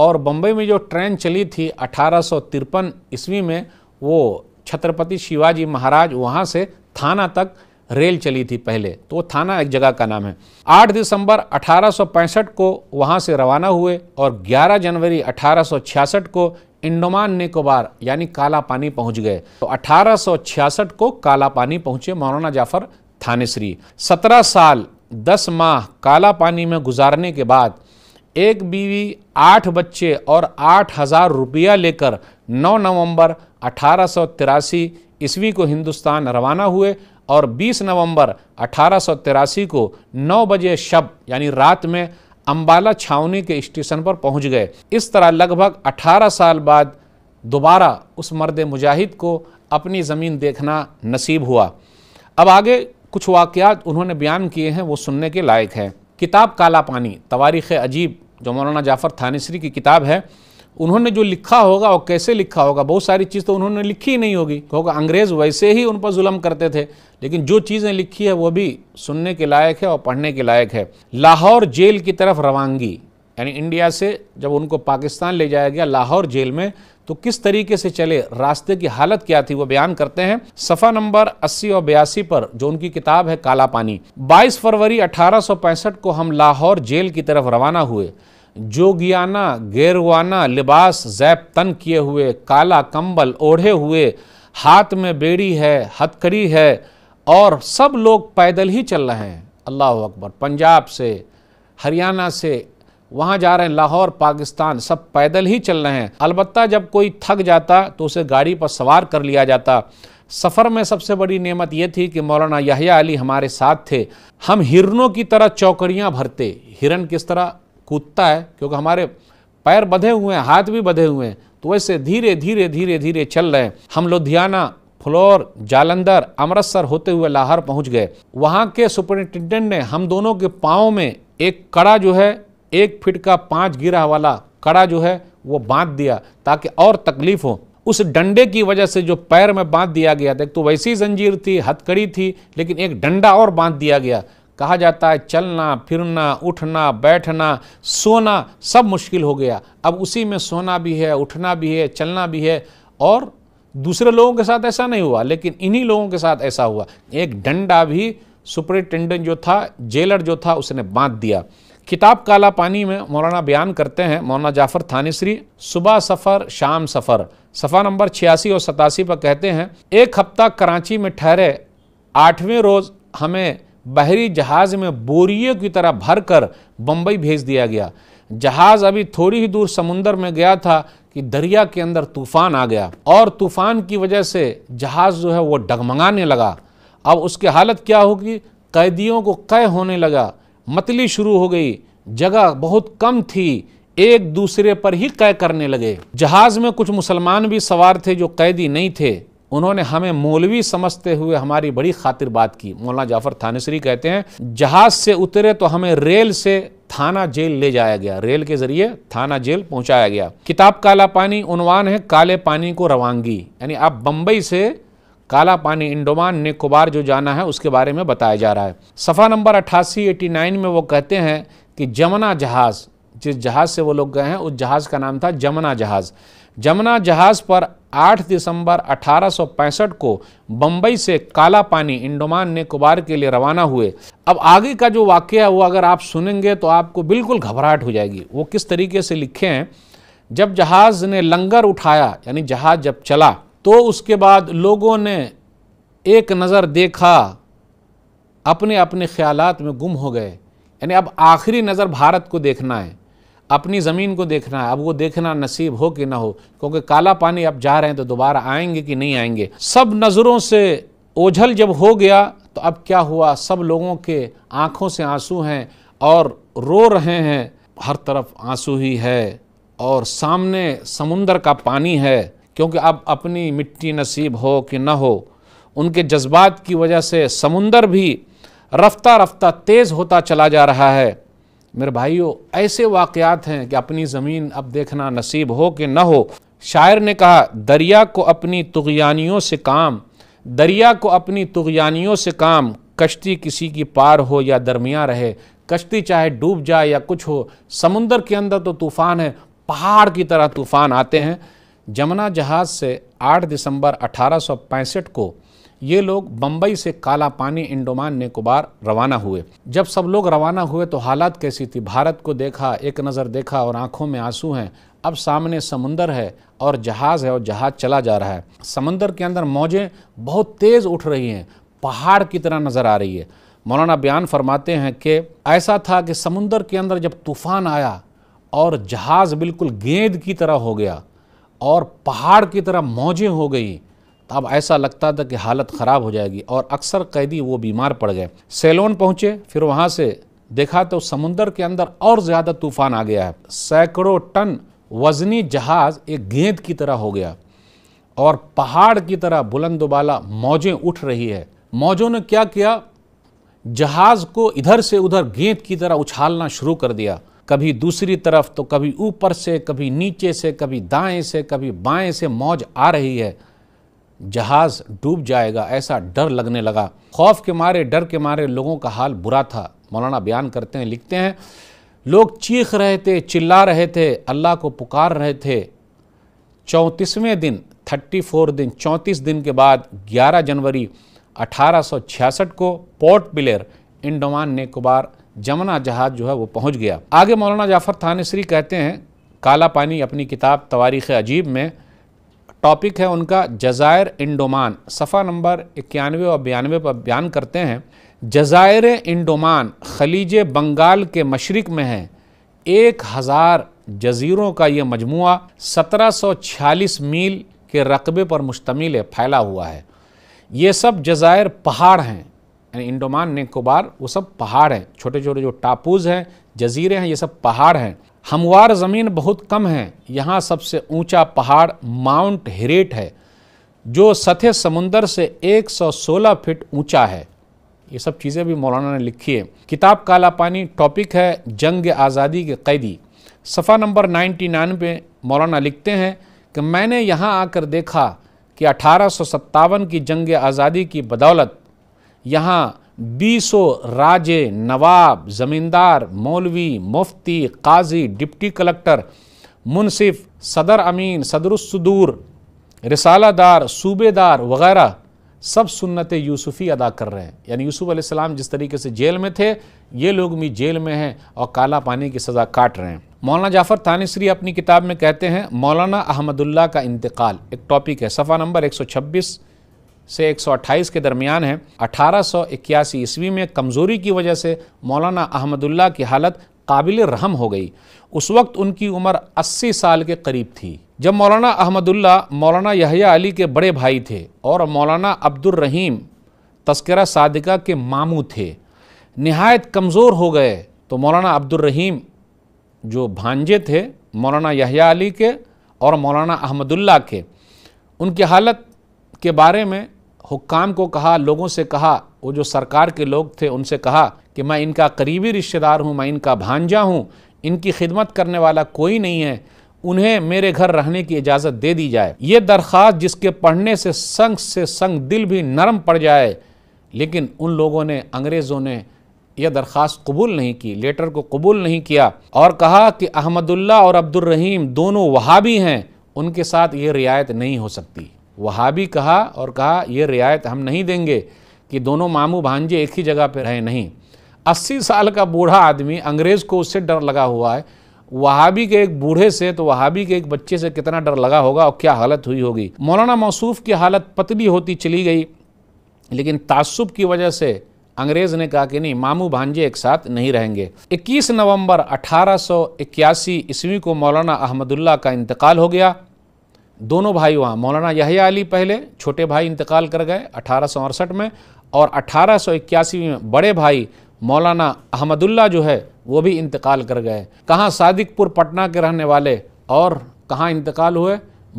Speaker 1: और बम्बई में जो ट्रेन चली थी अठारह ईस्वी में वो छत्रपति शिवाजी महाराज वहाँ से थाना तक रेल चली थी पहले तो वो थाना एक जगह का नाम है 8 दिसंबर 1865 को वहाँ से रवाना हुए और 11 जनवरी 1866 को इंडोमान निकोबार यानी काला पानी पहुँच गए तो 1866 को काला पानी पहुँचे मौलाना जाफर थानेश्री 17 साल 10 माह काला पानी में गुजारने के बाद एक बीवी आठ बच्चे और आठ हज़ार रुपया लेकर 9 नवंबर अठारह ईस्वी को हिंदुस्तान रवाना हुए और 20 नवंबर अठारह को 9 बजे शब यानी रात में अंबाला छावनी के स्टेशन पर पहुंच गए इस तरह लगभग 18 साल बाद दोबारा उस मर्द मुजाहिद को अपनी ज़मीन देखना नसीब हुआ अब आगे कुछ वाक़ात उन्होंने बयान किए हैं वो सुनने के लायक हैं किताब काला पानी तवारीख़ अजीब जो मौलाना जाफ़र थानेसरी की किताब है उन्होंने जो लिखा होगा और कैसे लिखा होगा बहुत सारी चीज़ तो उन्होंने लिखी नहीं होगी क्योंकि अंग्रेज़ वैसे ही उन पर जुल्म करते थे लेकिन जो चीज़ें लिखी है वो भी सुनने के लायक है और पढ़ने के लायक है लाहौर जेल की तरफ रवानगी यानी इंडिया से जब उनको पाकिस्तान ले जाया गया लाहौर जेल में तो किस तरीके से चले रास्ते की हालत क्या थी वो बयान करते हैं सफ़ा नंबर 80 और बयासी पर जो उनकी किताब है काला पानी 22 फरवरी 1865 को हम लाहौर जेल की तरफ रवाना हुए जोगियाना गेरवाना लिबास जैब तन किए हुए काला कंबल ओढ़े हुए हाथ में बेड़ी है हथकड़ी है और सब लोग पैदल ही चल रहे हैं अल्लाह अकबर पंजाब से हरियाणा से वहाँ जा रहे हैं लाहौर पाकिस्तान सब पैदल ही चल रहे हैं अलबत् जब कोई थक जाता तो उसे गाड़ी पर सवार कर लिया जाता सफ़र में सबसे बड़ी नेमत यह थी कि मौलाना यहिया अली हमारे साथ थे हम हिरनों की तरह चौकड़ियाँ भरते हिरन किस तरह कूदता है क्योंकि हमारे पैर बधे हुए हैं हाथ भी बधे हुए हैं तो वैसे धीरे धीरे धीरे धीरे चल रहे हैं हम लुधियाना फ्लोर जालंधर अमृतसर होते हुए लाहौर पहुंच गए वहां के सुपरिटेंडेंट ने हम दोनों के पाँव में एक कड़ा जो है एक फिट का पाँच गिरा वाला कड़ा जो है वो बांध दिया ताकि और तकलीफ हो उस डंडे की वजह से जो पैर में बांध दिया गया था तो वैसी जंजीर थी हथकड़ी थी लेकिन एक डंडा और बांध दिया गया कहा जाता है चलना फिरना उठना बैठना सोना सब मुश्किल हो गया अब उसी में सोना भी है उठना भी है चलना भी है और दूसरे लोगों के साथ ऐसा नहीं हुआ लेकिन इन्हीं लोगों के साथ ऐसा हुआ एक डंडा भी सुपरिटेंडेंट जो था जेलर जो था उसने बांध दिया किताब काला पानी में मौलाना बयान करते हैं मौलाना जाफ़र थानेसरी सुबह सफ़र शाम सफ़र सफ़ा नंबर छियासी और सतासी पर कहते हैं एक हफ्ता कराची में ठहरे आठवें रोज़ हमें बहरी जहाज़ में बोरियों की तरह भर कर बम्बई भेज दिया गया जहाज़ अभी थोड़ी ही दूर समुंदर में गया था कि दरिया के अंदर तूफ़ान आ गया और तूफ़ान की वजह से जहाज़ जो है वो डगमगाने लगा अब उसकी हालत क्या होगी कैदियों को कै होने लगा मतली शुरू हो गई जगह बहुत कम थी एक दूसरे पर ही कै करने लगे जहाज़ में कुछ मुसलमान भी सवार थे जो कैदी नहीं थे उन्होंने हमें मौलवी समझते हुए हमारी बड़ी खातिर बात की मौलाना जाफर थानेसरी कहते हैं जहाज से उतरे तो हमें रेल से थाना जेल ले जाया गया रेल के जरिए थाना जेल पहुंचाया गया किताब काला पानी उनवान है काले पानी को रवानगी यानी आप बम्बई से काला पानी इंडोमान निकोबार जो जाना है उसके बारे में बताया जा रहा है सफ़ा नंबर अट्ठासी एटी नाइन में वो कहते हैं कि जमुना जहाज़ जिस जहाज़ से वो लोग गए हैं उस जहाज़ का नाम था जमुना जहाज़ जमुना जहाज पर 8 दिसंबर 1865 को बम्बई से काला पानी इंडोमान ने कुबार के लिए रवाना हुए अब आगे का जो वाक्य है वो अगर आप सुनेंगे तो आपको बिल्कुल घबराहट हो जाएगी वो किस तरीके से लिखे हैं जब जहाज़ ने लंगर उठाया यानी जहाज जब चला तो उसके बाद लोगों ने एक नज़र देखा अपने अपने ख्यालात में गुम हो गए यानी अब आखिरी नज़र भारत को देखना है अपनी ज़मीन को देखना है अब वो देखना नसीब हो कि ना हो क्योंकि काला पानी अब जा रहे हैं तो दोबारा आएंगे कि नहीं आएंगे सब नज़रों से ओझल जब हो गया तो अब क्या हुआ सब लोगों के आँखों से आंसू हैं और रो रहे हैं हर तरफ आंसू ही है और सामने समुंदर का पानी है क्योंकि अब अपनी मिट्टी नसीब हो कि न हो उनके जज्बात की वजह से समुंदर भी रफ्ता रफ्ता तेज़ होता चला जा रहा है मेरे भाइयों ऐसे वाकयात हैं कि अपनी ज़मीन अब देखना नसीब हो कि न हो शायर ने कहा दरिया को अपनी तुगयानियों से काम दरिया को अपनी तुगयानियों से काम कश्ती किसी की पार हो या दरमिया रहे कश्ती चाहे डूब जाए या कुछ हो समुंदर के अंदर तो तूफ़ान है पहाड़ की तरह तूफ़ान आते हैं जमुना जहाज़ से 8 दिसंबर 1865 को ये लोग बम्बई से काला पानी इंडोमान निकोबार रवाना हुए जब सब लोग रवाना हुए तो हालात कैसी थी भारत को देखा एक नज़र देखा और आंखों में आंसू हैं अब सामने समुंदर है और जहाज़ है और जहाज़ चला जा रहा है समुंदर के अंदर मौजें बहुत तेज़ उठ रही हैं पहाड़ की तरह नज़र आ रही है मौलाना बयान फरमाते हैं कि ऐसा था कि समुंदर के अंदर जब तूफ़ान आया और जहाज़ बिल्कुल गेंद की तरह हो गया और पहाड़ की तरह मौजें हो गई तो अब ऐसा लगता था कि हालत ख़राब हो जाएगी और अक्सर कैदी वो बीमार पड़ गए सेलोन पहुँचे फिर वहाँ से देखा तो समुंदर के अंदर और ज़्यादा तूफान आ गया है सैकड़ों टन वजनी जहाज़ एक गेंद की तरह हो गया और पहाड़ की तरह बुलंद मौजें उठ रही है मौजों ने क्या किया जहाज़ को इधर से उधर गेंद की तरह उछालना शुरू कर दिया कभी दूसरी तरफ तो कभी ऊपर से कभी नीचे से कभी दाएं से कभी बाएं से मौज आ रही है जहाज़ डूब जाएगा ऐसा डर लगने लगा खौफ के मारे डर के मारे लोगों का हाल बुरा था मौलाना बयान करते हैं लिखते हैं लोग चीख रहे थे चिल्ला रहे थे अल्लाह को पुकार रहे थे चौंतीसवें दिन 34 दिन 34 दिन के बाद 11 जनवरी 1866 को पोर्ट ब्लेयर इंडोमान नेकोबार जमुना जहाज जो है वो पहुंच गया आगे मौलाना जाफर थानेसरी कहते हैं काला पानी अपनी किताब तवारीख अजीब में टॉपिक है उनका जज़ायर इंडोमान सफ़ा नंबर इक्यानवे और बयानवे पर बयान करते हैं जज़ायर इंडोमान खलीज बंगाल के मशरक़ में हैं एक हज़ार जजीरों का ये मजमू छियालीस मील के रकबे पर मुश्तमिल है फैला हुआ है ये सब जज़ायर पहाड़ हैं यानी इंडोमान निकोबार वो सब पहाड़ हैं छोटे छोटे जो टापूज़ हैं जजीरे हैं ये सब पहाड़ हैं हमवार ज़मीन बहुत कम है यहाँ सबसे ऊंचा पहाड़ माउंट हेरेट है जो सतह समुंदर से 116 फीट ऊंचा है ये सब चीज़ें भी मौलाना ने लिखी है किताब काला पानी टॉपिक है जंग आज़ादी के कैदी सफ़ा नंबर 99 पे मौलाना लिखते हैं कि मैंने यहाँ आकर देखा कि अठारह की जंग आज़ादी की बदौलत यहाँ बीसों राजे नवाब ज़मींदार मौलवी मुफ्ती काजी डिप्टी कलेक्टर मुनसिफ सदर अमीन सदरुसदूर रिसालादार सूबेदार वगैरह सब सुन्नत यूसुफ़ी अदा कर रहे हैं यानी यूसुफ़ अलैहिस्सलाम जिस तरीके से जेल में थे ये लोग भी जेल में हैं और काला पानी की सज़ा काट रहे हैं मौलाना जाफ़र तानिसरी अपनी किताब में कहते हैं मौलाना अहमदुल्ला का इंतकाल एक टॉपिक है सफ़ा नंबर एक छब्बीस से 128 के दरमियान है अठारह ईस्वी में कमज़ोरी की वजह से मौलाना अहमदुल्ला की हालत काबिल रहम हो गई उस वक्त उनकी उम्र 80 साल के करीब थी जब मौलाना अहमदुल्ला मौलाना यहिया अली के बड़े भाई थे और मौलाना अब्दुल रहीम तस्करा सादिका के मामू थे नहायत कमज़ोर हो गए तो मौलाना अब्दुल रहीम जो भांजे थे मौलाना यहिया अली के और मौलाना अहमदुल्ला के उनकी हालत के बारे में हुक्काम को कहा लोगों से कहा वो जो सरकार के लोग थे उनसे कहा कि मैं इनका करीबी रिश्तेदार हूँ मैं इनका भांजा हूँ इनकी खिदमत करने वाला कोई नहीं है उन्हें मेरे घर रहने की इजाज़त दे दी जाए ये दरख्वास्त जिसके पढ़ने से संग से संग दिल भी नरम पड़ जाए लेकिन उन लोगों ने अंग्रेज़ों ने यह दरख्वास्त कबूल नहीं की लेटर को कबूल नहीं किया और कहा कि अहमदुल्ला और अब्दुलरहीम दोनों वहाँ भी हैं उनके साथ ये रियायत नहीं हो सकती वहाँ भी कहा और कहा यह रियायत हम नहीं देंगे कि दोनों मामू भांजे एक ही जगह पर रहे नहीं अस्सी साल का बूढ़ा आदमी अंग्रेज़ को उससे डर लगा हुआ है वहाबी के एक बूढ़े से तो वहाबी के एक बच्चे से कितना डर लगा होगा और क्या हालत हुई होगी मौलाना मौसूफ की हालत पतली होती चली गई लेकिन तासुब की वजह से अंग्रेज़ ने कहा कि नहीं मामू भांजे एक साथ नहीं रहेंगे 21 नवंबर 1881 ईस्वी को मौलाना अहमदुल्ला का इंतकाल हो गया दोनों भाई वहाँ मौलाना यहिया अली पहले छोटे भाई इंतकाल कर गए अठारह में और अठारह में बड़े भाई मौलाना अहमदुल्ला जो है वो भी इंतकाल कर गए कहाँ सादिकपुर पटना के रहने वाले और कहाँ इंतकाल हुए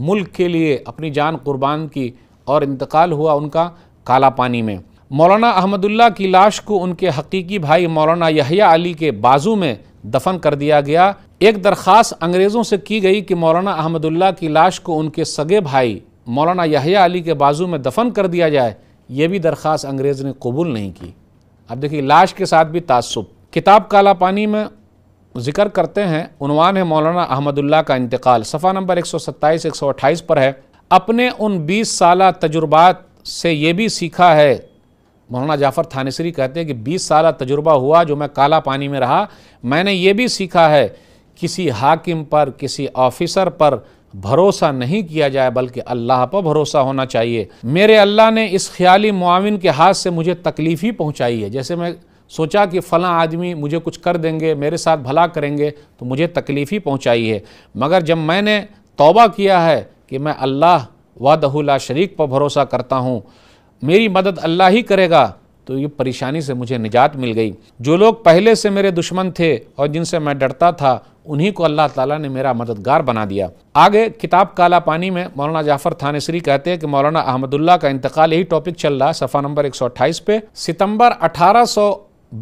Speaker 1: मुल्क के लिए अपनी जान कुर्बान की और इंतकाल हुआ उनका काला पानी में मौलाना अहमदुल्ला की लाश को उनके हकीकी भाई मौलाना यहिया अली के बाजू में दफन कर दिया गया एक दरख्वास अंग्रेज़ों से की गई कि मौलाना अहमदुल्ला की लाश को उनके सगे भाई मौलाना यहिया अली के बाजू में दफन कर दिया जाए यह भी दरख्वास्त अंग्रेज़ ने कबूल नहीं की अब देखिए लाश के साथ भी तासुब किताब काला पानी में जिक्र करते हैं उनवान है मौलाना अहमदुल्ला का इंतकाल सफ़ा नंबर सौ अट्ठाईस पर है अपने उन 20 साल तजुर्बात से ये भी सीखा है मौलाना जाफ़र थानेसरी कहते हैं कि 20 साल तजुर्बा हुआ जो मैं काला पानी में रहा मैंने ये भी सीखा है किसी हाकिम पर किसी ऑफिसर पर भरोसा नहीं किया जाए बल्कि अल्लाह पर भरोसा होना चाहिए मेरे अल्लाह ने इस ख्याली मुआविन के हाथ से मुझे तकलीफ़ ही पहुँचाई है जैसे मैं सोचा कि फ़लाँ आदमी मुझे कुछ कर देंगे मेरे साथ भला करेंगे तो मुझे तकलीफ़ ही पहुँचाई है मगर जब मैंने तोबा किया है कि मैं अल्लाह वादहुल्ला शरीक पर भरोसा करता हूँ मेरी मदद अल्लाह ही करेगा तो ये परेशानी से मुझे निजात मिल गई जो लोग पहले से मेरे दुश्मन थे और जिनसे मैं डरता था उन्हीं को अल्लाह ताला ने मेरा मददगार बना दिया आगे किताब काला पानी में मौलाना जाफर थानेसरी कहते हैं कि मौलाना अहमदुल्ला का इंतकाल यही टॉपिक चल रहा सफ़ा नंबर 128 पे सितंबर अठारह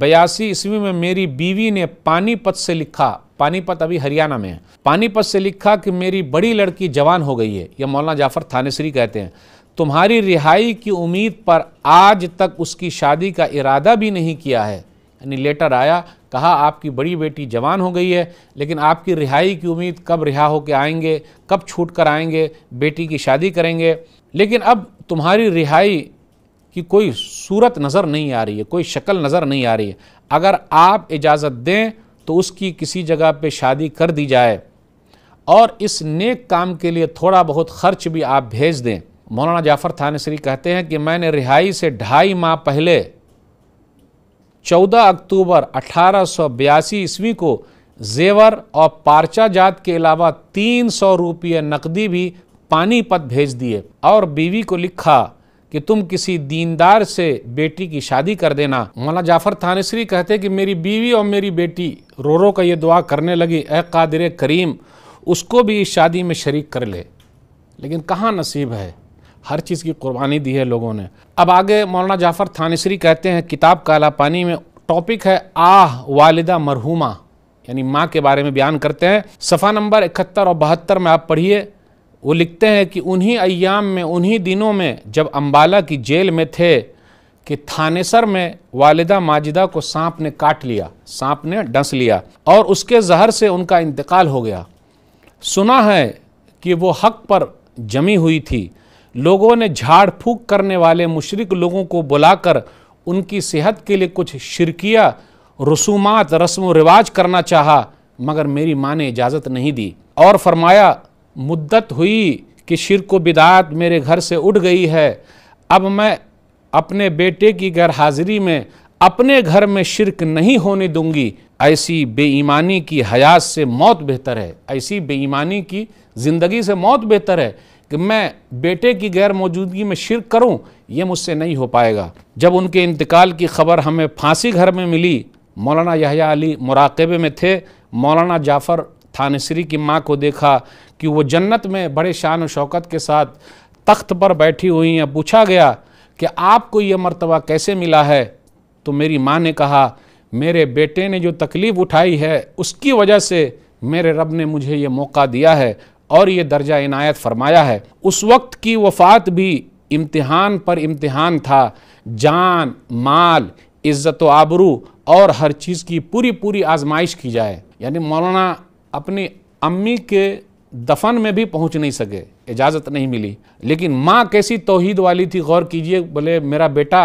Speaker 1: बयासी ईस्वी में मेरी बीवी ने पानीपत से लिखा पानीपत अभी हरियाणा में है पानीपत से लिखा कि मेरी बड़ी लड़की जवान हो गई है यह मौलाना जाफर थानेसरी कहते हैं तुम्हारी रिहाई की उम्मीद पर आज तक उसकी शादी का इरादा भी नहीं किया है यानी लेटर आया कहा आपकी बड़ी बेटी जवान हो गई है लेकिन आपकी रिहाई की उम्मीद कब रिहा होकर आएंगे कब छूट कर आएंगे बेटी की शादी करेंगे लेकिन अब तुम्हारी रिहाई की कोई सूरत नज़र नहीं आ रही है कोई शक्ल नज़र नहीं आ रही है अगर आप इजाज़त दें तो उसकी किसी जगह पे शादी कर दी जाए और इस नेक काम के लिए थोड़ा बहुत खर्च भी आप भेज दें मौलाना जाफ़र थानसरी कहते हैं कि मैंने रिहाई से ढाई माह पहले 14 अक्टूबर अठारह ईस्वी को जेवर और पार्चा जात के अलावा तीन सौ रुपये नकदी भी पानीपत भेज दिए और बीवी को लिखा कि तुम किसी दीनदार से बेटी की शादी कर देना मौला जाफर थानेसरी कहते कि मेरी बीवी और मेरी बेटी रो रो का ये दुआ करने लगी ए कादिर करीम उसको भी इस शादी में शरीक कर ले लेकिन कहाँ नसीब है हर चीज़ की कुर्बानी दी है लोगों ने अब आगे मौलाना जाफ़र थानेसरी कहते हैं किताब काला पानी में टॉपिक है आह वालिदा मरहूमा यानी माँ के बारे में बयान करते हैं सफ़ा नंबर इकहत्तर और बहत्तर में आप पढ़िए वो लिखते हैं कि उन्हीं अयाम में उन्हीं दिनों में जब अम्बाला की जेल में थे कि थानेसर में वालिदा माजिदा को सांप ने काट लिया सांप ने डंस लिया और उसके जहर से उनका इंतकाल हो गया सुना है कि वो हक पर जमी हुई थी लोगों ने झाड़ फूक करने वाले मुशरक लोगों को बुलाकर उनकी सेहत के लिए कुछ शिरकिया रसूमात रस्म रिवाज करना चाहा मगर मेरी माँ ने इजाज़त नहीं दी और फरमाया मुद्दत हुई कि शिर को बिदात मेरे घर से उठ गई है अब मैं अपने बेटे की गैर हाजिरी में अपने घर में शिरक नहीं होने दूंगी ऐसी बेईमानी की हयात से मौत बेहतर है ऐसी बेईमानी की ज़िंदगी से मौत बेहतर है कि मैं बेटे की गैर मौजूदगी में शिरक करूं ये मुझसे नहीं हो पाएगा जब उनके इंतकाल की खबर हमें फांसी घर में मिली मौलाना यहया अली मुराकबे में थे मौलाना जाफ़र थानसरी की माँ को देखा कि वो जन्नत में बड़े शान शौकत के साथ तख्त पर बैठी हुई हैं पूछा गया कि आपको ये मरतबा कैसे मिला है तो मेरी माँ ने कहा मेरे बेटे ने जो तकलीफ़ उठाई है उसकी वजह से मेरे रब ने मुझे ये मौका दिया है और ये दर्जा इनायत फरमाया है उस वक्त की वफ़ात भी इम्तिहान पर इम्तिहान था जान माल इज़्ज़त आबरू और हर चीज़ की पूरी पूरी आजमाइश की जाए यानी मौलाना अपनी अम्मी के दफन में भी पहुंच नहीं सके इजाज़त नहीं मिली लेकिन माँ कैसी तोहद वाली थी गौर कीजिए बोले मेरा बेटा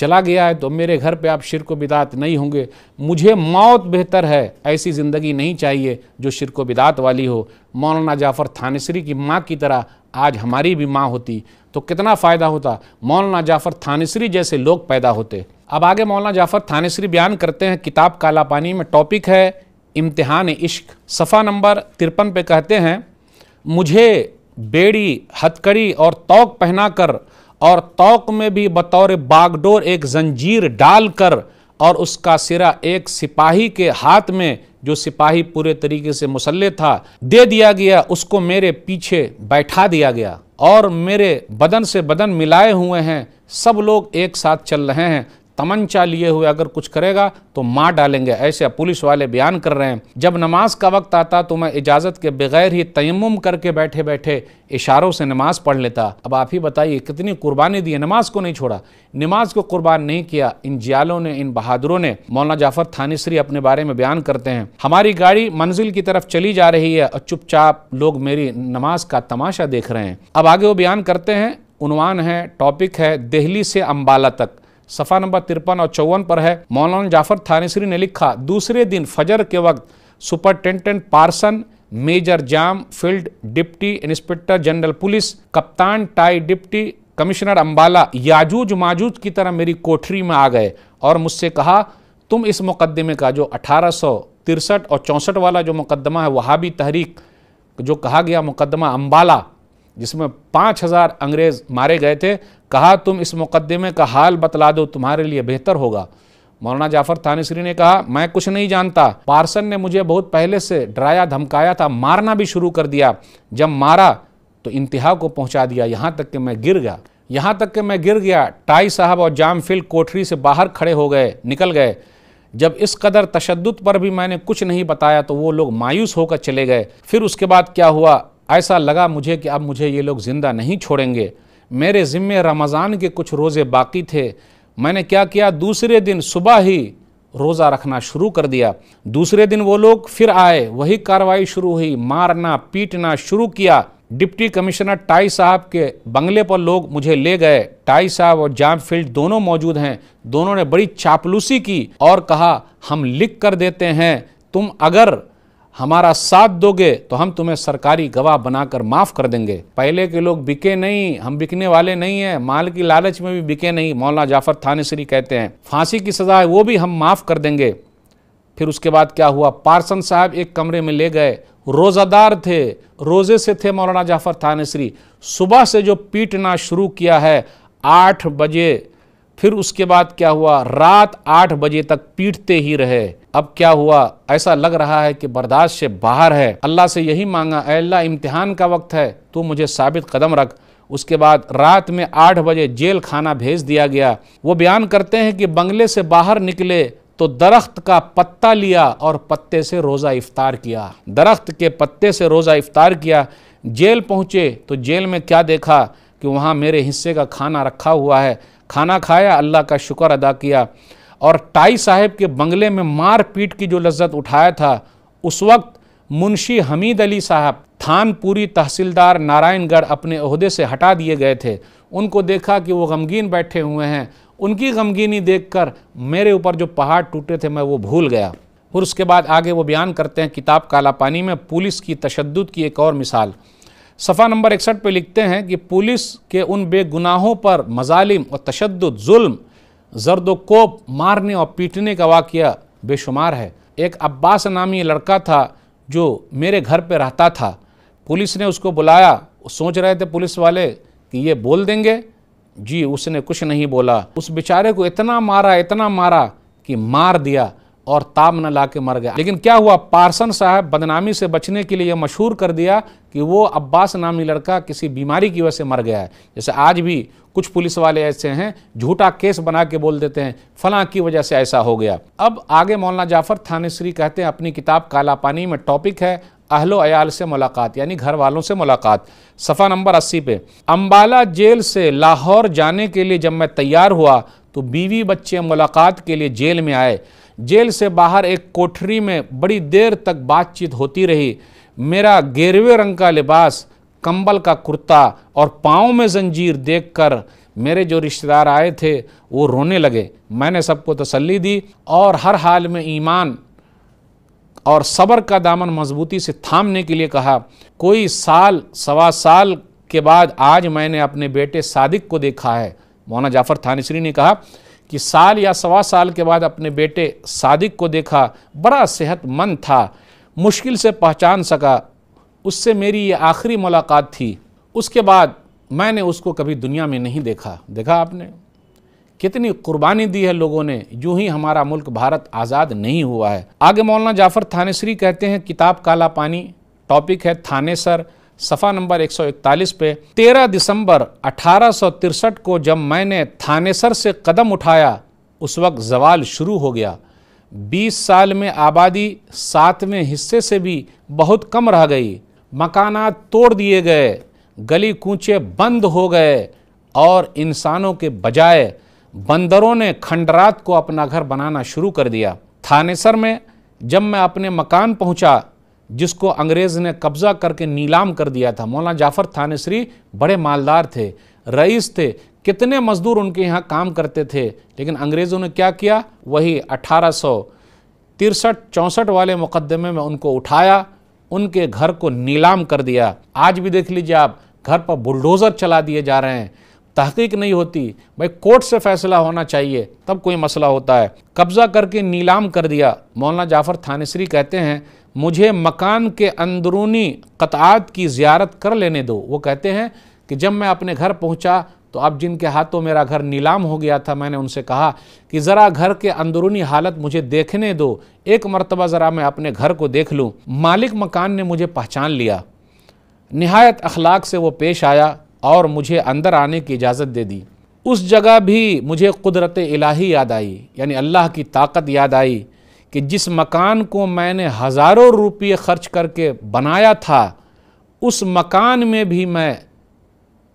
Speaker 1: चला गया है तो मेरे घर पे आप शिरक बिदात नहीं होंगे मुझे मौत बेहतर है ऐसी ज़िंदगी नहीं चाहिए जो शिरक बिदात वाली हो मौलाना जाफ़र थानेसरी की माँ की तरह आज हमारी भी माँ होती तो कितना फ़ायदा होता मौलाना जाफ़र थानेसरी जैसे लोग पैदा होते अब आगे मौलाना जाफ़र थानेसरी बयान करते हैं किताब काला पानी में टॉपिक है इम्तहान इश्क सफ़ा नंबर तिरपन पे कहते हैं मुझे बेड़ी हथकड़ी और तोक पहनाकर और तोक में भी बतौर बागडोर एक जंजीर डालकर और उसका सिरा एक सिपाही के हाथ में जो सिपाही पूरे तरीके से मुसल्ले था दे दिया गया उसको मेरे पीछे बैठा दिया गया और मेरे बदन से बदन मिलाए हुए हैं सब लोग एक साथ चल रहे हैं तमंचा लिए हुए अगर कुछ करेगा तो मार डालेंगे ऐसे पुलिस वाले बयान कर रहे हैं जब नमाज का वक्त आता तो मैं इजाज़त के बगैर ही तयम करके बैठे बैठे इशारों से नमाज पढ़ लेता अब आप ही बताइए कितनी कुर्बानी दी नमाज को नहीं छोड़ा नमाज को कुर्बान नहीं किया इन जियालों ने इन बहादुरों ने मौलाना जाफर थानीसरी अपने बारे में बयान करते हैं हमारी गाड़ी मंजिल की तरफ चली जा रही है और चुपचाप लोग मेरी नमाज का तमाशा देख रहे हैं अब आगे वो बयान करते हैं उनवान है टॉपिक है दिल्ली से अम्बाला तक सफ़ा नंबर तिरपन और चौवन पर है मौलाना जाफर थानेसरी ने लिखा दूसरे दिन फजर के वक्त superintendent Parson major Jamfield deputy inspector general police कप्तान टाई डिप्टी कमिश्नर अंबाला याजूज माजूज की तरह मेरी कोठरी में आ गए और मुझसे कहा तुम इस मुकदमे का जो अठारह और चौंसठ वाला जो मुकदमा है भी तहरीक जो कहा गया मुकदमा अंबाला जिसमें पाँच हज़ार अंग्रेज़ मारे गए थे कहा तुम इस मुकदमे का हाल बतला दो तुम्हारे लिए बेहतर होगा मौलाना जाफर थानेसरी ने कहा मैं कुछ नहीं जानता पार्सन ने मुझे बहुत पहले से डराया धमकाया था मारना भी शुरू कर दिया जब मारा तो इंतहा को पहुंचा दिया यहाँ तक कि मैं गिर गया यहाँ तक कि मैं गिर गया टाई साहब और जामफिल कोठरी से बाहर खड़े हो गए निकल गए जब इस कदर तशद पर भी मैंने कुछ नहीं बताया तो वो लोग मायूस होकर चले गए फिर उसके बाद क्या हुआ ऐसा लगा मुझे कि अब मुझे ये लोग ज़िंदा नहीं छोड़ेंगे मेरे ज़िम्मे रमज़ान के कुछ रोज़े बाकी थे मैंने क्या किया दूसरे दिन सुबह ही रोज़ा रखना शुरू कर दिया दूसरे दिन वो लोग फिर आए वही कार्रवाई शुरू हुई मारना पीटना शुरू किया डिप्टी कमिश्नर टाई साहब के बंगले पर लोग मुझे ले गए टाई साहब और जाम फील्ड दोनों मौजूद हैं दोनों ने बड़ी चापलूसी की और कहा हम लिख कर देते हैं तुम अगर हमारा साथ दोगे तो हम तुम्हें सरकारी गवाह बनाकर माफ कर देंगे पहले के लोग बिके नहीं हम बिकने वाले नहीं हैं माल की लालच में भी बिके नहीं मौलाना जाफर थानेसरी कहते हैं फांसी की सजा है वो भी हम माफ कर देंगे फिर उसके बाद क्या हुआ पार्सन साहब एक कमरे में ले गए रोज़ादार थे रोज़े से थे मौलाना जाफर थानेसरी सुबह से जो पीटना शुरू किया है आठ बजे फिर उसके बाद क्या हुआ रात आठ बजे तक पीटते ही रहे अब क्या हुआ ऐसा लग रहा है कि बर्दाश्त से बाहर है अल्लाह से यही मांगा अल्लाह इम्तिहान का वक्त है तू मुझे साबित कदम रख उसके बाद रात में आठ बजे जेल खाना भेज दिया गया वो बयान करते हैं कि बंगले से बाहर निकले तो दरख्त का पत्ता लिया और पत्ते से रोज़ा इफ्तार किया दरख्त के पत्ते से रोज़ा इफ्तार किया जेल पहुँचे तो जेल में क्या देखा कि वहाँ मेरे हिस्से का खाना रखा हुआ है खाना खाया अल्लाह का शुक्र अदा किया और टाई साहब के बंगले में मार पीट की जो लज्जत उठाया था उस वक्त मुंशी हमीद अली साहब थानपुरी तहसीलदार नारायणगढ़ अपने अहदे से हटा दिए गए थे उनको देखा कि वो गमगीन बैठे हुए हैं उनकी गमगीनी देखकर मेरे ऊपर जो पहाड़ टूटे थे मैं वो भूल गया फिर उसके बाद आगे वो बयान करते हैं किताब काला पानी में पुलिस की तशद की एक और मिसाल सफ़ा नंबर इकसठ पे लिखते हैं कि पुलिस के उन बेगुनाहों पर मजालिम और तशद जुल्म जर्द कोप मारने और पीटने का वाक़ बेशुमार है एक अब्बास नामी लड़का था जो मेरे घर पे रहता था पुलिस ने उसको बुलाया सोच रहे थे पुलिस वाले कि ये बोल देंगे जी उसने कुछ नहीं बोला उस बेचारे को इतना मारा इतना मारा कि मार दिया और ताम न ला के मर गया लेकिन क्या हुआ पार्सन साहब बदनामी से बचने के लिए मशहूर कर दिया कि वो अब्बास नामी लड़का किसी बीमारी की वजह से मर गया है जैसे आज भी कुछ पुलिस वाले ऐसे हैं झूठा केस बना के बोल देते हैं फला की वजह से ऐसा हो गया अब आगे मौलाना जाफर थानेश्री कहते हैं अपनी किताब काला पानी में टॉपिक है अहलो अयाल से मुलाकात यानी घर वालों से मुलाकात सफ़ा नंबर अस्सी पे अम्बाला जेल से लाहौर जाने के लिए जब मैं तैयार हुआ तो बीवी बच्चे मुलाकात के लिए जेल में आए जेल से बाहर एक कोठरी में बड़ी देर तक बातचीत होती रही मेरा गेरवे रंग का लिबास कंबल का कुर्ता और पाँव में जंजीर देखकर मेरे जो रिश्तेदार आए थे वो रोने लगे मैंने सबको तसल्ली दी और हर हाल में ईमान और सब्र का दामन मजबूती से थामने के लिए कहा कोई साल सवा साल के बाद आज मैंने अपने बेटे सादिक को देखा है मौना जाफ़र थानिश्री ने कहा कि साल या सवा साल के बाद अपने बेटे सादिक को देखा बड़ा सेहतमंद था मुश्किल से पहचान सका उससे मेरी ये आखिरी मुलाकात थी उसके बाद मैंने उसको कभी दुनिया में नहीं देखा देखा आपने कितनी कुर्बानी दी है लोगों ने यूं ही हमारा मुल्क भारत आज़ाद नहीं हुआ है आगे मौलाना जाफ़र थानेसरी कहते हैं किताब काला पानी टॉपिक है थानेसर सर सफ़ा नंबर 141 पे 13 दिसंबर अठारह को जब मैंने थानेसर से कदम उठाया उस वक्त जवाल शुरू हो गया 20 साल में आबादी सातवें हिस्से से भी बहुत कम रह गई मकाना तोड़ दिए गए गली कूचे बंद हो गए और इंसानों के बजाय बंदरों ने खंडरात को अपना घर बनाना शुरू कर दिया थानेसर में जब मैं अपने मकान पहुंचा जिसको अंग्रेज़ ने कब्ज़ा करके नीलाम कर दिया था मौलाना जाफ़र थानेसरी बड़े मालदार थे रईस थे कितने मज़दूर उनके यहाँ काम करते थे लेकिन अंग्रेज़ों ने क्या किया वही अठारह सौ तिरसठ चौंसठ वाले मुकदमे में उनको उठाया उनके घर को नीलाम कर दिया आज भी देख लीजिए आप घर पर बुलडोज़र चला दिए जा रहे हैं तहकीक नहीं होती भाई कोर्ट से फैसला होना चाहिए तब कोई मसला होता है कब्ज़ा करके नीलाम कर दिया मौलाना जाफ़र थानेसरी कहते हैं मुझे मकान के अंदरूनी कतात की ज्यारत कर लेने दो वो कहते हैं कि जब मैं अपने घर पहुंचा तो अब जिनके हाथों मेरा घर नीलाम हो गया था मैंने उनसे कहा कि ज़रा घर के अंदरूनी हालत मुझे देखने दो एक मरतबा ज़रा मैं अपने घर को देख लूँ मालिक मकान ने मुझे पहचान लिया नहायत अखलाक से वो पेश आया और मुझे अंदर आने की इजाज़त दे दी उस जगह भी मुझे कुदरत इलाही याद आई यानी अल्लाह की ताकत याद आई कि जिस मकान को मैंने हज़ारों रुपये खर्च करके बनाया था उस मकान में भी मैं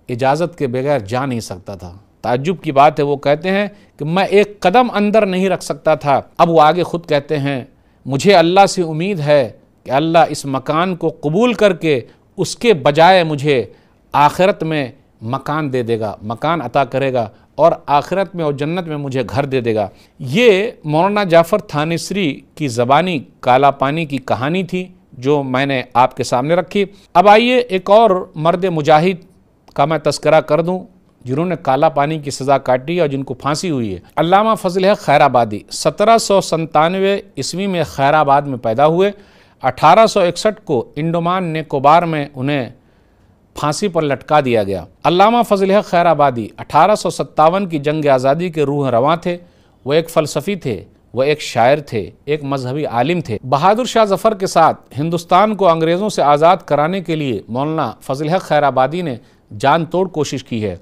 Speaker 1: इजाज़त के बगैर जा नहीं सकता था ताजुब की बात है वो कहते हैं कि मैं एक कदम अंदर नहीं रख सकता था अब वो आगे ख़ुद कहते हैं मुझे अल्लाह से उम्मीद है कि अल्लाह इस मकान को कबूल करके उसके बजाय मुझे आखिरत में मकान दे देगा मकान अता करेगा और आखिरत में और जन्नत में मुझे घर दे देगा ये मौलाना जाफ़र थानसरी की ज़बानी काला पानी की कहानी थी जो मैंने आपके सामने रखी अब आइए एक और मर्द मुजाहिद का मैं तस्करा कर दूँ जिन्होंने काला पानी की सज़ा काटी और जिनको फांसी हुई है अलामा फजल है खैराबादी सत्रह सौ संतानवे ईस्वी में खैराबाद में पैदा हुए अठारह सौ इकसठ को इंडोमान ने में उन्हें फांसी पर लटका दिया गया अलामा फजल खैर आबादी अठारह की जंग आज़ादी के रूह रवा थे वह एक फ़लसफ़ी थे वह एक शायर थे एक मजहबी आलिम थे बहादुर शाह जफर के साथ हिंदुस्तान को अंग्रेज़ों से आज़ाद कराने के लिए मौलाना फजल खैर आबादी ने जान तोड़ कोशिश की है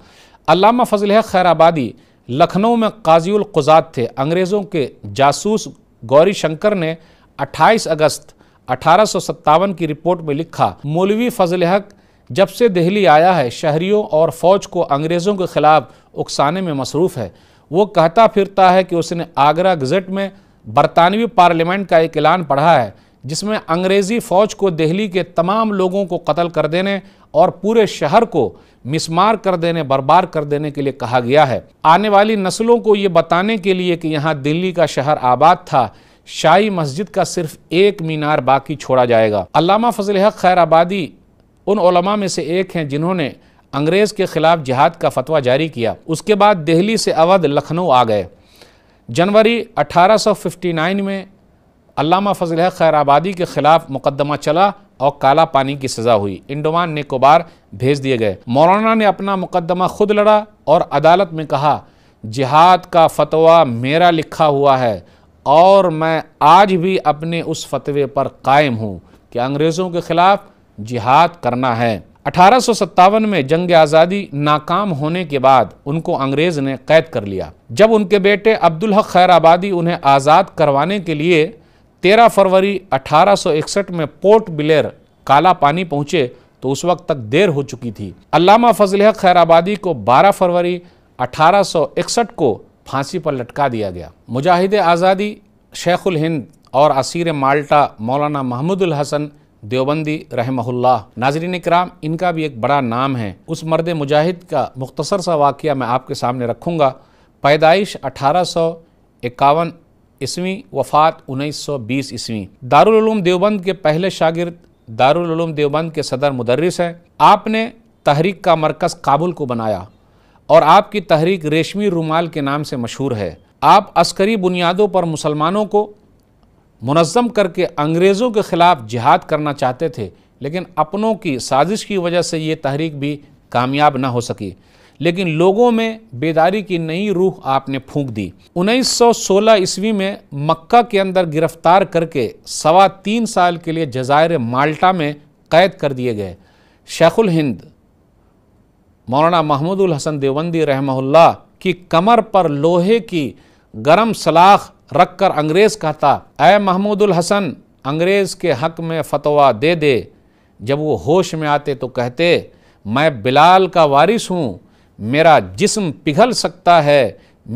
Speaker 1: अलामा फजल खैर आबादी लखनऊ में काजील कुजात थे अंग्रेज़ों के जासूस गौरी शंकर ने 28 अगस्त अठारह की रिपोर्ट में लिखा मौलवी फजल हक जब से दिल्ली आया है शहरियों और फ़ौज को अंग्रेज़ों के ख़िलाफ़ उकसाने में मसरूफ़ है वो कहता फिरता है कि उसने आगरा गज़ट में बरतानवी पार्लियामेंट का एक ऐलान पढ़ा है जिसमें अंग्रेज़ी फ़ौज को दिल्ली के तमाम लोगों को कत्ल कर देने और पूरे शहर को मिसमार कर देने बर्बार कर देने के लिए कहा गया है आने वाली नस्लों को ये बताने के लिए कि यहाँ दिल्ली का शहर आबाद था शाही मस्जिद का सिर्फ एक मीनार बाकी छोड़ा जाएगा अलामा फजल हक खैर आबादी उन में से एक हैं जिन्होंने अंग्रेज़ के ख़िलाफ़ जिहाद का फतवा जारी किया उसके बाद दिल्ली से अवध लखनऊ आ गए जनवरी 1859 में अल्लामा फजल खैर आबादी के ख़िलाफ़ मुकदमा चला और काला पानी की सज़ा हुई इंडोमान निकोबार भेज दिए गए मौलाना ने अपना मुकदमा खुद लड़ा और अदालत में कहा जिहाद का फतवा मेरा लिखा हुआ है और मैं आज भी अपने उस फतवे पर कायम हूँ कि अंग्रेज़ों के ख़िलाफ़ जिहाद करना है अठारह में जंग आज़ादी नाकाम होने के बाद उनको अंग्रेज़ ने कैद कर लिया जब उनके बेटे अब्दुल हक खैर आबादी उन्हें आज़ाद करवाने के लिए 13 फरवरी 1861 में पोर्ट ब्लेयर काला पानी पहुँचे तो उस वक्त तक देर हो चुकी थी अलामा फजल हक खैर आबादी को 12 फरवरी 1861 को फांसी पर लटका दिया गया मुजाहिद आज़ादी शेखुल हिंद और असीर माल्टा मौलाना महमूदुल हसन देवबंदी रहमहुल्ला नाजरीन कराम इनका भी एक बड़ा नाम है उस मर्द मुजाहिद का मुख्तसर सा वाक़ मैं आपके सामने रखूँगा पैदाइश अठारह सौ इक्यावन ईस्वी वफ़ात उन्नीस सौ बीस ईस्वी दारूम देवबंद के पहले शागिर्द दारूम देवबंद के सदर मुदरस हैं आपने तहरीक का मरकज़ काबुल को बनाया और आपकी तहरीक रेशमी रुमाल के नाम से मशहूर है आप अस्करी बुनियादों पर मुसलमानों को मुनज़म करके अंग्रेज़ों के ख़िलाफ़ जिहाद करना चाहते थे लेकिन अपनों की साजिश की वजह से ये तहरीक भी कामयाब ना हो सकी लेकिन लोगों में बेदारी की नई रूह आपने फूंक दी 1916 ईस्वी में मक्का के अंदर गिरफ्तार करके सवा तीन साल के लिए जजायर माल्टा में कैद कर दिए गए शेखुल हिंद मौलाना महमूदुल हसन देवंदी रहमहुल्ला की कमर पर लोहे की गरम सलाख रख कर अंग्रेज़ कहता अय महमूदुल हसन अंग्रेज़ के हक में फतवा दे दे जब वो होश में आते तो कहते मैं बिलाल का वारिस हूँ मेरा जिस्म पिघल सकता है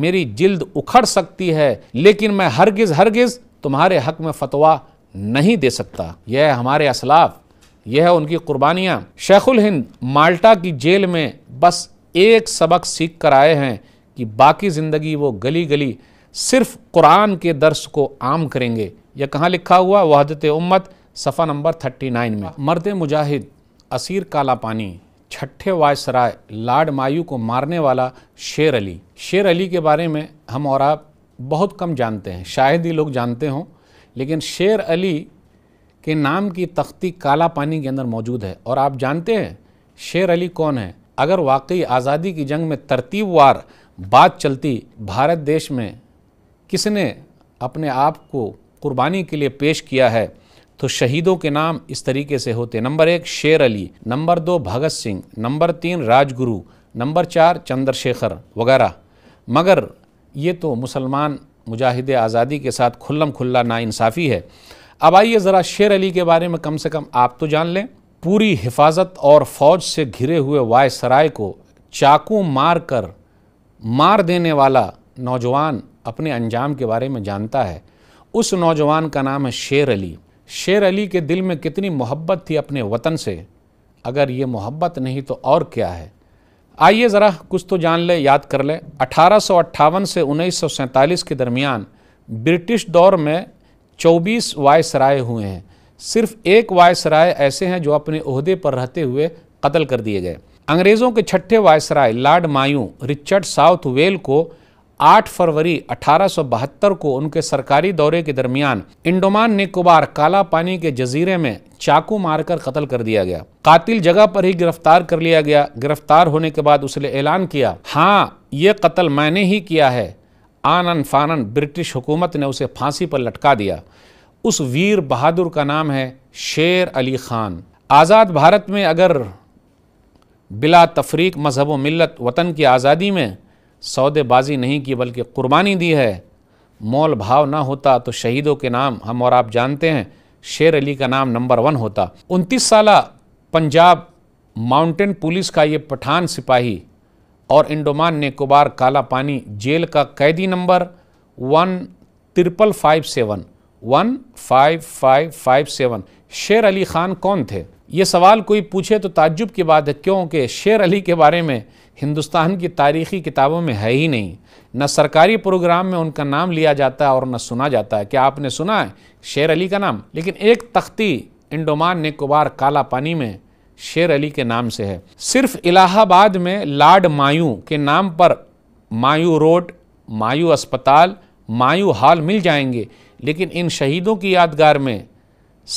Speaker 1: मेरी जिल्द उखड़ सकती है लेकिन मैं हरगिज़ हरगिज़ तुम्हारे हक में फतवा नहीं दे सकता यह हमारे असलाफ यह है उनकी कुर्बानियाँ शेखुल हिंद माल्टा की जेल में बस एक सबक सीख कर आए हैं कि बाकी ज़िंदगी वो गली गली सिर्फ कुरान के दर्स को आम करेंगे यह कहाँ लिखा हुआ वहदत उम्मत सफ़ा नंबर 39 में मर्द मुजाहिद असीर काला पानी छठे वायसराय लाड मायू को मारने वाला शेर अली शेर अली के बारे में हम और आप बहुत कम जानते हैं शायद ही लोग जानते हों लेकिन शेर अली के नाम की तख्ती काला पानी के अंदर मौजूद है और आप जानते हैं शेर अली कौन है अगर वाकई आज़ादी की जंग में तरतीबवार बात चलती भारत देश में किसने अपने आप को कुर्बानी के लिए पेश किया है तो शहीदों के नाम इस तरीके से होते नंबर एक शेर अली नंबर दो भगत सिंह नंबर तीन राजगुरु नंबर चार चंद्रशेखर वगैरह मगर ये तो मुसलमान मुजाहिद आज़ादी के साथ खुल्लम खुल्ला नाइंसाफ़ी है अब आइए ज़रा शेर अली के बारे में कम से कम आप तो जान लें पूरी हिफाजत और फौज से घिरे हुए वायसराय को चाकू मार कर मार देने वाला नौजवान अपने अंजाम के बारे में जानता है उस नौजवान का नाम है शेर अली शेर अली के दिल में कितनी मोहब्बत थी अपने वतन से अगर ये मोहब्बत नहीं तो और क्या है आइए ज़रा कुछ तो जान ले याद कर ले अठारह से उन्नीस के दरमियान ब्रिटिश दौर में 24 वायसराय हुए हैं सिर्फ एक वायसराय ऐसे हैं जो अपने अहदे पर रहते हुए कत्ल कर दिए गए अंग्रेज़ों के छठे viceroy lord Mayo Richard Southwell को 8 फरवरी अठारह को उनके सरकारी दौरे के दरमियान इंडोमान निकोबार काला पानी के जजीरे में चाकू मारकर कत्ल कर दिया गया कातिल जगह पर ही गिरफ्तार कर लिया गया गिरफ्तार होने के बाद उसने ऐलान किया हाँ ये कत्ल मैंने ही किया है आनन फानन ब्रिटिश हुकूमत ने उसे फांसी पर लटका दिया उस वीर बहादुर का नाम है शेर अली खान आज़ाद भारत में अगर बिला तफरीक मजहब व मिलत वतन की आज़ादी में सौदेबाजी नहीं की बल्कि कुर्बानी दी है मोल भाव ना होता तो शहीदों के नाम हम और आप जानते हैं शेर अली का नाम नंबर वन होता उनतीस साल पंजाब माउंटेन पुलिस का ये पठान सिपाही और इंडोमान नेकोबार काला पानी जेल का कैदी number one triple five seven one five five five seven Sher Ali Khan कौन थे ये सवाल कोई पूछे तो ताज्जुब की बात है क्योंकि शेर अली के बारे में हिंदुस्तान की तारीखी किताबों में है ही नहीं न सरकारी प्रोग्राम में उनका नाम लिया जाता है और न सुना जाता है क्या आपने सुना है शेर अली का नाम लेकिन एक तख्ती इंडोमान निकोबार काला पानी में शेर अली के नाम से है सिर्फ इलाहाबाद में लाड मायू के नाम पर मायू रोड मायू अस्पताल मायू हॉल मिल जाएंगे लेकिन इन शहीदों की यादगार में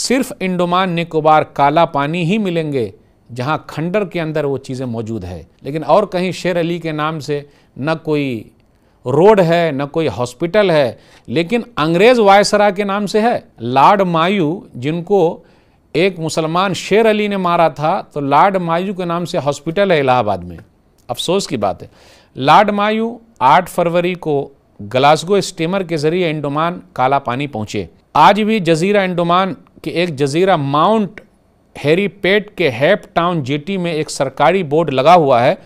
Speaker 1: सिर्फ इंडोमान निकोबार काला पानी ही मिलेंगे जहाँ खंडर के अंदर वो चीज़ें मौजूद है लेकिन और कहीं शेर अली के नाम से न कोई रोड है न कोई हॉस्पिटल है लेकिन अंग्रेज़ वायसरा के नाम से है लार्ड मायू जिनको एक मुसलमान शेर अली ने मारा था तो लार्ड मायू के नाम से हॉस्पिटल है इलाहाबाद में अफसोस की बात है लार्ड मायू आठ फरवरी को ग्लासगो स्टीमर के ज़रिए इंडोमान काला पानी पहुँचे आज भी जजीरा इंडोमान के एक जजीरा माउंट हैरीपेट के हैप टाउन जीटी में एक सरकारी बोर्ड लगा हुआ है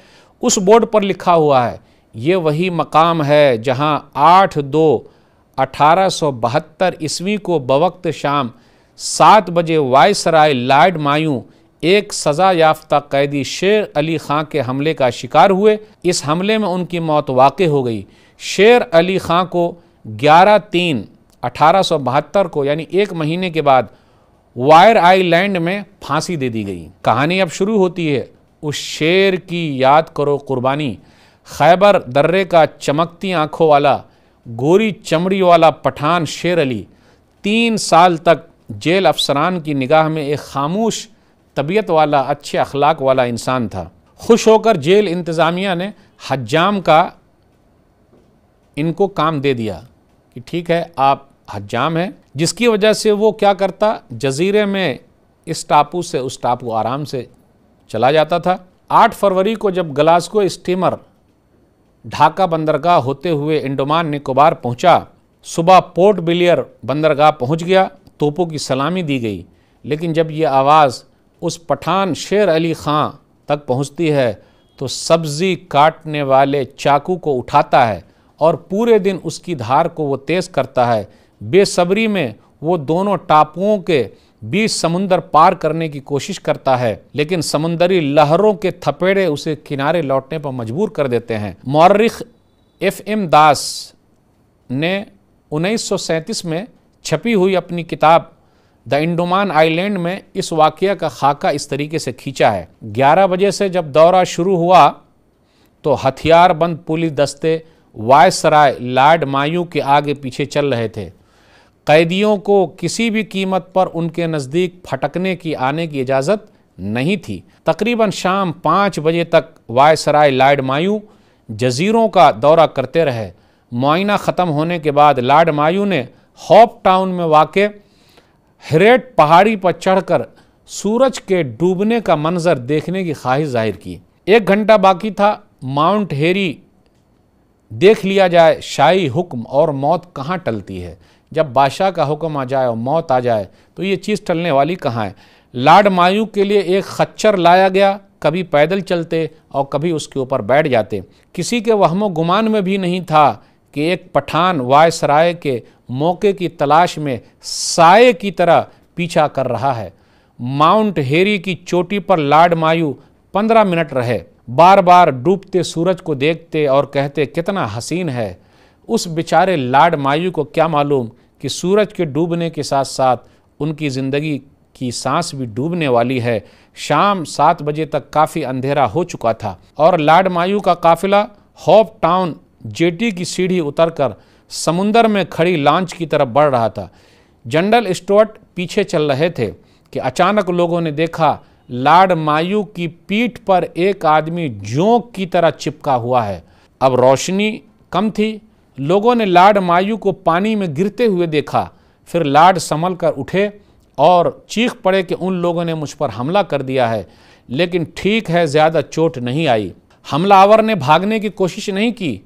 Speaker 1: उस बोर्ड पर लिखा हुआ है ये वही मकाम है जहां आठ दो अठारह सौ बहत्तर ईस्वी को बवक्त शाम सात बजे वायसराय लार्ड मायू एक सज़ा याफ्ता कैदी शेर अली खां के हमले का शिकार हुए इस हमले में उनकी मौत वाक़ हो गई शेर अली खां को ग्यारह तीन अठारह सौ बहत्तर को यानी एक महीने के बाद वायर आईलैंड में फांसी दे दी गई कहानी अब शुरू होती है उस शेर की याद करो कुर्बानी खैबर दर्रे का चमकती आंखों वाला गोरी चमड़ी वाला पठान शेर अली तीन साल तक जेल अफसरान की निगाह में एक खामोश तबीयत वाला अच्छे अखलाक वाला इंसान था खुश होकर जेल इंतज़ामिया ने हजाम का इनको काम दे दिया कि ठीक है आप हजाम है जिसकी वजह से वो क्या करता जजीरे में इस टापू से उस टापू आराम से चला जाता था 8 फरवरी को जब गलास्को स्टीमर ढाका बंदरगाह होते हुए इंडोमान निकोबार पहुंचा, सुबह पोर्ट बिलियर बंदरगाह पहुंच गया तोपों की सलामी दी गई लेकिन जब ये आवाज़ उस पठान शेर अली ख़ां तक पहुंचती है तो सब्ज़ी काटने वाले चाकू को उठाता है और पूरे दिन उसकी धार को वो तेज़ करता है बेसब्री में वो दोनों टापुओं के बीच समुंदर पार करने की कोशिश करता है लेकिन समुंदरी लहरों के थपेड़े उसे किनारे लौटने पर मजबूर कर देते हैं मौरख एफ एम दास ने 1937 में छपी हुई अपनी किताब द इंडोमान आइलैंड में इस वाक्य का खाका इस तरीके से खींचा है 11 बजे से जब दौरा शुरू हुआ तो हथियारबंद पुलिस दस्ते वायसराय लाड मायू के आगे पीछे चल रहे थे कैदियों को किसी भी कीमत पर उनके नज़दीक फटकने की आने की इजाज़त नहीं थी तकरीबन शाम पाँच बजे तक वायसराय लाड मायू जजीरों का दौरा करते रहे मुआयना ख़त्म होने के बाद लाड मायू ने हॉप टाउन में वाक़ हरेट पहाड़ी पर चढ़कर सूरज के डूबने का मंज़र देखने की ख्वाहिश जाहिर की एक घंटा बाकी था माउंट हेरी देख लिया जाए शाही हुक्म और मौत कहाँ टलती है जब बादशाह का हुक्म आ जाए और मौत आ जाए तो ये चीज़ टलने वाली कहाँ है लाड मायू के लिए एक खच्चर लाया गया कभी पैदल चलते और कभी उसके ऊपर बैठ जाते किसी के वहमो गुमान में भी नहीं था कि एक पठान वायसराय के मौके की तलाश में साय की तरह पीछा कर रहा है माउंट हेरी की चोटी पर लाड मायू पंद्रह मिनट रहे बार बार डूबते सूरज को देखते और कहते कितना हसीन है उस बेचारे लाड मायू को क्या मालूम कि सूरज के डूबने के साथ साथ उनकी ज़िंदगी की सांस भी डूबने वाली है शाम सात बजे तक काफ़ी अंधेरा हो चुका था और लाड मायू का काफिला हॉप टाउन जेटी की सीढ़ी उतरकर समुंदर में खड़ी लॉन्च की तरफ बढ़ रहा था जनरल स्टोर्ट पीछे चल रहे थे कि अचानक लोगों ने देखा लाड मायू की पीठ पर एक आदमी जोंक की तरह चिपका हुआ है अब रोशनी कम थी लोगों ने लाड मायू को पानी में गिरते हुए देखा फिर लाड संभल कर उठे और चीख पड़े कि उन लोगों ने मुझ पर हमला कर दिया है लेकिन ठीक है ज़्यादा चोट नहीं आई हमलावर ने भागने की कोशिश नहीं की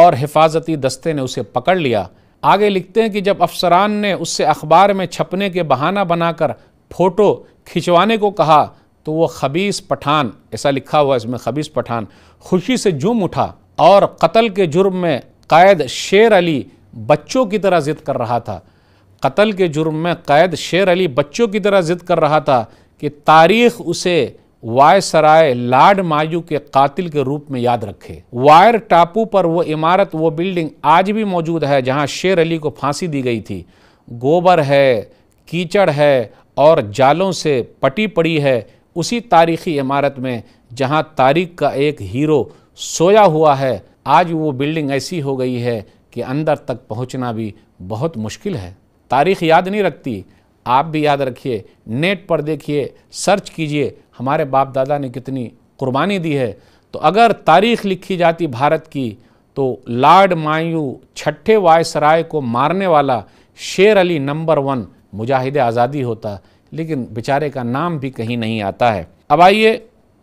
Speaker 1: और हिफाजती दस्ते ने उसे पकड़ लिया आगे लिखते हैं कि जब अफसरान ने उससे अखबार में छपने के बहाना बनाकर फ़ोटो खिंचवाने को कहा तो वो खबीस पठान ऐसा लिखा हुआ इसमें खबीस पठान खुशी से जुम उठा और कत्ल के जुर्म में कैद शेर अली बच्चों की तरह ज़िद कर रहा था कत्ल के जुर्म में कैद शेर अली बच्चों की तरह ज़िद कर रहा था कि तारीख उसे वाय सराय लाड मायू के कातिल के रूप में याद रखे वायर टापू पर वो इमारत वो बिल्डिंग आज भी मौजूद है जहाँ शेर अली को फांसी दी गई थी गोबर है कीचड़ है और जालों से पटी पड़ी है उसी तारीखी इमारत में जहाँ तारीख का एक हीरो सोया हुआ है आज वो बिल्डिंग ऐसी हो गई है कि अंदर तक पहुंचना भी बहुत मुश्किल है तारीख याद नहीं रखती आप भी याद रखिए नेट पर देखिए सर्च कीजिए हमारे बाप दादा ने कितनी कुर्बानी दी है तो अगर तारीख लिखी जाती भारत की तो लॉर्ड मायू छठे वायसराय को मारने वाला शेर अली नंबर वन मुजाहिद आज़ादी होता लेकिन बेचारे का नाम भी कहीं नहीं आता है अब आइए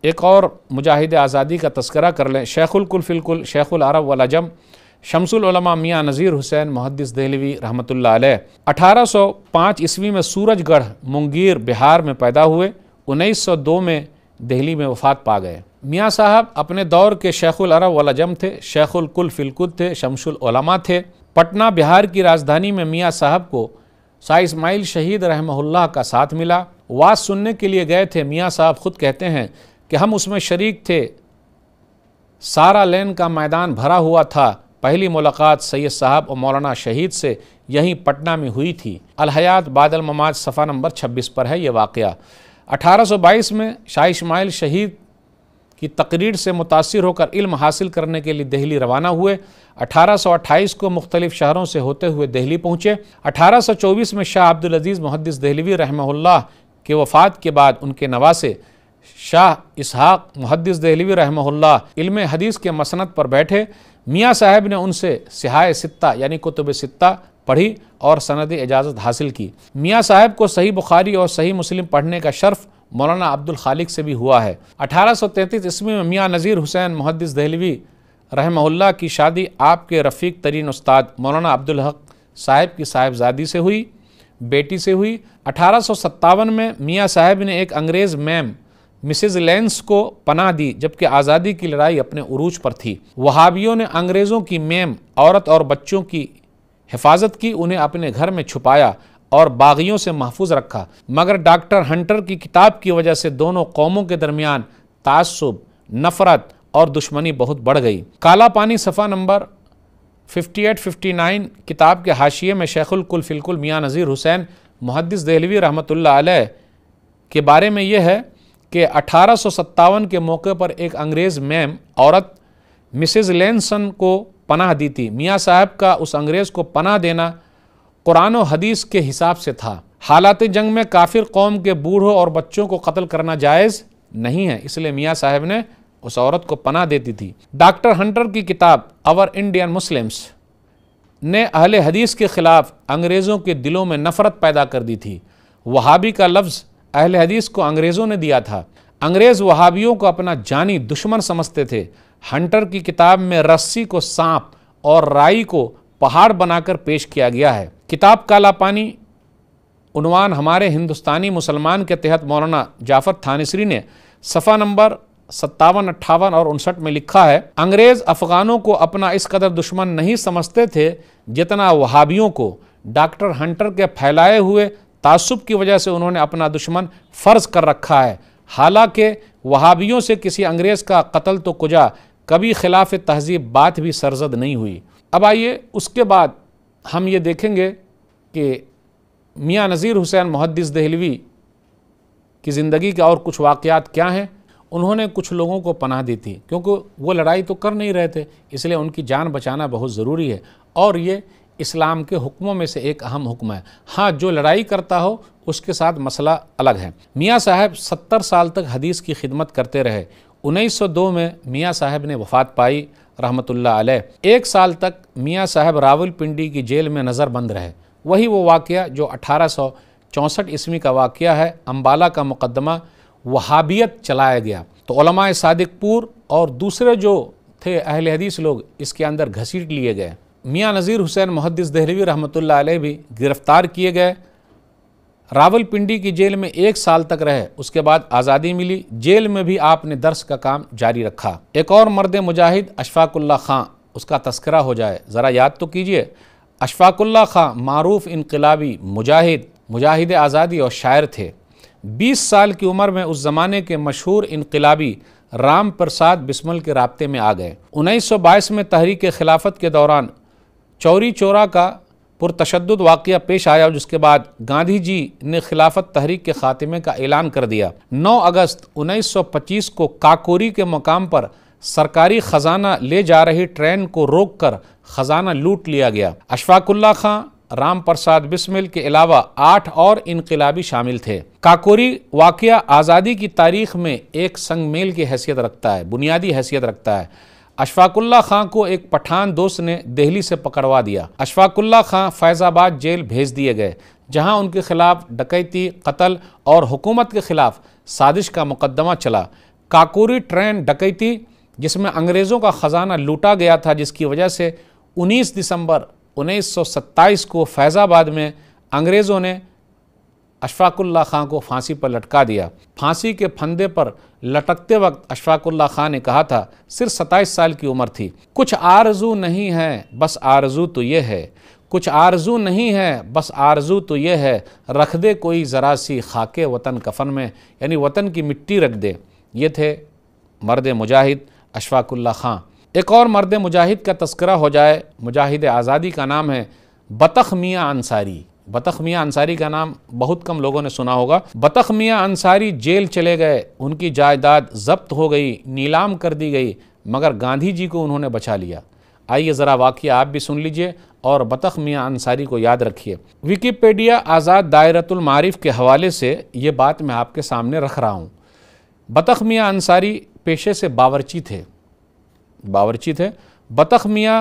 Speaker 1: एक और मुजाहिद आज़ादी का तस्करा कर लें शेखुलकुलफिलकुल शेखुलरब वलजम शमसुलमा मियाँ नज़ीर हुसैन मुहदस दहलवी रहमत अठारह सौ पाँच ईस्वी में सूरजगढ़ मुंगेर बिहार में पैदा हुए उन्नीस सौ दो में दिल्ली में वफात पा गए मियाँ साहब अपने दौर के शेखुलरब वजम थे शेखुलकुलफिलकुद थे शमसुलमा थे पटना बिहार की राजधानी में मियाँ साहब को शाह इसमाइल शहीद रहमहुल्ला का साथ मिला वाज सुनने के लिए गए थे मियाँ साहब खुद कहते हैं कि हम उसमें शरीक थे सारा लेन का मैदान भरा हुआ था पहली मुलाकात सैयद साहब और मौलाना शहीद से यहीं पटना में हुई थी अलहयात बादल ममाज सफ़ा नंबर 26 पर है ये वाक़ 1822 में शाह इसमाइल शहीद की तकरीर से मुतासर होकर इल्म हासिल करने के लिए दिल्ली रवाना हुए 1828 को मुख्तलिफ शहरों से होते हुए दिल्ली पहुँचे 1824 में शाह अब्दुल अजीज़ मुहदस दहलवी रहमल के वफ़ात के बाद उनके नवासे शाह इसहाक मुहदस दहलवी रहमल्ला इल्म हदीस के मसनत पर बैठे मियाँ साहब ने उनसे सिहाय सित्ता यानी कुतुब सित्ता पढ़ी और सनद इजाज़त हासिल की मियाँ साहब को सही बुखारी और सही मुस्लिम पढ़ने का शर्फ मौलाना अब्दुल खालिक से भी हुआ है 1833 ईस्वी में मियाँ नज़ीर हुसैन मुहदस दहलवी रहमहुल्ला की शादी आपके रफ़ीक तरीन उस्ताद मौलाना अब्दुल हक की साहिबजादी से हुई बेटी से हुई अठारह में मियाँ साहब ने एक अंग्रेज़ मैम मिसेज लेंस को पना दी जबकि आज़ादी की लड़ाई अपने उरूज पर थी वहावियों ने अंग्रेज़ों की मेम औरत और बच्चों की हिफाजत की उन्हें अपने घर में छुपाया और बागियों से महफूज रखा मगर डॉक्टर हंटर की किताब की वजह से दोनों कौमों के दरमियान तसब नफरत और दुश्मनी बहुत बढ़ गई काला पानी सफ़ा नंबर 58-59 किताब के हाशिए में कुल फ़िलकुल मियाँ नज़ीर हुसैन मुहदस दहलवी रहमत के बारे में यह है के अठारह के मौके पर एक अंग्रेज़ मैम औरत मिसेज लेंसन को पनाह दी थी मियाँ साहब का उस अंग्रेज़ को पनाह देना कुरान और हदीस के हिसाब से था हालात जंग में काफिर कौम के बूढ़ों और बच्चों को कत्ल करना जायज़ नहीं है इसलिए मियाँ साहब ने उस औरत को पनाह देती थी डॉक्टर हंटर की किताब अवर इंडियन मुस्लिम्स ने अहल हदीस के ख़िलाफ़ अंग्रेज़ों के दिलों में नफ़रत पैदा कर दी थी वहाबी का लफ्ज़ अहल हदीस को अंग्रेज़ों ने दिया था अंग्रेज़ वहावियों को अपना जानी दुश्मन समझते थे हंटर की किताब में रस्सी को सांप और राई को पहाड़ बनाकर पेश किया गया है किताब काला पानी उनवान हमारे हिंदुस्तानी मुसलमान के तहत मौलाना जाफर थानेसरी ने सफ़ा नंबर सत्तावन अट्ठावन और उनसठ में लिखा है अंग्रेज़ अफ़गानों को अपना इस कदर दुश्मन नहीं समझते थे जितना वहावियों को डॉक्टर हंटर के फैलाए हुए तासुब की वजह से उन्होंने अपना दुश्मन फ़र्ज कर रखा है हालांकि वहाबियों से किसी अंग्रेज़ का कत्ल तो कुजा कभी खिलाफ तहजीब बात भी सरजद नहीं हुई अब आइए उसके बाद हम ये देखेंगे कि मियाँ नज़ीर हुसैन मुहदस दहलवी की ज़िंदगी के और कुछ वाक़ात क्या हैं उन्होंने कुछ लोगों को पनाह दी थी क्योंकि वो लड़ाई तो कर नहीं रहे थे इसलिए उनकी जान बचाना बहुत ज़रूरी है और ये इस्लाम के हुक्मों में से एक अहम हुक्म है हाँ जो लड़ाई करता हो उसके साथ मसला अलग है मियाँ साहब सत्तर साल तक हदीस की खिदमत करते रहे 1902 में मियाँ साहब ने वफात पाई रहमतुल्लाह अलैह एक साल तक मियाँ साहब रावलपिंडी की जेल में नज़रबंद रहे वही वो वाक़ जो अठारह सौ चौंसठ ईस्वी का वाक़ है अम्बाला का मुकदमा वहाबियत चलाया गया तो सदकपुर और दूसरे जो थे अहल हदीस लोग इसके अंदर घसीट लिए गए मियाँ नज़ीर हुसैन मुहदस दहलवी रहमत आल भी गिरफ़्तार किए गए रावलपिंडी की जेल में एक साल तक रहे उसके बाद आज़ादी मिली जेल में भी आपने दर्श का काम जारी रखा एक और मर्द मुजाहिद अशफाकुल्ला खां उसका तस्करा हो जाए ज़रा याद तो कीजिए अशफाकुल्ला खां मरूफ इनकलाबी मुजाहिद मुजाहिद आज़ादी और शायर थे बीस साल की उम्र में उस ज़माने के मशहूर इनकलाबी राम प्रसाद बिस्मल के रबते में आ गए उन्नीस सौ बाईस में तहरीक खिलाफत के दौरान चौरी चौरा का पुरतशद वाक़ पेश आया जिसके बाद गांधी जी ने खिलाफत तहरीक के खात्मे का ऐलान कर दिया 9 अगस्त 1925 को काकोरी के मकाम पर सरकारी ख़जाना ले जा रही ट्रेन को रोककर ख़जाना लूट लिया गया अशफाकुल्ला खां राम प्रसाद बिस्मिल के अलावा आठ और इनकलाबी शामिल थे काकोरी वाक़ आज़ादी की तारीख में एक संगमेल की हैसियत रखता है बुनियादी हैसियत रखता है अशफाकुल्ला खां को एक पठान दोस्त ने दिल्ली से पकड़वा दिया अशफाकुल्ला खां फैज़ाबाद जेल भेज दिए गए जहां उनके खिलाफ डकैती कत्ल और हुकूमत के खिलाफ साजिश का मुकदमा चला काकोरी ट्रेन डकैती जिसमें अंग्रेज़ों का ख़जाना लूटा गया था जिसकी वजह से 19 दिसंबर 1927 को फैज़ाबाद में अंग्रेज़ों ने अशफाकुल्ला खां को फांसी पर लटका दिया फांसी के फंदे पर लटकते वक्त अशफाकुल्ला खां ने कहा था सिर्फ सत्ताईस साल की उम्र थी कुछ आरजू नहीं है बस आरजू तो यह है कुछ आरजू नहीं है बस आरजू तो यह है रख दे कोई ज़रा सी खाके वतन कफन में यानी वतन की मिट्टी रख दे ये थे मर्द मुजाहिद अशफाकुल्ला खां एक और मर्द मुजाहिद का तस्करा हो जाए मुजाहिद आज़ादी का नाम है बतख मियाँ अंसारी बतख मियाँ अंसारी का नाम बहुत कम लोगों ने सुना होगा बतख मियाँ अंसारी जेल चले गए उनकी जायदाद जब्त हो गई नीलाम कर दी गई मगर गांधी जी को उन्होंने बचा लिया आइए ज़रा वाक़ आप भी सुन लीजिए और बतख मियाँ अंसारी को याद रखिए विकीपीडिया आज़ाद दायरतुलमारिफ के हवाले से ये बात मैं आपके सामने रख रहा हूँ बतख मियाँ अंसारी पेशे से बावरची थे बावरची थे बतख मियाँ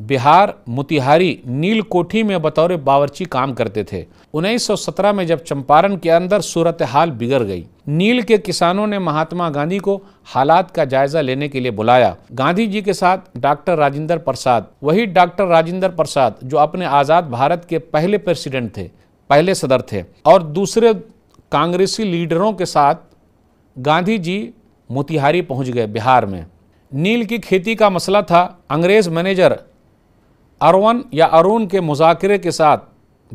Speaker 1: बिहार मोतिहारी नीलकोठी में बतौर बावर्ची काम करते थे 1917 में जब चंपारण के अंदर सूरत हाल बिगड़ गई नील के किसानों ने महात्मा गांधी को हालात का जायजा लेने के लिए बुलाया गांधी जी के साथ डॉक्टर राजेंद्र प्रसाद वही डॉक्टर राजेंद्र प्रसाद जो अपने आज़ाद भारत के पहले प्रेसिडेंट थे पहले सदर थे और दूसरे कांग्रेसी लीडरों के साथ गांधी जी मोतिहारी पहुंच गए बिहार में नील की खेती का मसला था अंग्रेज़ मैनेजर अरवन या अरुण के मुजाकरे के साथ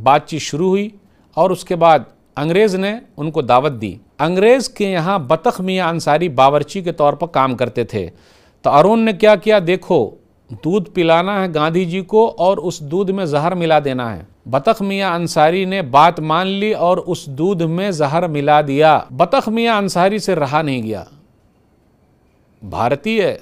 Speaker 1: बातचीत शुरू हुई और उसके बाद अंग्रेज़ ने उनको दावत दी अंग्रेज़ के यहाँ बतख मियाँ अंसारी बावरची के तौर पर काम करते थे तो अरुण ने क्या किया देखो दूध पिलाना है गांधी जी को और उस दूध में जहर मिला देना है बतख मियाँ अंसारी ने बात मान ली और उस दूध में जहर मिला दिया बतख मियाँ अंसारी से रहा नहीं गया भारतीय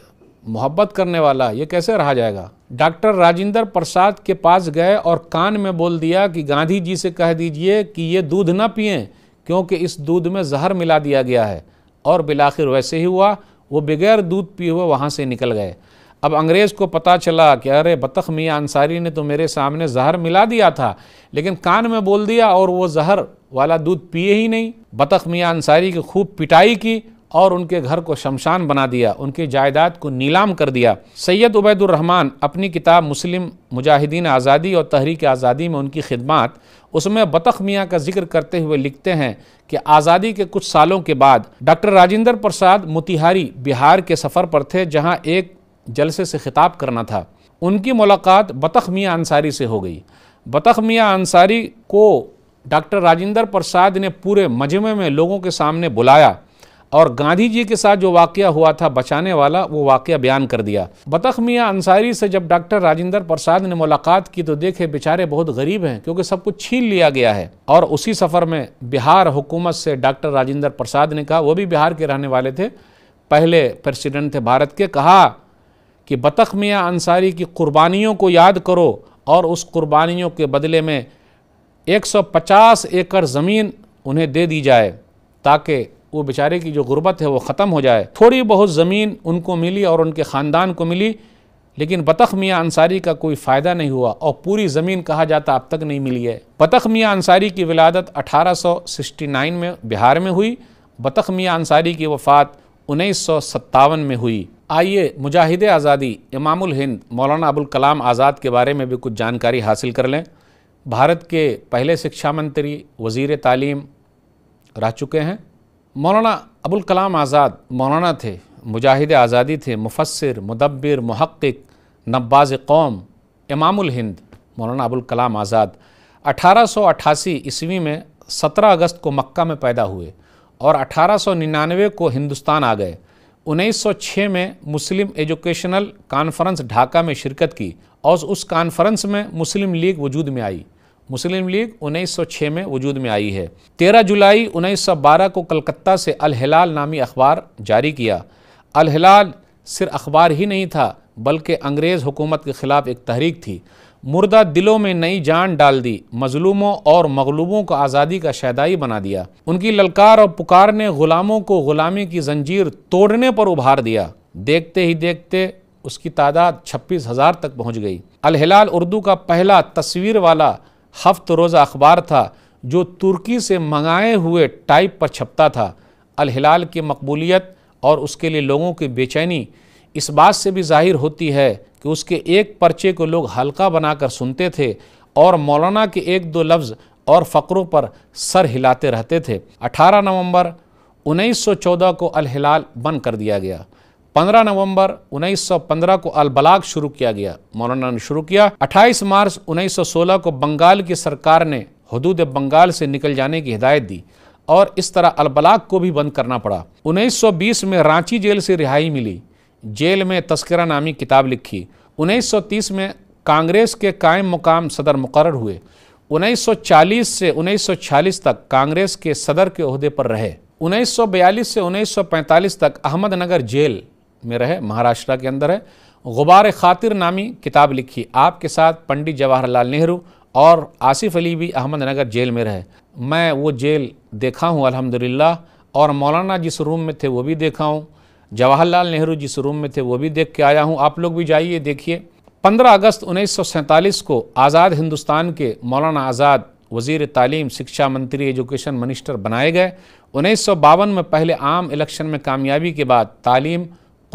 Speaker 1: मोहब्बत करने वाला ये कैसे रहा जाएगा डॉक्टर राजेंद्र प्रसाद के पास गए और कान में बोल दिया कि गांधी जी से कह दीजिए कि ये दूध ना पिएँ क्योंकि इस दूध में जहर मिला दिया गया है और बिलाखिर वैसे ही हुआ वो बगैर दूध पिए हुए वहाँ से निकल गए अब अंग्रेज़ को पता चला कि अरे बतख मियाँ अंसारी ने तो मेरे सामने जहर मिला दिया था लेकिन कान में बोल दिया और वो जहर वाला दूध पिए ही नहीं बतख मियाँ अंसारी की खूब पिटाई की और उनके घर को शमशान बना दिया उनकी जायदाद को नीलाम कर दिया सैयद उबैदुररहमान अपनी किताब मुस्लिम मुजाहिदीन आज़ादी और तहरीक आज़ादी में उनकी खिदमत उसमें बतख मियाँ का जिक्र करते हुए लिखते हैं कि आज़ादी के कुछ सालों के बाद डॉक्टर राजेंद्र प्रसाद मोतिहारी बिहार के सफ़र पर थे जहाँ एक जलसे से खिताब करना था उनकी मुलाकात बतख मियाँ अंसारी से हो गई बतख मियाँ अंसारी को डॉक्टर राजेंद्र प्रसाद ने पूरे मजमे में लोगों के सामने बुलाया और गांधी जी के साथ जो वाक्य हुआ था बचाने वाला वो वाक्य बयान कर दिया बतख मियाँ अंसारी से जब डॉक्टर राजेंद्र प्रसाद ने मुलाकात की तो देखे बेचारे बहुत गरीब हैं क्योंकि सब कुछ छीन लिया गया है और उसी सफ़र में बिहार हुकूमत से डॉक्टर राजेंद्र प्रसाद ने कहा वो भी बिहार के रहने वाले थे पहले प्रेसिडेंट थे भारत के कहा कि बतख मियाँ अंसारी की कुर्बानियों को याद करो और उस कुर्बानियों के बदले में 150 एकड़ ज़मीन उन्हें दे दी जाए ताकि वो बेचारे की जो गुर्बत है वो ख़त्म हो जाए थोड़ी बहुत ज़मीन उनको मिली और उनके ख़ानदान को मिली लेकिन बतख मियाँ अंसारी का कोई फ़ायदा नहीं हुआ और पूरी ज़मीन कहा जाता अब तक नहीं मिली है बतख मियाँ अंसारी की विलादत 1869 में बिहार में हुई बतख मियाँ अंसारी की वफ़ात उन्नीस में हुई आइए मुजाहिद आज़ादी इमामुल हिंद मौलाना अबुल कलाम आज़ाद के बारे में भी कुछ जानकारी हासिल कर लें भारत के पहले शिक्षा मंत्री वज़ी तालीम रह चुके हैं मौलाना अबुल कलाम आज़ाद मौलाना थे मुजाहिद आज़ादी थे मुफसर मुदब्बिर महक़ नब्बाज कौम इमामुल हिंद मौलाना अबुल कलाम आज़ाद 1888 ईस्वी में 17 अगस्त को मक्का में पैदा हुए और 1899 को हिंदुस्तान आ गए 1906 में मुस्लिम एजुकेशनल कॉन्फ्रेंस ढाका में शिरकत की और उस कॉन्फ्रेंस में मुस्लिम लीग वजूद में आई मुस्लिम लीग 1906 में वजूद में आई है 13 जुलाई 1912 को कलकत्ता से अल हिलाल नामी अखबार जारी किया अल हिलाल सिर्फ अखबार ही नहीं था बल्कि अंग्रेज़ हुकूमत के ख़िलाफ़ एक तहरीक थी मुर्दा दिलों में नई जान डाल दी मजलूमों और मगलूबों को आज़ादी का शैदाई बना दिया उनकी ललकार और पुकार ने ग़ुलामों को ग़ुलामी की जंजीर तोड़ने पर उभार दिया देखते ही देखते उसकी तादाद छब्बीस हज़ार तक पहुँच गई अलहिलाल उर्दू का पहला तस्वीर वाला हफ्त रोज़ अखबार था जो तुर्की से मंगाए हुए टाइप पर छपता था अलहिलाल की मकबूलियत और उसके लिए लोगों की बेचैनी इस बात से भी जाहिर होती है कि उसके एक पर्चे को लोग हल्का बनाकर सुनते थे और मौलाना के एक दो लफ्ज़ और फ़करों पर सर हिलाते रहते थे 18 नवंबर 1914 को अलहिलाल बंद कर दिया गया 15 नवंबर 1915 को अलबलाग शुरू किया गया मौलाना ने शुरू किया 28 मार्च 1916 को बंगाल की सरकार ने हदूद बंगाल से निकल जाने की हिदायत दी और इस तरह अलबलाग को भी बंद करना पड़ा 1920 में रांची जेल से रिहाई मिली जेल में तस्करा नामी किताब लिखी 1930 में कांग्रेस के कायम मुकाम सदर मुकर हुए 1940 से 1946 तक कांग्रेस के सदर के अहदे पर रहे 1942 से 1945 तक अहमदनगर जेल में रहे महाराष्ट्र के अंदर है गुबार खातिर नामी किताब लिखी आपके साथ पंडित जवाहरलाल नेहरू और आसिफ अली भी अहमदनगर जेल में रहे मैं वो जेल देखा हूँ अल्हम्दुलिल्लाह और मौलाना जिस रूम में थे वो भी देखा हूँ जवाहरलाल नेहरू जिस रूम में थे वो भी देख के आया हूँ आप लोग भी जाइए देखिए 15 अगस्त उन्नीस को आज़ाद हिंदुस्तान के मौलाना आज़ाद वजीर तालीम शिक्षा मंत्री एजुकेशन मिनिस्टर बनाए गए उन्नीस में पहले आम इलेक्शन में कामयाबी के बाद तालीम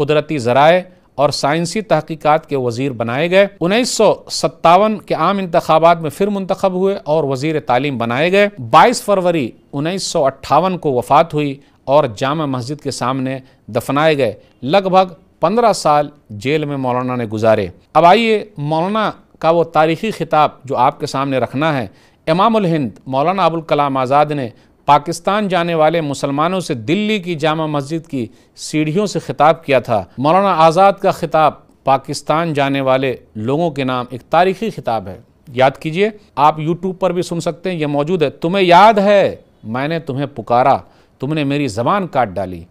Speaker 1: कुदरती ज़राए और साइंसी तहकीक़ात के वजीर बनाए गए उन्नीस सौ सत्तावन के आम इंतबात में फिर मंतखब हुए और वजीर तालीम बनाए गए बाईस फरवरी उन्नीस सौ अट्ठावन को वफात हुई और जामा मस्जिद के सामने दफनाए गए लगभग पंद्रह साल जेल में मौलाना ने गुजारे अब आइए मौलाना का वो तारीखी खिताब जो आपके सामने रखना है इमाम हिंद मौलाना अबुल कलाम आज़ाद ने पाकिस्तान जाने वाले मुसलमानों से दिल्ली की जामा मस्जिद की सीढ़ियों से खिताब किया था मौलाना आज़ाद का खिताब पाकिस्तान जाने वाले लोगों के नाम एक तारीखी खिताब है याद कीजिए आप यूट्यूब पर भी सुन सकते हैं यह मौजूद है तुम्हें याद है मैंने तुम्हें पुकारा तुमने मेरी ज़बान काट डाली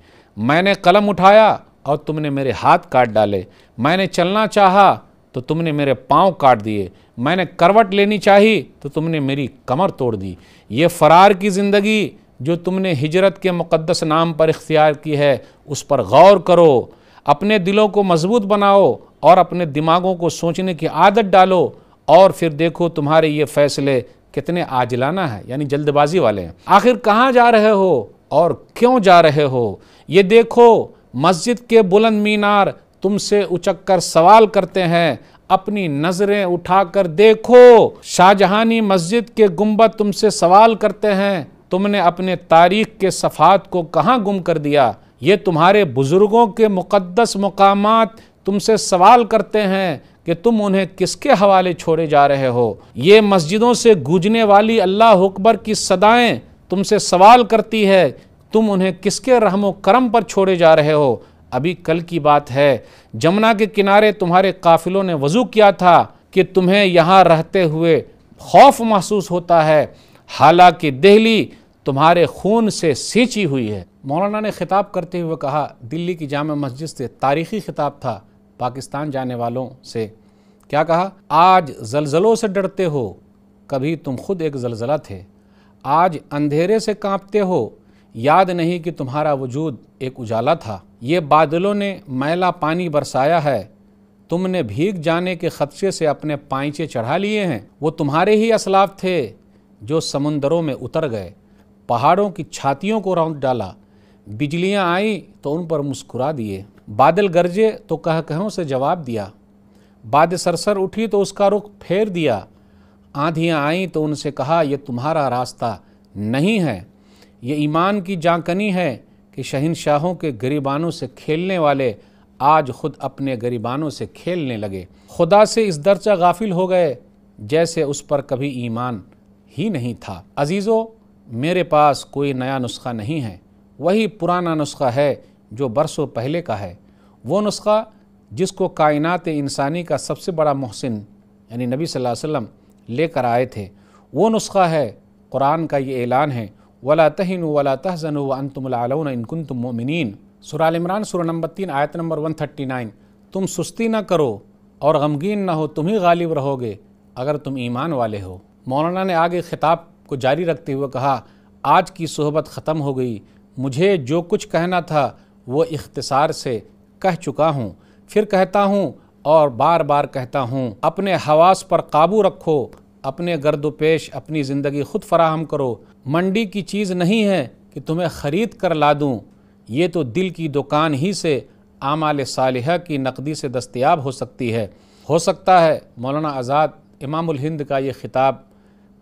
Speaker 1: मैंने कलम उठाया और तुमने मेरे हाथ काट डाले मैंने चलना चाहा तो तुमने मेरे पाँव काट दिए मैंने करवट लेनी चाही तो तुमने मेरी कमर तोड़ दी ये फ़रार की ज़िंदगी जो तुमने हिजरत के मुक़दस नाम पर इख्तियार की है उस पर गौर करो अपने दिलों को मजबूत बनाओ और अपने दिमागों को सोचने की आदत डालो और फिर देखो तुम्हारे ये फ़ैसले कितने आजलाना है यानी जल्दबाजी वाले हैं आखिर कहाँ जा रहे हो और क्यों जा रहे हो ये देखो मस्जिद के बुलंद मीनार तुमसे उचक कर सवाल करते हैं अपनी नज़रें उठाकर देखो शाहजहानी मस्जिद के गुम्बद तुमसे सवाल करते हैं तुमने अपने तारीख के सफ़ात को कहाँ गुम कर दिया ये तुम्हारे बुज़ुर्गों के मुक़दस मकाम तुमसे सवाल करते हैं कि तुम उन्हें किसके हवाले छोड़े जा रहे हो ये मस्जिदों से गूंजने वाली अल्लाह अकबर की सदाएं तुमसे सवाल करती है तुम उन्हें किसके रहम करम पर छोड़े जा रहे हो अभी कल की बात है जमुना के किनारे तुम्हारे काफिलों ने वज़ू किया था कि तुम्हें यहाँ रहते हुए खौफ महसूस होता है हालांकि दिल्ली तुम्हारे खून से सींची हुई है मौलाना ने ख़िताब करते हुए कहा दिल्ली की जाम मस्जिद से तारीखी ख़िताब था पाकिस्तान जाने वालों से क्या कहा आज जलजलों से डरते हो कभी तुम खुद एक जलजला थे आज अंधेरे से कांपते हो याद नहीं कि तुम्हारा वजूद एक उजाला था ये बादलों ने मैला पानी बरसाया है तुमने भीग जाने के ख़दशे से अपने पाइचे चढ़ा लिए हैं वो तुम्हारे ही असलाफ थे जो समुंदरों में उतर गए पहाड़ों की छातियों को रौंद डाला बिजलियाँ आईं तो उन पर मुस्कुरा दिए बादल गरजे तो कह कहों से जवाब दिया बाद सरसर उठी तो उसका रुख फेर दिया आंधियाँ आईं तो उनसे कहा यह तुम्हारा रास्ता नहीं है ये ईमान की जांकनी है कि शहनशाहों के गरीबानों से खेलने वाले आज खुद अपने गरीबानों से खेलने लगे खुदा से इस दर्जा गाफिल हो गए जैसे उस पर कभी ईमान ही नहीं था अजीज़ो मेरे पास कोई नया नुस्खा नहीं है वही पुराना नुस्खा है जो बरसों पहले का है वो नुस्खा जिसको कायनात इंसानी का सबसे बड़ा मोहसिन यानी नबी सल्लल्लाहु अलैहि वसल्लम लेकर आए थे वो नुस्खा है कुरान का ये ऐलान है वला तहन वला तहजन वनतमलाउन इनकुन तुम मोमिन सुरालमरान सुर नंबर तीन आयत नंबर वन थर्टी नाइन तुम सुस्ती न करो और गमगीन न हो तुम ही गालिब रहोगे अगर तुम ईमान वाले हो मौलाना ने आगे खिताब को जारी रखते हुए कहा आज की सोहबत ख़त्म हो गई मुझे जो कुछ कहना था वो इख्तसार से कह चुका हूँ फिर कहता हूँ और बार बार कहता हूँ अपने हवास पर काबू रखो अपने गर्द पेश अपनी ज़िंदगी खुद फराहम करो मंडी की चीज़ नहीं है कि तुम्हें ख़रीद कर ला दूँ ये तो दिल की दुकान ही से आमाल सालह की नकदी से दस्तियाब हो सकती है हो सकता है मौलाना आज़ाद इमामुल हिंद का ये ख़िताब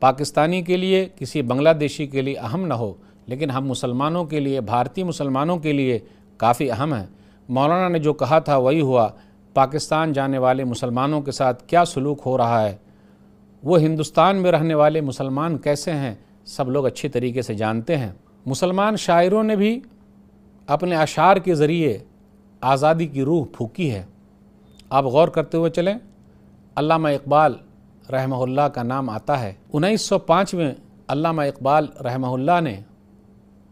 Speaker 1: पाकिस्तानी के लिए किसी बांग्लादेशी के लिए अहम ना हो लेकिन हम मुसलमानों के लिए भारतीय मुसलमानों के लिए काफ़ी अहम है मौलाना ने जो कहा था वही हुआ पाकिस्तान जाने वाले मुसलमानों के साथ क्या सलूक हो रहा है वो हिंदुस्तान में रहने वाले मुसलमान कैसे हैं सब लोग अच्छी तरीके से जानते हैं मुसलमान शायरों ने भी अपने अशार के ज़रिए आज़ादी की रूह फूकी है आप गौर करते हुए चलें अल्लामा इकबाल रहमहुल्ला का नाम आता है 1905 में अल्लामा इकबाल रहमहुल्ला ने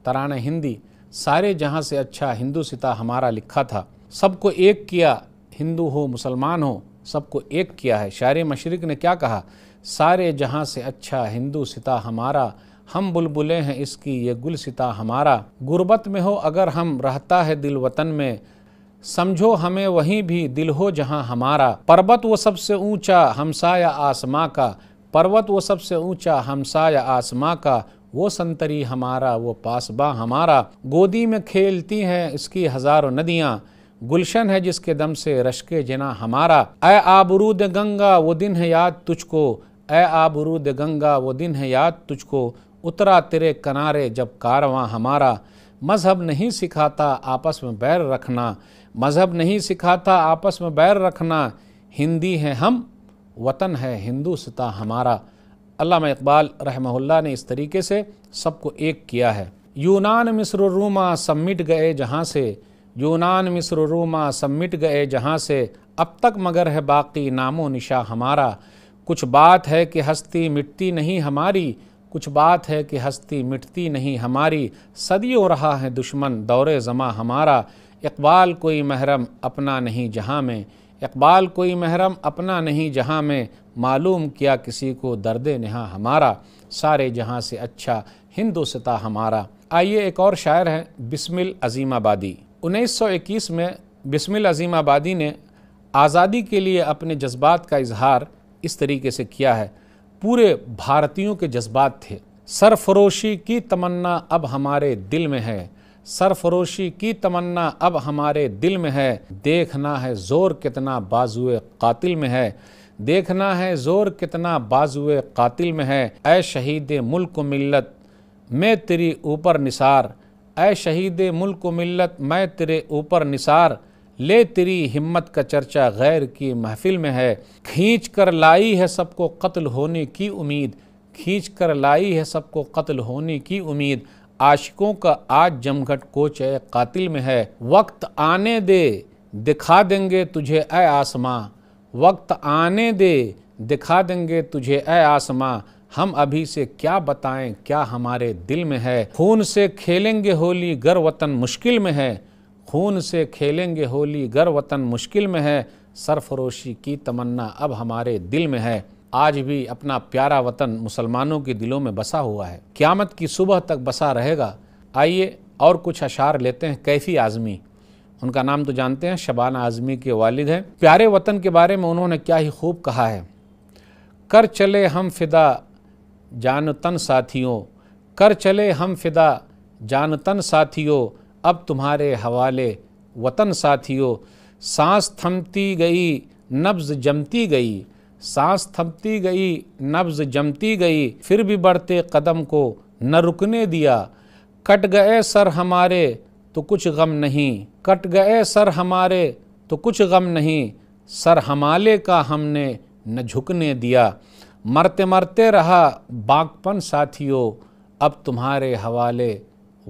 Speaker 1: तराना हिंदी सारे जहाँ से अच्छा हिंदू सिता हमारा लिखा था सबको एक किया हिंदू हो मुसलमान हो सबको एक किया है शायर मशरक ने क्या कहा सारे जहाँ से अच्छा हिंदू सिता हमारा हम बुलबुलें हैं इसकी ये गुल सिता हमारा गुरबत में हो अगर हम रहता है दिल वतन में समझो हमें वहीं भी दिल हो जहाँ हमारा पर्वत वो सबसे ऊंचा हमसाया आसमां का पर्वत वो सबसे ऊंचा हमसाया आसमां का वो संतरी हमारा वो पासबा हमारा गोदी में खेलती हैं इसकी हज़ारों नदियाँ गुलशन है जिसके दम से रश्के जना हमारा अ आबरूद गंगा वो दिन है याद तुझको ए आबरूद गंगा वो दिन है याद तुझको उतरा तेरे किनारे जब कारवां हमारा मज़हब नहीं सिखाता आपस में बैर रखना मज़हब नहीं सिखाता आपस में बैर रखना हिंदी हैं हम वतन है हिंदू सता हमारा अल्लाह इकबाल रहमहुल्ला ने इस तरीके से सबको एक किया है यूनान मिस्र रूमा सम्मिट गए जहाँ से यूनान मिस्र रूमा सम्मिट गए जहाँ से अब तक मगर है बाकी नामो निशा हमारा कुछ बात है कि हस्ती मिटती नहीं हमारी कुछ बात है कि हस्ती मिटती नहीं हमारी सदियों रहा है दुश्मन दौरे ज़मा हमारा इकबाल कोई महरम अपना नहीं जहाँ में इकबाल कोई महरम अपना नहीं जहाँ में मालूम किया किसी को दर्द नहा हमारा सारे जहाँ से अच्छा हिंदुस्ता हमारा आइए एक और शायर हैं बिस्मिल अजीमाबादी 1921 में बिस्मिल अजीमाबादी ने आज़ादी के लिए अपने जज्बात का इजहार किस तरीके से किया है पूरे भारतीयों के जज्बात थे सरफरोशी की तमन्ना अब हमारे दिल में है सरफरोशी की तमन्ना अब हमारे दिल में है देखना है ज़ोर कितना बाजुए कातिल में है देखना है ज़ोर कितना बाजुए कातिल में है ऐ शहीद मुल्क मिल्लत मैं तेरी ऊपर निसार ए शहीद मुल्क मिल्लत मैं तेरे ऊपर निसार ले तेरी हिम्मत का चर्चा गैर की महफिल में है खींच कर लाई है सबको कत्ल होने की उम्मीद खींच कर लाई है सबको कत्ल होने की उम्मीद आशिकों का आज जमघट कोच है कातिल में है वक्त आने दे दिखा देंगे तुझे ए आसमां वक्त आने दे दिखा देंगे तुझे ए आसमां हम अभी से क्या बताएं क्या हमारे दिल में है खून से खेलेंगे होली गर वतन मुश्किल में है खून से खेलेंगे होली गर वतन मुश्किल में है सरफरोशी की तमन्ना अब हमारे दिल में है आज भी अपना प्यारा वतन मुसलमानों के दिलों में बसा हुआ है क्यामत की सुबह तक बसा रहेगा आइए और कुछ अशार लेते हैं कैफी आज़मी उनका नाम तो जानते हैं शबाना आज़मी के वालिद हैं प्यारे वतन के बारे में उन्होंने क्या ही खूब कहा है कर चले हम फिदा जान तन साथियों कर चले हम फिदा जान तन साथियों अब तुम्हारे हवाले वतन साथियों सांस थमती गई नब्ज़ जमती गई सांस थमती गई नब्ज़ जमती गई फिर भी बढ़ते कदम को न रुकने दिया कट गए सर हमारे तो कुछ गम नहीं कट गए सर हमारे तो कुछ गम नहीं सर हमाले का हमने न झुकने दिया मरते मरते रहा बागपन साथियों अब तुम्हारे हवाले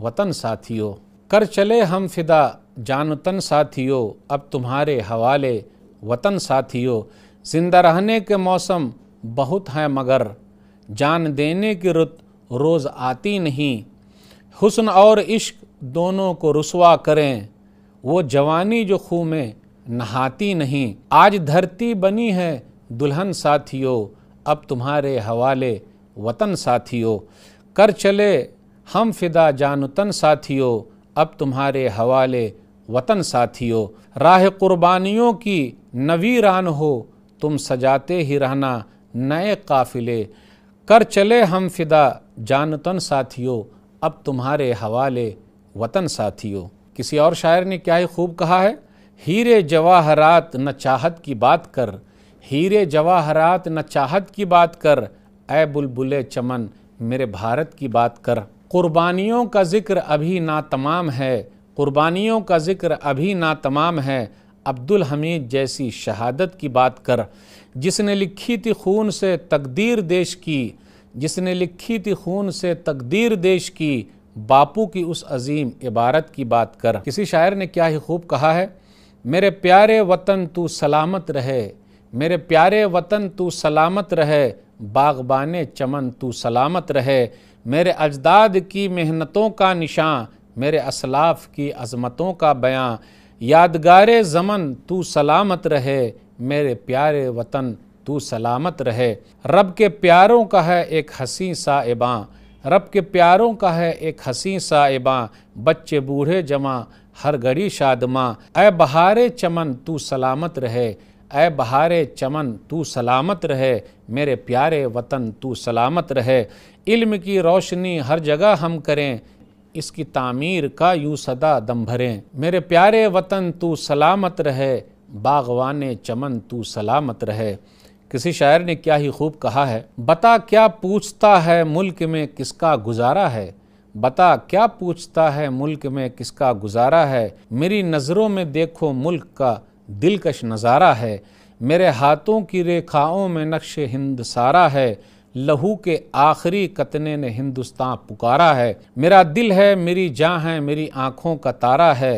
Speaker 1: वतन साथियों कर चले हम फिदा जानतन साथियों अब तुम्हारे हवाले वतन साथियों जिंदा रहने के मौसम बहुत हैं मगर जान देने की रुत रोज़ आती नहीं हुस्न और इश्क दोनों को रसवा करें वो जवानी जो खू में नहाती नहीं आज धरती बनी है दुल्हन साथियों अब तुम्हारे हवाले वतन साथियों कर चले हम फिदा जानतन साथियों अब तुम्हारे हवाले वतन साथियों राह कुर्बानियों की नवीरान हो तुम सजाते ही रहना नए काफ़िले कर चले हम फिदा जानतन साथियों अब तुम्हारे हवाले वतन साथियों किसी और शायर ने क्या ही खूब कहा है हीरे जवाहरात न चाहत की बात कर हीरे जवाहरात न चाहत की बात कर ए बुलबुल चमन मेरे भारत की बात कर कुर्बानियों का ज़िक्र अभी ना तमाम है कुर्बानियों का ज़िक्र अभी ना तमाम है अब्दुल हमीद जैसी शहादत की बात कर जिसने लिखी थी खून से तकदीर देश की जिसने लिखी थी खून से तकदीर देश की बापू की उस अजीम इबारत की बात कर किसी शायर ने क्या ही खूब कहा है मेरे प्यारे वतन तू सलामत रहे मेरे प्यारे वतन तू सलामत रहे बागबान चमन तू सलामत रहे मेरे अजदाद की मेहनतों का निशान मेरे असलाफ की अजमतों का बयां यादगार ज़मन तू सलामत रहे मेरे प्यारे वतन तू सलामत रहे रब के प्यारों का है एक हसी सा एबां रब के प्यारों का है एक हसी सा एबां बच्चे बूढ़े जमा हर घड़ी शादमा ए बहारे चमन तू सलामत रहे ए बहारे चमन तू सलामत रहे मेरे प्यारे वतन तू सलामत रहे इल्म की रोशनी हर जगह हम करें इसकी तामीर का यूँ सदा दम भरें मेरे प्यारे वतन तू सलामत रहे बागवान चमन तू सलामत रहे किसी शायर ने क्या ही खूब कहा है बता क्या पूछता है मुल्क में किसका गुजारा है बता क्या पूछता है मुल्क में किसका गुजारा है मेरी नज़रों में देखो मुल्क का दिलकश नज़ारा है मेरे हाथों की रेखाओं में नक्श हिंद सारा है लहू के आखिरी कतने ने हिंदुस्तान पुकारा है मेरा दिल है मेरी जाँ है मेरी आँखों का तारा है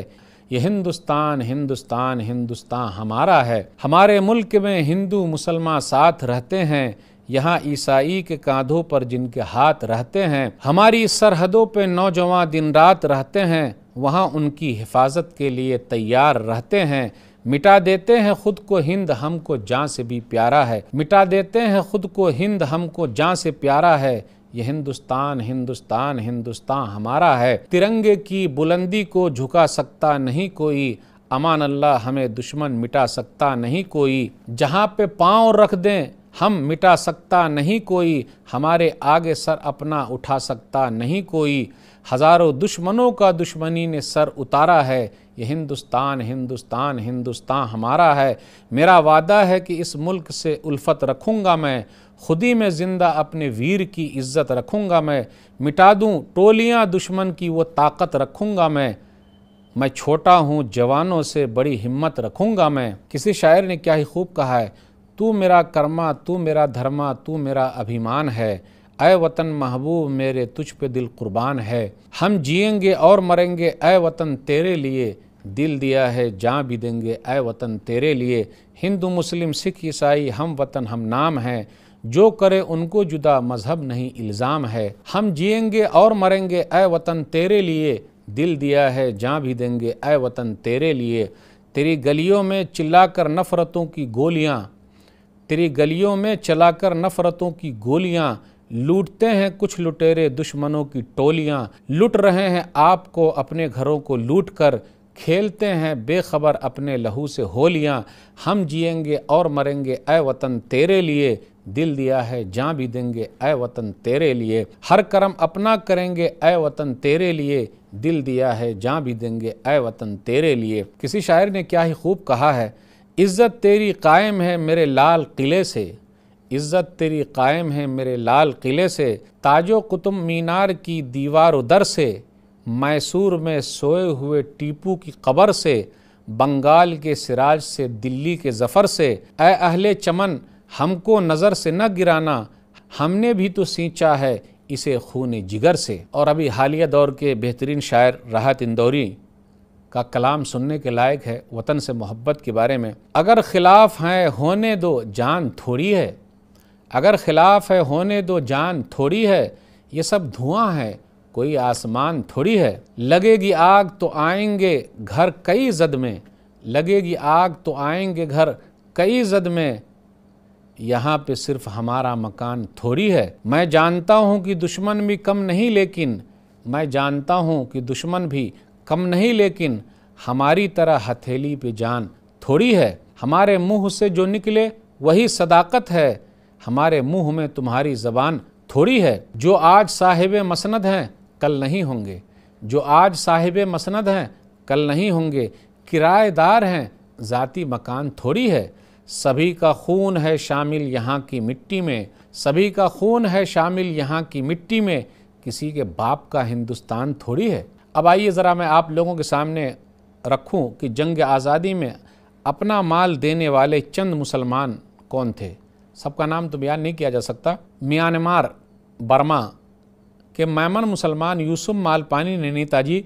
Speaker 1: ये हिंदुस्तान हिंदुस्तान हिंदुस्तान हमारा है हमारे मुल्क में हिंदू मुसलमान साथ रहते हैं यहाँ ईसाई के कांधों पर जिनके हाथ रहते हैं हमारी सरहदों पे नौजवान दिन रात रहते हैं वहाँ उनकी हिफाजत के लिए तैयार रहते हैं मिटा देते हैं खुद को हिंद हमको जहाँ से भी प्यारा है मिटा देते हैं खुद को हिंद हमको जहाँ से प्यारा है ये हिंदुस्तान हिंदुस्तान हिंदुस्तान हमारा है तिरंगे की बुलंदी को झुका सकता नहीं कोई अमान अल्लाह हमें दुश्मन मिटा सकता नहीं कोई जहाँ पे पाँव रख दें हम मिटा सकता नहीं कोई हमारे आगे सर अपना उठा सकता नहीं कोई हज़ारों दुश्मनों का दुश्मनी ने सर उतारा है ये हिंदुस्तान हिंदुस्तान हिंदुस्तान हमारा है मेरा वादा है कि इस मुल्क से उल्फत रखूँगा मैं खुद ही में ज़िंदा अपने वीर की इज्जत रखूँगा मैं मिटा दूँ टोलियाँ दुश्मन की वो ताकत रखूँगा मैं मैं छोटा हूँ जवानों से बड़ी हिम्मत रखूँगा मैं किसी शायर ने क्या ही खूब कहा है तू मेरा कर्मा तू मेरा धर्मा तू मेरा अभिमान है अय वतन महबूब मेरे तुझ पे दिल कुर्बान है हम जिएंगे और मरेंगे अय वतन तेरे लिए दिल दिया है जहाँ भी देंगे ए वतन तेरे लिए हिंदू मुस्लिम सिख ईसाई हम वतन हम नाम हैं जो करे उनको जुदा मजहब नहीं इल्ज़ाम है हम जिएंगे और मरेंगे ए वतन तेरे लिए दिल दिया है जहाँ भी देंगे ए वतन तेरे लिए तेरी गलियों में चिल्लाकर नफ़रतों की गोलियाँ तेरी गलियों में चलाकर नफ़रतों की गोलियाँ लूटते हैं कुछ लुटेरे दुश्मनों की टोलियाँ लुट रहे हैं आपको अपने घरों को लूट कर खेलते हैं बेखबर अपने लहू से होलियाँ हम जिएंगे और मरेंगे ए वतन तेरे लिए दिल दिया है जहाँ भी देंगे ए वतन तेरे लिए हर करम अपना करेंगे ए वतन तेरे लिए दिल दिया है जहाँ भी देंगे ए वतन तेरे लिए किसी शायर ने क्या ही खूब कहा है इज़्ज़त तेरी कायम है मेरे लाल किले से इज़्ज़त तेरी कायम है मेरे लाल किले से ताजो कुतुब मीनार की दीवार उदर से मैसूर में सोए हुए टीपू की कबर से बंगाल के सिराज से दिल्ली के ज़फ़र से ए अहले चमन हमको नज़र से न गिराना हमने भी तो सींचा है इसे खून जिगर से और अभी हालिया दौर के बेहतरीन शायर राहत इंदौरी का कलाम सुनने के लायक है वतन से मोहब्बत के बारे में अगर खिलाफ हैं होने दो जान थोड़ी है अगर खिलाफ है होने दो जान थोड़ी है ये सब धुआं है कोई आसमान थोड़ी है लगेगी आग तो आएंगे घर कई जद में लगेगी आग तो आएंगे घर कई जद में यहाँ पे सिर्फ हमारा मकान थोड़ी है मैं जानता हूँ कि दुश्मन भी कम नहीं लेकिन मैं जानता हूँ कि दुश्मन भी कम नहीं लेकिन हमारी तरह हथेली पे जान थोड़ी है हमारे मुंह से जो निकले वही सदाकत है हमारे मुंह में तुम्हारी ज़बान थोड़ी है जो आज साहिब मसंद हैं कल नहीं होंगे जो आज साहिब मसंद हैं कल नहीं होंगे किराएदार हैं ज़ाती मकान थोड़ी है सभी का खून है शामिल यहाँ की मिट्टी में सभी का खून है शामिल यहाँ की मिट्टी में किसी के बाप का हिंदुस्तान थोड़ी है अब आइए ज़रा मैं आप लोगों के सामने रखूँ कि जंग आज़ादी में अपना माल देने वाले चंद मुसलमान कौन थे सबका नाम तो बयान नहीं किया जा सकता म्यांमार बर्मा कि मैमन मुसलमान यूसुफ मालपानी ने नेताजी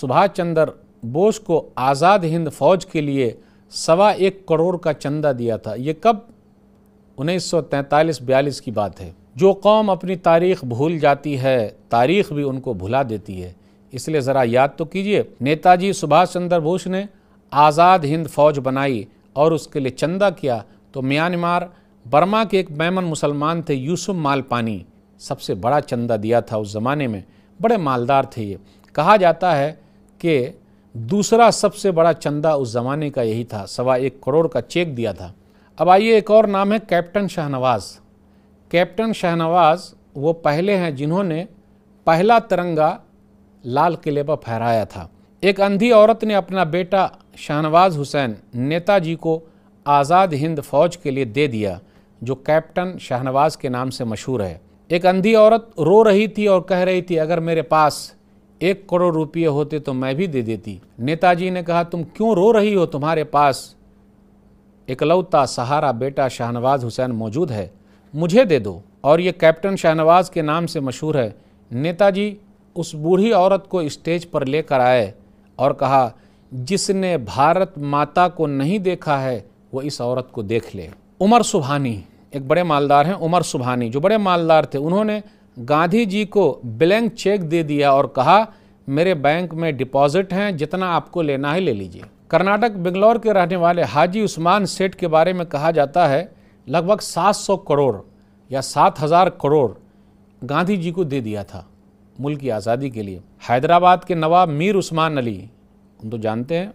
Speaker 1: सुभाष चंद्र बोस को आज़ाद हिंद फौज के लिए सवा एक करोड़ का चंदा दिया था ये कब 1943-42 की बात है जो कौम अपनी तारीख भूल जाती है तारीख भी उनको भुला देती है इसलिए ज़रा याद तो कीजिए नेताजी सुभाष चंद्र बोस ने आज़ाद हिंद फौज बनाई और उसके लिए चंदा किया तो म्यांमार बर्मा के एक मैमन मुसलमान थे यूसुफ मालपानी सबसे बड़ा चंदा दिया था उस ज़माने में बड़े मालदार थे ये कहा जाता है कि दूसरा सबसे बड़ा चंदा उस ज़माने का यही था सवा एक करोड़ का चेक दिया था अब आइए एक और नाम है कैप्टन शाहनवाज़ कैप्टन शाहनवाज़ वो पहले हैं जिन्होंने पहला तिरंगा लाल किले पर फहराया था एक अंधी औरत ने अपना बेटा शाहनवाज हुसैन नेताजी को आज़ाद हिंद फौज के लिए दे दिया जो कैप्टन शाहनवाज के नाम से मशहूर है एक अंधी औरत रो रही थी और कह रही थी अगर मेरे पास एक करोड़ रुपये होते तो मैं भी दे देती नेताजी ने कहा तुम क्यों रो रही हो तुम्हारे पास इकलौता सहारा बेटा शाहनवाज हुसैन मौजूद है मुझे दे दो और ये कैप्टन शाहनवाज के नाम से मशहूर है नेताजी उस बूढ़ी औरत को स्टेज पर लेकर आए और कहा जिसने भारत माता को नहीं देखा है वो इस औरत को देख ले उमर सुबहानी एक बड़े मालदार हैं उमर सुबहानी जो बड़े मालदार थे उन्होंने गांधी जी को ब्लैंक चेक दे दिया और कहा मेरे बैंक में डिपॉजिट हैं जितना आपको लेना है ले लीजिए कर्नाटक बेंगलोर के रहने वाले हाजी उस्मान सेठ के बारे में कहा जाता है लगभग 700 करोड़ या 7000 करोड़ गांधी जी को दे दिया था मुल्क की आज़ादी के लिए हैदराबाद के नवाब मीर उस्मान अली उन तो जानते हैं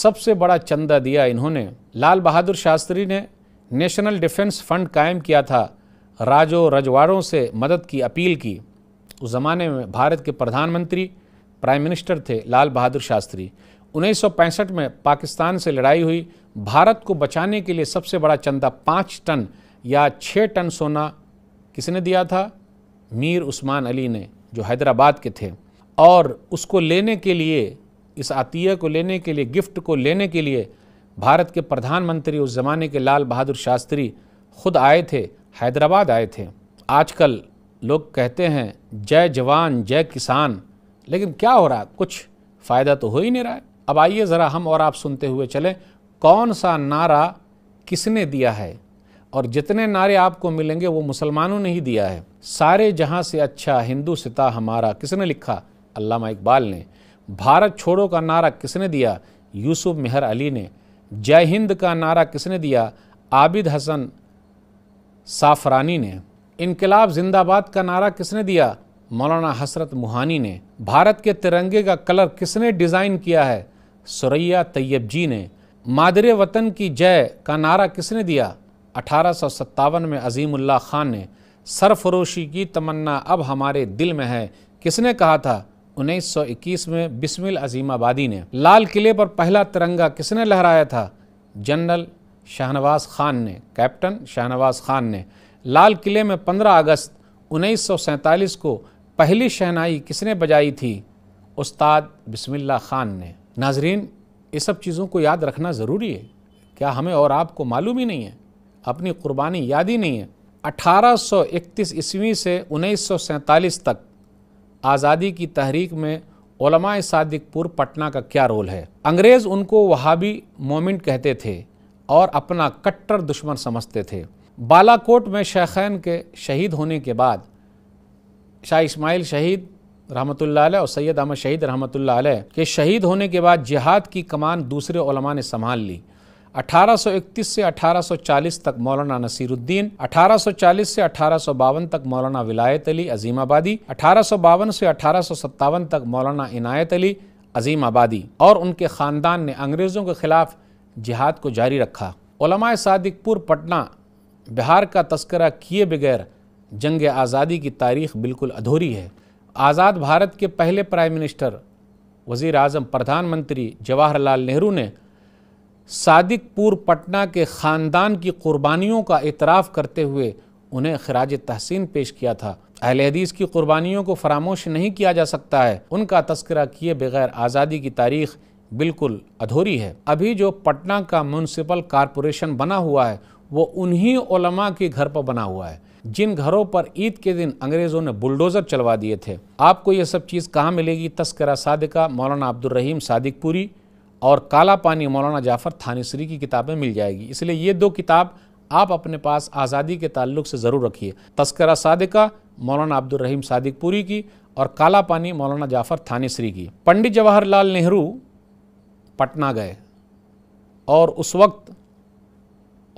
Speaker 1: सबसे बड़ा चंदा दिया इन्होंने लाल बहादुर शास्त्री ने नेशनल डिफेंस फंड कायम किया था राजो रजवाड़ों से मदद की अपील की उस ज़माने में भारत के प्रधानमंत्री प्राइम मिनिस्टर थे लाल बहादुर शास्त्री 1965 में पाकिस्तान से लड़ाई हुई भारत को बचाने के लिए सबसे बड़ा चंदा पाँच टन या छः टन सोना किसने दिया था मीर उस्मान अली ने जो हैदराबाद के थे और उसको लेने के लिए इस आतिया को लेने के लिए गिफ्ट को लेने के लिए भारत के प्रधानमंत्री उस ज़माने के लाल बहादुर शास्त्री खुद आए थे हैदराबाद आए थे आजकल लोग कहते हैं जय जवान जय किसान लेकिन क्या हो रहा कुछ फ़ायदा तो हो ही नहीं रहा है अब आइए ज़रा हम और आप सुनते हुए चलें कौन सा नारा किसने दिया है और जितने नारे आपको मिलेंगे वो मुसलमानों ने ही दिया है सारे जहां से अच्छा हिंदू सिता हमारा किसने लिखा अल्लामा इकबाल ने भारत छोड़ो का नारा किसने दिया यूसुफ मेहर अली ने जय हिंद का नारा किसने दिया आबिद हसन साफरानी ने इनकलाब जिंदाबाद का नारा किसने दिया मौलाना हसरत मुहानी ने भारत के तिरंगे का कलर किसने डिज़ाइन किया है सुरैया तैयब जी ने मादर वतन की जय का नारा किसने दिया अठारह में अजीमुल्ला खान ने सरफरोशी की तमन्ना अब हमारे दिल में है किसने कहा था 1921 में बिस्मिल अजीम आबादी ने लाल किले पर पहला तिरंगा किसने लहराया था जनरल शाहनवाज खान ने कैप्टन शाहनवाज खान ने लाल किले में 15 अगस्त 1947 को पहली शहनाई किसने बजाई थी उस्ताद बिस्मिल्ला खान ने नाजरीन ये सब चीज़ों को याद रखना ज़रूरी है क्या हमें और आपको मालूम ही नहीं है अपनी कुर्बानी याद ही नहीं है 1831 ईस्वी से 1947 तक आज़ादी की तहरीक में ओलमा सादिकपुर पटना का क्या रोल है अंग्रेज़ उनको वहाबी मोमेंट कहते थे और अपना कट्टर दुश्मन समझते थे बालाकोट में शेखैन के शहीद होने के बाद शाह इस्माइल शहीद रहमत और सैयद अहमद शहीद रहमत के शहीद होने के बाद जिहाद की कमान दूसरे ने संभाल ली 1831 से 1840 तक मौलाना नसीरुद्दीन 1840 से अठारह तक मौलाना विलायत अली आबादी अठारह से अठारह तक मौलाना इनायत अली आबादी और उनके ख़ानदान ने अंग्रेज़ों के ख़िलाफ़ जिहाद को जारी रखा ओलमा सादिकपुर पटना बिहार का तस्करा किए बगैर जंग आज़ादी की तारीख बिल्कुल अधूरी है आज़ाद भारत के पहले प्राइम मिनिस्टर वज़ी अजम प्रधानमंत्री जवाहरलाल नेहरू ने सादिकपुर पटना के ख़ानदान की क़ुरबानियों का इतराफ़ करते हुए उन्हें खराज तहसीन पेश किया था अहल हदीस की क़ुरबानियों को फरामोश नहीं किया जा सकता है उनका तस्करा किए बगैर आज़ादी की तारीख बिल्कुल अधूरी है अभी जो पटना का म्यूनसिपल कॉरपोरेशन बना हुआ है वो उन्हीं उलमा के घर पर बना हुआ है जिन घरों पर ईद के दिन अंग्रेज़ों ने बुलडोज़र चलवा दिए थे आपको ये सब चीज़ कहाँ मिलेगी तस्करा सादिका मौलाना अब्दुलरहीम सादिकपुरी और काला पानी मौलाना जाफ़र थानीसरी की किताबें मिल जाएगी इसलिए ये दो किताब आप अपने पास आज़ादी के ताल्लुक से ज़रूर रखिए तस्करा सादिका मौलाना अब्दुलरहीम सादिकपुरी की और काला पानी मौलाना जाफ़र थानीसरी की पंडित जवाहरलाल नेहरू पटना गए और उस वक्त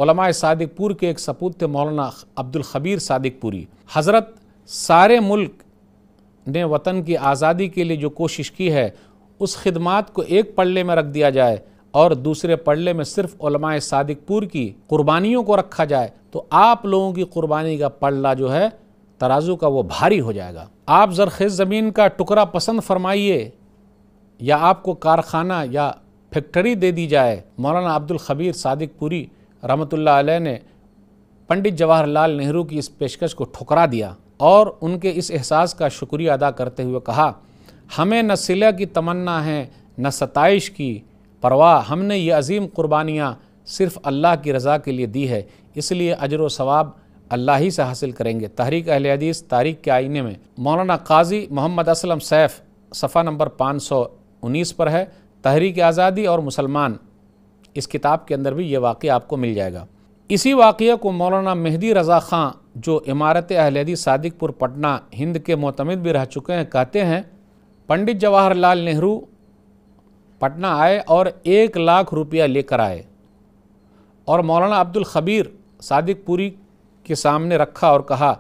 Speaker 1: ओलमा सादिकपुर के एक सपूत थे मौलाना अब्दुल खबीर सादिकपुरी हज़रत सारे मुल्क ने वतन की आज़ादी के लिए जो कोशिश की है उस खिदमत को एक पल्ले में रख दिया जाए और दूसरे पल्ले में सिर्फ उलमाए सादिकपुर की कुर्बानियों को रखा जाए तो आप लोगों की कुर्बानी का पल्ला जो है तराजू का वो भारी हो जाएगा आप ज़रखेज़ ज़मीन का टुकड़ा पसंद फरमाइए या आपको कारखाना या फैक्ट्री दे दी जाए मौलाना अब्दुल खबीर सादिकपुरी रहमतुल्लाह अलैह ने पंडित जवाहरलाल नेहरू की इस पेशकश को ठुकरा दिया और उनके इस एहसास का शुक्रिया अदा करते हुए कहा हमें न सिले की तमन्ना है न सताइश की परवाह हमने ये अजीम कुर्बानियाँ सिर्फ़ अल्लाह की रज़ा के लिए दी है इसलिए अजर व अल्लाह ही से हासिल करेंगे तहरीक अहल हदीस तारीख के आईने में मौलाना काजी मोहम्मद असलम सैफ़ सफ़ा नंबर पाँच सौ उन्नीस पर है तहरीक आज़ादी और मुसलमान इस किताब के अंदर भी ये वाक़ आपको मिल जाएगा इसी वाक़े को मौलाना मेहदी रज़ा ख़ां जो इमारत अहलदी सादिकपुर पटना हिंद के मोतमद भी रह चुके हैं कहते हैं पंडित जवाहरलाल नेहरू पटना आए और एक लाख रुपया लेकर आए और मौलाना अब्दुल खबीर सादिकपुरी के सामने रखा और कहा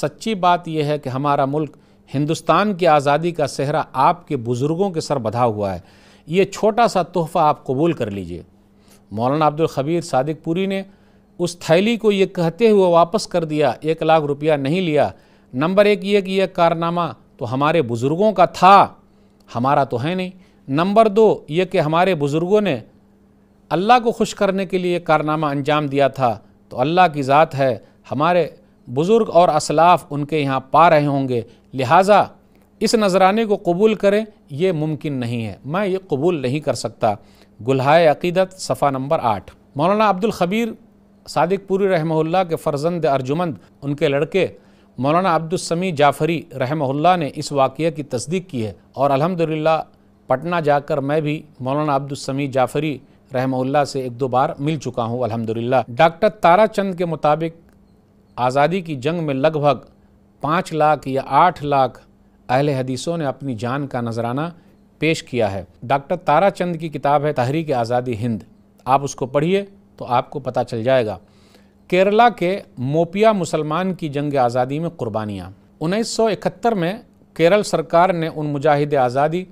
Speaker 1: सच्ची बात यह है कि हमारा मुल्क हिंदुस्तान की आज़ादी का सेहरा आपके बुज़ुर्गों के सर बधा हुआ है ये छोटा सा तोहफ़ा आप कबूल कर लीजिए मौलाना अब्दुल खबीर सादिकपुरी ने उस थैली को ये कहते हुए वापस कर दिया एक लाख रुपया नहीं लिया नंबर एक ये कि यह कारनामा तो हमारे बुज़ुर्गों का था हमारा तो है नहीं नंबर दो ये कि हमारे बुज़ुर्गों ने अल्लाह को खुश करने के लिए कारनामा अंजाम दिया था तो अल्लाह की ज़ात है हमारे बुज़ुर्ग और असलाफ उनके यहाँ पा रहे होंगे लिहाजा इस नजराने को कबूल करें ये मुमकिन नहीं है मैं ये कबूल नहीं कर सकता गुल्हाय अकीदत सफ़ा नंबर आठ मौलाना अब्दुल खबीर सादिकपुरी रहमल्ला के फ़र्जंद अर्जुमंद उनके लड़के मौलाना अब्दुलसमी जाफरी रहमल्ला ने इस वाक़े की तस्दीक की है और अलहमदिल्ला पटना जाकर मैं भी मौलाना अब्दुलसमी जाफरी रहमल्ला से एक दो बार मिल चुका हूँ अलहमदिल्ला डॉक्टर ताराचंद के मुताबिक आज़ादी की जंग में लगभग पाँच लाख या आठ लाख अहल हदीसों ने अपनी जान का नजराना पेश किया है डॉक्टर ताराचंद की किताब है तहरीक आज़ादी हिंद आप उसको पढ़िए तो आपको पता चल जाएगा केरला के मोपिया मुसलमान की जंग आज़ादी में कुर्बानियाँ 1971 में केरल सरकार ने उन मुजाहिद आज़ादी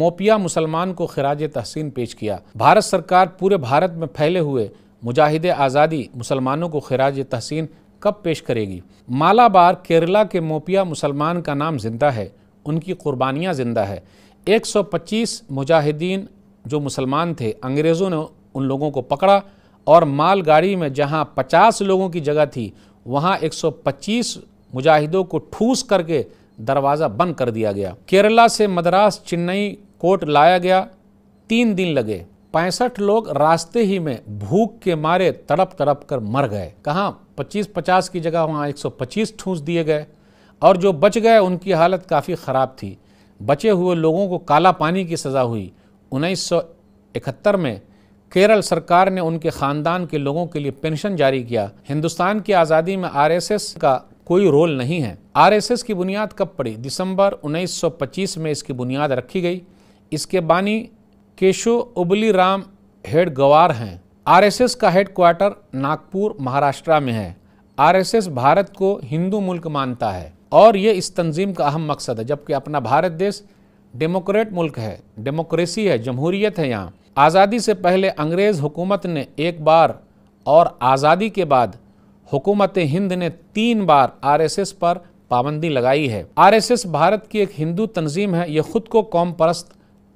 Speaker 1: मोपिया मुसलमान को खराज तहसीन पेश किया भारत सरकार पूरे भारत में फैले हुए मुजाहिद आज़ादी मुसलमानों को खराज तहसीन कब पेश करेगी मालाबार केरला के मोपिया मुसलमान का नाम जिंदा है उनकी कुर्बानियाँ जिंदा है 125 मुजाहिदीन जो मुसलमान थे अंग्रेज़ों ने उन लोगों को पकड़ा और मालगाड़ी में जहां 50 लोगों की जगह थी वहां 125 मुजाहिदों को ठूस करके दरवाज़ा बंद कर दिया गया केरला से मद्रास चेन्नई कोर्ट लाया गया तीन दिन लगे पैंसठ लोग रास्ते ही में भूख के मारे तड़प तड़प कर मर गए कहाँ 25-50 की जगह वहाँ 125 ठूस दिए गए और जो बच गए उनकी हालत काफ़ी ख़राब थी बचे हुए लोगों को काला पानी की सज़ा हुई उन्नीस में केरल सरकार ने उनके ख़ानदान के लोगों के लिए पेंशन जारी किया हिंदुस्तान की आज़ादी में आरएसएस का कोई रोल नहीं है आरएसएस की बुनियाद कब पड़ी दिसंबर 1925 में इसकी बुनियाद रखी गई इसके बानी केशो उबली राम हेड गवार हैं आरएसएस का हेड क्वार्टर नागपुर महाराष्ट्र में है आरएसएस भारत को हिंदू मुल्क मानता है और ये इस तंजीम का अहम मकसद है जबकि अपना भारत देश डेमोक्रेट मुल्क है डेमोक्रेसी है जमहूरियत है यहाँ आज़ादी से पहले अंग्रेज़ हुकूमत ने एक बार और आज़ादी के बाद हुकूमत हिंद ने तीन बार आरएसएस पर पाबंदी लगाई है आरएसएस भारत की एक हिंदू तंजीम है ये खुद को कौम परस्त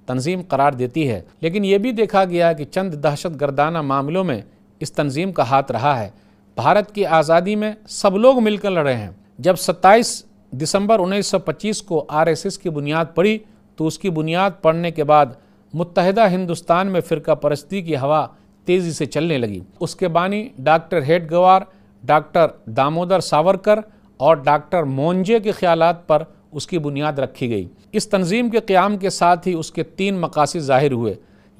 Speaker 1: तंजीम करार देती है लेकिन ये भी देखा गया कि चंद दहशत गर्दाना मामलों में इस तंजीम का हाथ रहा है भारत की आज़ादी में सब लोग मिलकर लड़े हैं जब 27 दिसंबर 1925 को आरएसएस की बुनियाद पड़ी तो उसकी बुनियाद पड़ने के बाद मुतहदा हिंदुस्तान में फ़िरका परस्ती की हवा तेज़ी से चलने लगी उसके बानी डॉक्टर हेडगवार डॉक्टर दामोदर सावरकर और डॉक्टर मोन्जे के ख्याल पर उसकी बुनियाद रखी गई इस तंजीम के क़्याम के साथ ही उसके तीन मकासद ज़ाहिर हुए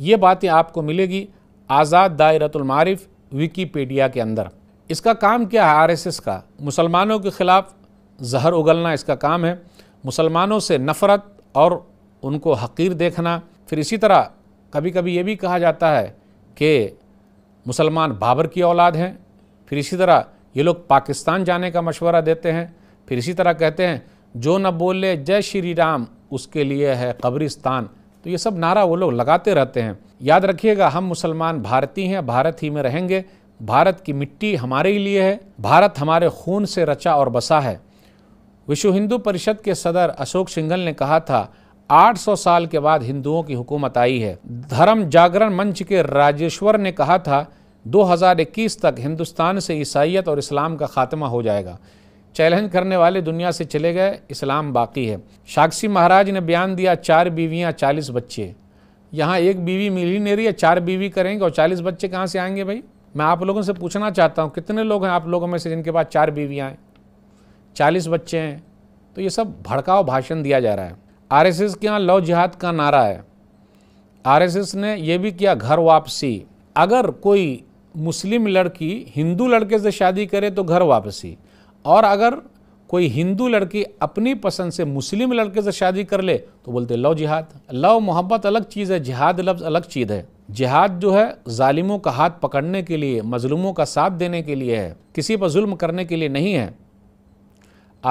Speaker 1: ये बातें आपको मिलेगी आज़ाद दायरतुलमारफ विकीपीडिया के अंदर इसका काम क्या है आर एस एस का मुसलमानों के ख़िलाफ़ जहर उगलना इसका काम है मुसलमानों से नफ़रत और उनको हकीर देखना फिर इसी तरह कभी कभी ये भी कहा जाता है कि मुसलमान बाबर की औलाद हैं फिर इसी तरह ये लोग पाकिस्तान जाने का मशवरा देते हैं फिर इसी तरह कहते हैं जो न बोले जय श्री राम उसके लिए है कब्रिस्तान तो ये सब नारा वो लोग लगाते रहते हैं याद रखिएगा हम मुसलमान भारतीय हैं भारत ही में रहेंगे भारत की मिट्टी हमारे ही लिए है भारत हमारे खून से रचा और बसा है विश्व हिंदू परिषद के सदर अशोक सिंघल ने कहा था 800 साल के बाद हिंदुओं की हुकूमत आई है धर्म जागरण मंच के राजेश्वर ने कहा था 2021 तक हिंदुस्तान से ईसाइत और इस्लाम का खात्मा हो जाएगा चैलेंज करने वाले दुनिया से चले गए इस्लाम बाकी है साक्षी महाराज ने बयान दिया चार बीवियाँ चालीस बच्चे यहाँ एक बीवी मिल ही नहीं रही है चार बीवी करेंगे और चालीस बच्चे कहाँ से आएंगे भाई मैं आप लोगों से पूछना चाहता हूँ कितने लोग हैं आप लोगों में से जिनके पास चार बीवियाँ हैं चालीस बच्चे हैं तो ये सब भड़काव भाषण दिया जा रहा है आरएसएस के यहाँ लव जिहाद का नारा है आरएसएस ने यह भी किया घर वापसी अगर कोई मुस्लिम लड़की हिंदू लड़के से शादी करे तो घर वापसी और अगर कोई हिंदू लड़की अपनी पसंद से मुस्लिम लड़के से शादी कर ले तो बोलते लव जिहाद लव मोहब्बत अलग चीज़ है जिहाद लफ्ज़ अलग चीज़ है जिहाद जो है जालिमों का हाथ पकड़ने के लिए मजलूमों का साथ देने के लिए है किसी पर जुल्म करने के लिए नहीं है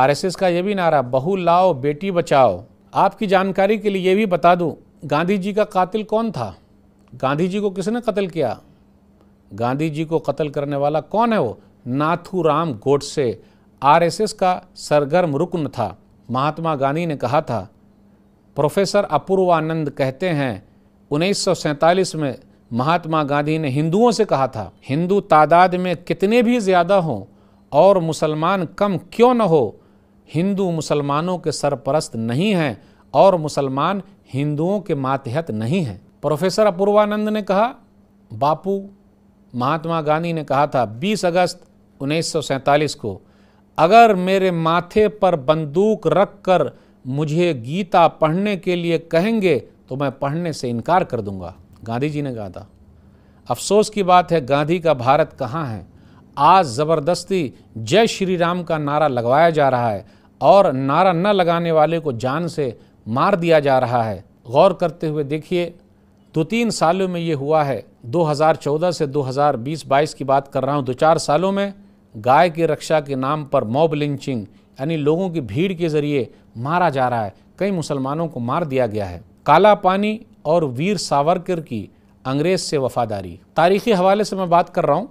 Speaker 1: आरएसएस का यह भी नारा बहू लाओ बेटी बचाओ आपकी जानकारी के लिए ये भी बता दूं गांधी जी का कातिल कौन था गांधी जी को किसने कत्ल किया गांधी जी को कत्ल करने वाला कौन है वो नाथूराम गोडसे आरएसएस का सरगर्म रुकन था महात्मा गांधी ने कहा था प्रोफेसर अपूर्वानंद कहते हैं उन्नीस में महात्मा गांधी ने हिंदुओं से कहा था हिंदू तादाद में कितने भी ज़्यादा हों और मुसलमान कम क्यों न हो हिंदू मुसलमानों के सरपरस्त नहीं हैं और मुसलमान हिंदुओं के मातहत नहीं हैं प्रोफेसर अपूर्वानंद ने कहा बापू महात्मा गांधी ने कहा था 20 अगस्त उन्नीस को अगर मेरे माथे पर बंदूक रख कर मुझे गीता पढ़ने के लिए कहेंगे तो मैं पढ़ने से इनकार कर दूंगा गांधी जी ने कहा था अफसोस की बात है गांधी का भारत कहाँ है आज ज़बरदस्ती जय श्री राम का नारा लगवाया जा रहा है और नारा न लगाने वाले को जान से मार दिया जा रहा है गौर करते हुए देखिए दो तीन सालों में ये हुआ है 2014 से 2020-22 की बात कर रहा हूँ दो चार सालों में गाय की रक्षा के नाम पर मॉब लिंचिंग यानी लोगों की भीड़ के जरिए मारा जा रहा है कई मुसलमानों को मार दिया गया है काला पानी और वीर सावरकर की अंग्रेज से वफादारी तारीखी हवाले से मैं बात कर रहा हूँ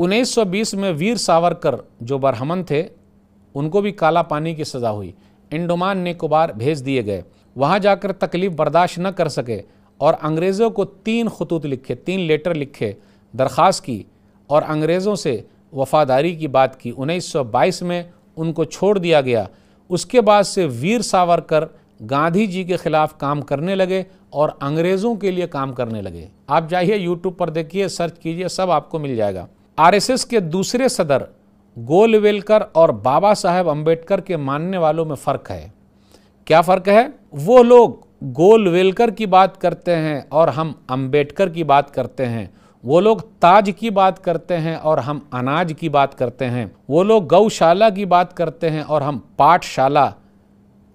Speaker 1: 1920 में वीर सावरकर जो बरहमन थे उनको भी काला पानी की सज़ा हुई इंडोमान निकोबार भेज दिए गए वहाँ जाकर तकलीफ बर्दाश्त न कर सके और अंग्रेज़ों को तीन खतूत लिखे तीन लेटर लिखे दरख्वास्त की और अंग्रेज़ों से वफादारी की बात की 1922 में उनको छोड़ दिया गया उसके बाद से वीर सावरकर गांधी जी के ख़िलाफ़ काम करने लगे और अंग्रेज़ों के लिए काम करने लगे आप जाइए यूट्यूब पर देखिए सर्च कीजिए सब आपको मिल जाएगा आरएसएस के दूसरे सदर गोलवेलकर और बाबा साहेब अम्बेडकर के मानने वालों में फ़र्क है क्या फ़र्क है वो लोग गोलवेलकर की बात करते हैं और हम अंबेडकर की बात करते हैं वो लोग ताज की बात करते हैं और हम अनाज की बात करते हैं वो लोग गौशाला की बात करते हैं और हम पाठशाला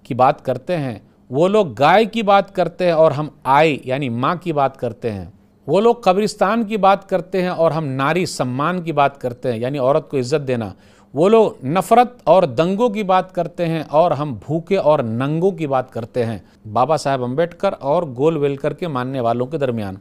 Speaker 1: की बात करते हैं वो लोग गाय की बात करते हैं और हम आय यानी माँ की बात करते हैं वो लोग कब्रिस्तान की बात करते हैं और हम नारी सम्मान की बात करते हैं यानी औरत को इज्जत देना वो लोग नफ़रत और दंगों की बात करते हैं और हम भूखे और नंगों की बात करते हैं बाबा साहेब अम्बेडकर और गोलवेलकर के मानने वालों के दरमियान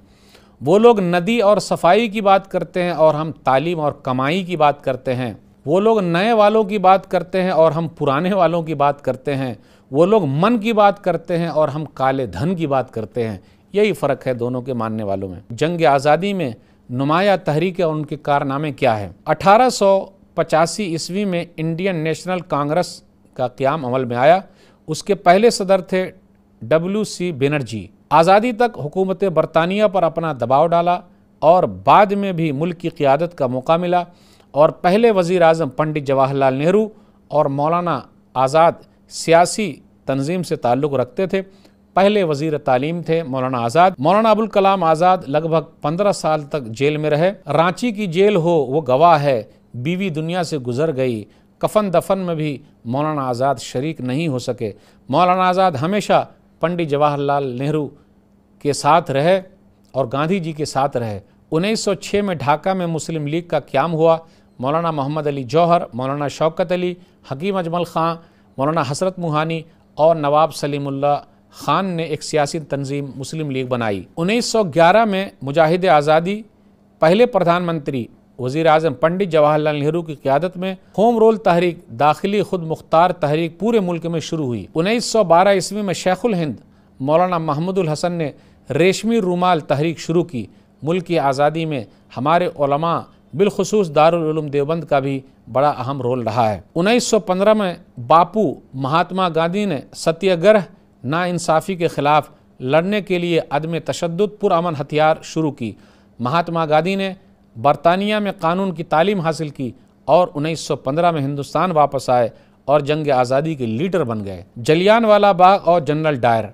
Speaker 1: वो लोग नदी और सफाई की बात करते हैं और हम तालीम और कमाई की बात करते हैं वो लोग नए वालों की बात करते हैं और हम पुराने वालों की बात करते हैं वो लोग मन की बात करते हैं और हम काले धन की बात करते हैं यही फ़र्क है दोनों के मानने वालों में जंग आज़ादी में नुमाया तहरीक और उनके कारनामे क्या है अठारह पचासी ईस्वी में इंडियन नेशनल कांग्रेस का क्याम अमल में आया उसके पहले सदर थे डब्ल्यू सी बेनर्जी आज़ादी तक हुकूमत बरतानिया पर अपना दबाव डाला और बाद में भी मुल्क की क़्यादत का मौका मिला और पहले वज़ी अजम पंडित जवाहरलाल नेहरू और मौलाना आज़ाद सियासी तंजीम से ताल्लुक़ रखते थे पहले वजीर तालीम थे मौलाना आज़ाद मौलाना अबुल कलाम आज़ाद लगभग पंद्रह साल तक जेल में रहे रांची की जेल हो वो गवाह है बीवी दुनिया से गुजर गई कफन दफन में भी मौलाना आज़ाद शरीक नहीं हो सके मौलाना आज़ाद हमेशा पंडित जवाहरलाल नेहरू के साथ रहे और गांधी जी के साथ रहे 1906 में ढाका में मुस्लिम लीग का क्याम हुआ मौलाना मोहम्मद अली जौहर मौलाना शौकत अली हकीम अजमल ख़ां मौलाना हसरत मूहानी और नवाब सलीमुल्ला खान ने एक सियासी तंजीम मुस्लिम लीग बनाई 1911 में मुजाहिद आज़ादी पहले प्रधानमंत्री वजीर अजम पंडित जवाहरलाल नेहरू की क्यादत में होम रोल तहरीक दाखिली खुद मुख्तार तहरीक पूरे मुल्क में शुरू हुई 1912 ईस्वी में शेखुल हिंद मौलाना महमूदुल हसन ने रेशमी रुमाल तहरीक शुरू की मुल्क की आज़ादी में हमारे ओलमा बिलखसूस दारुलूम देवबंद का भी बड़ा अहम रोल रहा है 1915 में बापू महात्मा गांधी ने सत्याग्रह नाानसाफ़ी के ख़िलाफ़ लड़ने के लिए अदम तशद पुरान हथियार शुरू की महात्मा गांधी ने बरतानिया में कानून की तालीम हासिल की और 1915 में हिंदुस्तान वापस आए और जंग आज़ादी के लीडर बन गए जलियान वाला बाग और जनरल डायर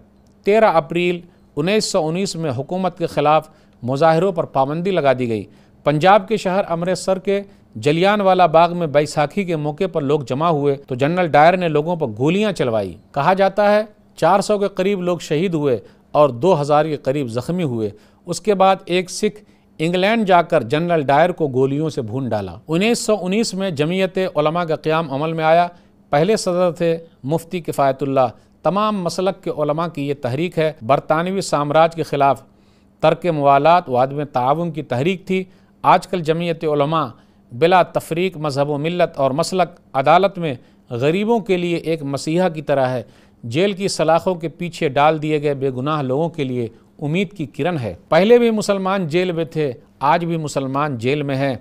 Speaker 1: 13 अप्रैल 1919 में हुकूमत के ख़िलाफ़ मुजाहरों पर पाबंदी लगा दी गई पंजाब के शहर अमृतसर के जलियान वाला बाग में बैसाखी के मौके पर लोग जमा हुए तो जनरल डायर ने लोगों पर गोलियां चलवाई कहा जाता है चार सौ के करीब लोग शहीद हुए और दो हज़ार के करीब ज़ख्मी हुए उसके बाद एक सिख इंग्लैंड जाकर जनरल डायर को गोलियों से भून डाला 1919 में जमीयत उलमा का क़्याम अमल में आया पहले सदर थे मुफ्ती किफ़ायतुल्ला तमाम मसलक के उलमा की ये तहरीक है बरतानवी साम्राज्य के ख़िलाफ़ तर्क मवालात व आदम ताउन की तहरीक थी आजकल जमीयत उलमा बिला तफरीक मजहब मिलत और मसलक अदालत में गरीबों के लिए एक मसीहा की तरह है जेल की सलाखों के पीछे डाल दिए गए बेगुनाह लोगों के लिए उम्मीद की किरण है पहले भी मुसलमान जेल में थे आज भी मुसलमान जेल में हैं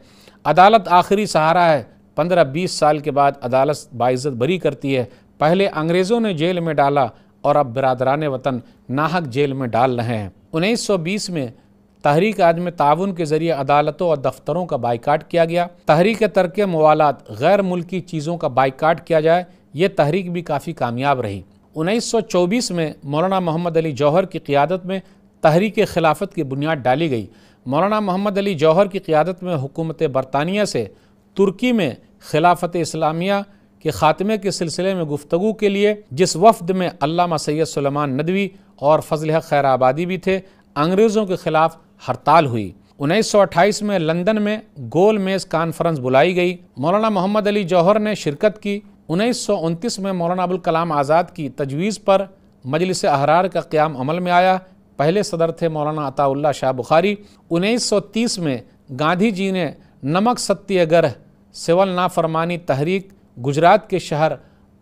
Speaker 1: अदालत आखिरी सहारा है पंद्रह बीस साल के बाद अदालत बाइज़त बरी करती है पहले अंग्रेज़ों ने जेल में डाला और अब बरदरान वतन नाहक जेल में डाल रहे हैं 1920 में तहरीक आज में ताउन के ज़रिए अदालतों और दफ्तरों का बाइकाट किया गया तहरीक तरक मवालत गैर मुल्की चीज़ों का बाइकाट किया जाए ये तहरीक भी काफ़ी कामयाब रही 1924 में मौलाना मोहम्मद अली जौहर की क़्यादत में तहरीक खिलाफत की बुनियाद डाली गई मौलाना मोहम्मद अली जौहर की क़्यादत में हुकूमत बरतानिया से तुर्की में खिलाफत इस्लामिया के ख़ात्मे के सिलसिले में गुफ्तु के लिए जिस वफद में अल्लामा सैयद सलमान नदवी और फजल हक खैर आबादी भी थे अंग्रेज़ों के ख़िलाफ़ हड़ताल हुई 1928 में लंदन में गोल मेज़ कॉन्फ्रेंस बुलाई गई मौलाना मोहम्मद अली जौहर ने शिरकत की उन्नीस में मौलाना अबुल कलाम आज़ाद की तजवीज़ पर मजलिस अहरार का क़्याम अमल में आया पहले सदर थे मौलाना अताउल्ला शाह बुखारी 1930 में गांधी जी ने नमक सत्याग्रह सिवल नाफरमानी तहरीक गुजरात के शहर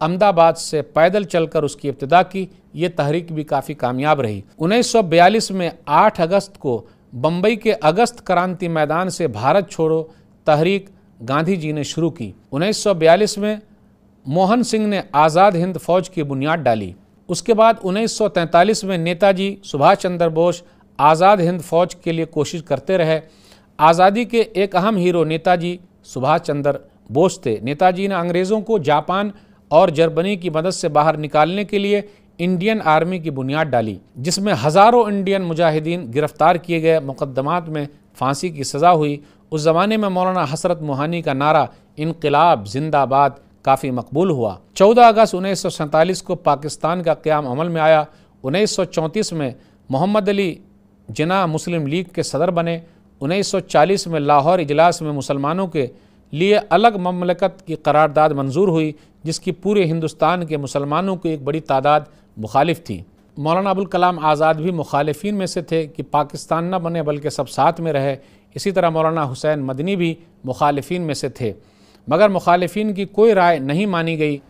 Speaker 1: अहमदाबाद से पैदल चलकर उसकी इब्तदा की ये तहरीक भी काफ़ी कामयाब रही 1942 में 8 अगस्त को बम्बई के अगस्त क्रांति मैदान से भारत छोड़ो तहरीक गांधी जी ने शुरू की उन्नीस में मोहन सिंह ने आज़ाद हिंद फौज की बुनियाद डाली उसके बाद 1943 में नेताजी सुभाष चंद्र बोस आज़ाद हिंद फौज के लिए कोशिश करते रहे आज़ादी के एक अहम हीरो नेताजी सुभाष चंद्र बोस थे नेताजी ने अंग्रेज़ों को जापान और जर्मनी की मदद से बाहर निकालने के लिए इंडियन आर्मी की बुनियाद डाली जिसमें हज़ारों इंडियन मुजाहिदीन गिरफ्तार किए गए मुकदमात में फांसी की सज़ा हुई उस ज़माने में मौलाना हसरत मोहानी का नारा इनकलाब जिंदाबाद काफ़ी मकबूल हुआ 14 अगस्त उन्नीस को पाकिस्तान का क्याम अमल में आया 1934 में मोहम्मद अली जना मुस्लिम लीग के सदर बने 1940 में लाहौर इजलास में मुसलमानों के लिए अलग ममलकत की करारदाद मंजूर हुई जिसकी पूरे हिंदुस्तान के मुसलमानों की एक बड़ी तादाद मुखालिफ थी मौलाना अबुल कलाम आज़ाद भी मुखालफन में से थे कि पाकिस्तान न बने बल्कि सब साथ में रहे इसी तरह मौलाना हुसैन मदनी भी मुखालफन में से थे मगर मुखालफन की कोई राय नहीं मानी गई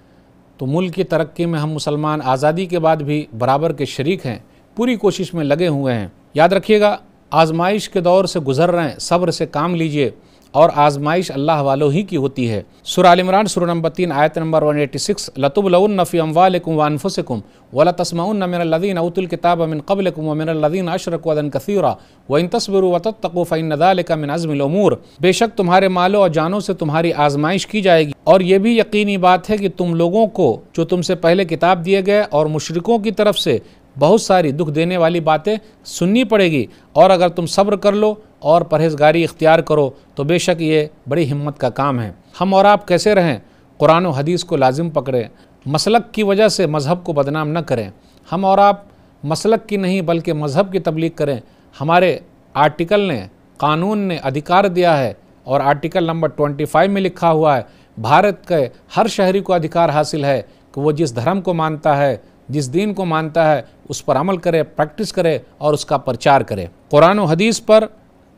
Speaker 1: तो मुल्क की तरक्की में हम मुसलमान आज़ादी के बाद भी बराबर के शरीक हैं पूरी कोशिश में लगे हुए हैं याद रखिएगा आजमाइश के दौर से गुजर रहे हैं सब्र से काम लीजिए और आजमाइश अल्लाह वालों ही की होती है सुरालमरान सुर नंबर तीन आयत नंबर वन एटी सिक्स लतुबलउन नफ़ी अम्वालकुम वानफुसकुम वला तस्माउन नमिनदीन अतुल किताब अमिन कबलकुम वमिनदीन अशरक वदन कसीरा व इन तस्वर वतको फ़ैन नदालका मिन अज़मिलमूर बेशक तुम्हारे मालों और जानों से तुम्हारी आजमाइश की जाएगी और ये भी यकीनी बात है कि तुम लोगों को जो तुमसे पहले किताब दिए गए और मशरकों की तरफ से बहुत सारी दुख देने वाली बातें सुननी पड़ेगी और अगर तुम सब्र कर लो और परहेजगारी इख्तियार करो तो बेशक ये बड़ी हिम्मत का काम है हम और आप कैसे रहें कुरान हदीस को लाजिम पकड़ें मसलक की वजह से मज़हब को बदनाम न करें हम और आप मसलक की नहीं बल्कि मज़हब की तबलीग करें हमारे आर्टिकल ने कानून ने अधिकार दिया है और आर्टिकल नंबर 25 में लिखा हुआ है भारत के हर शहरी को अधिकार हासिल है कि वो जिस धर्म को मानता है जिस दीन को मानता है उस पर अमल करे प्रैक्टिस करे और उसका प्रचार करे कुरान हदीस पर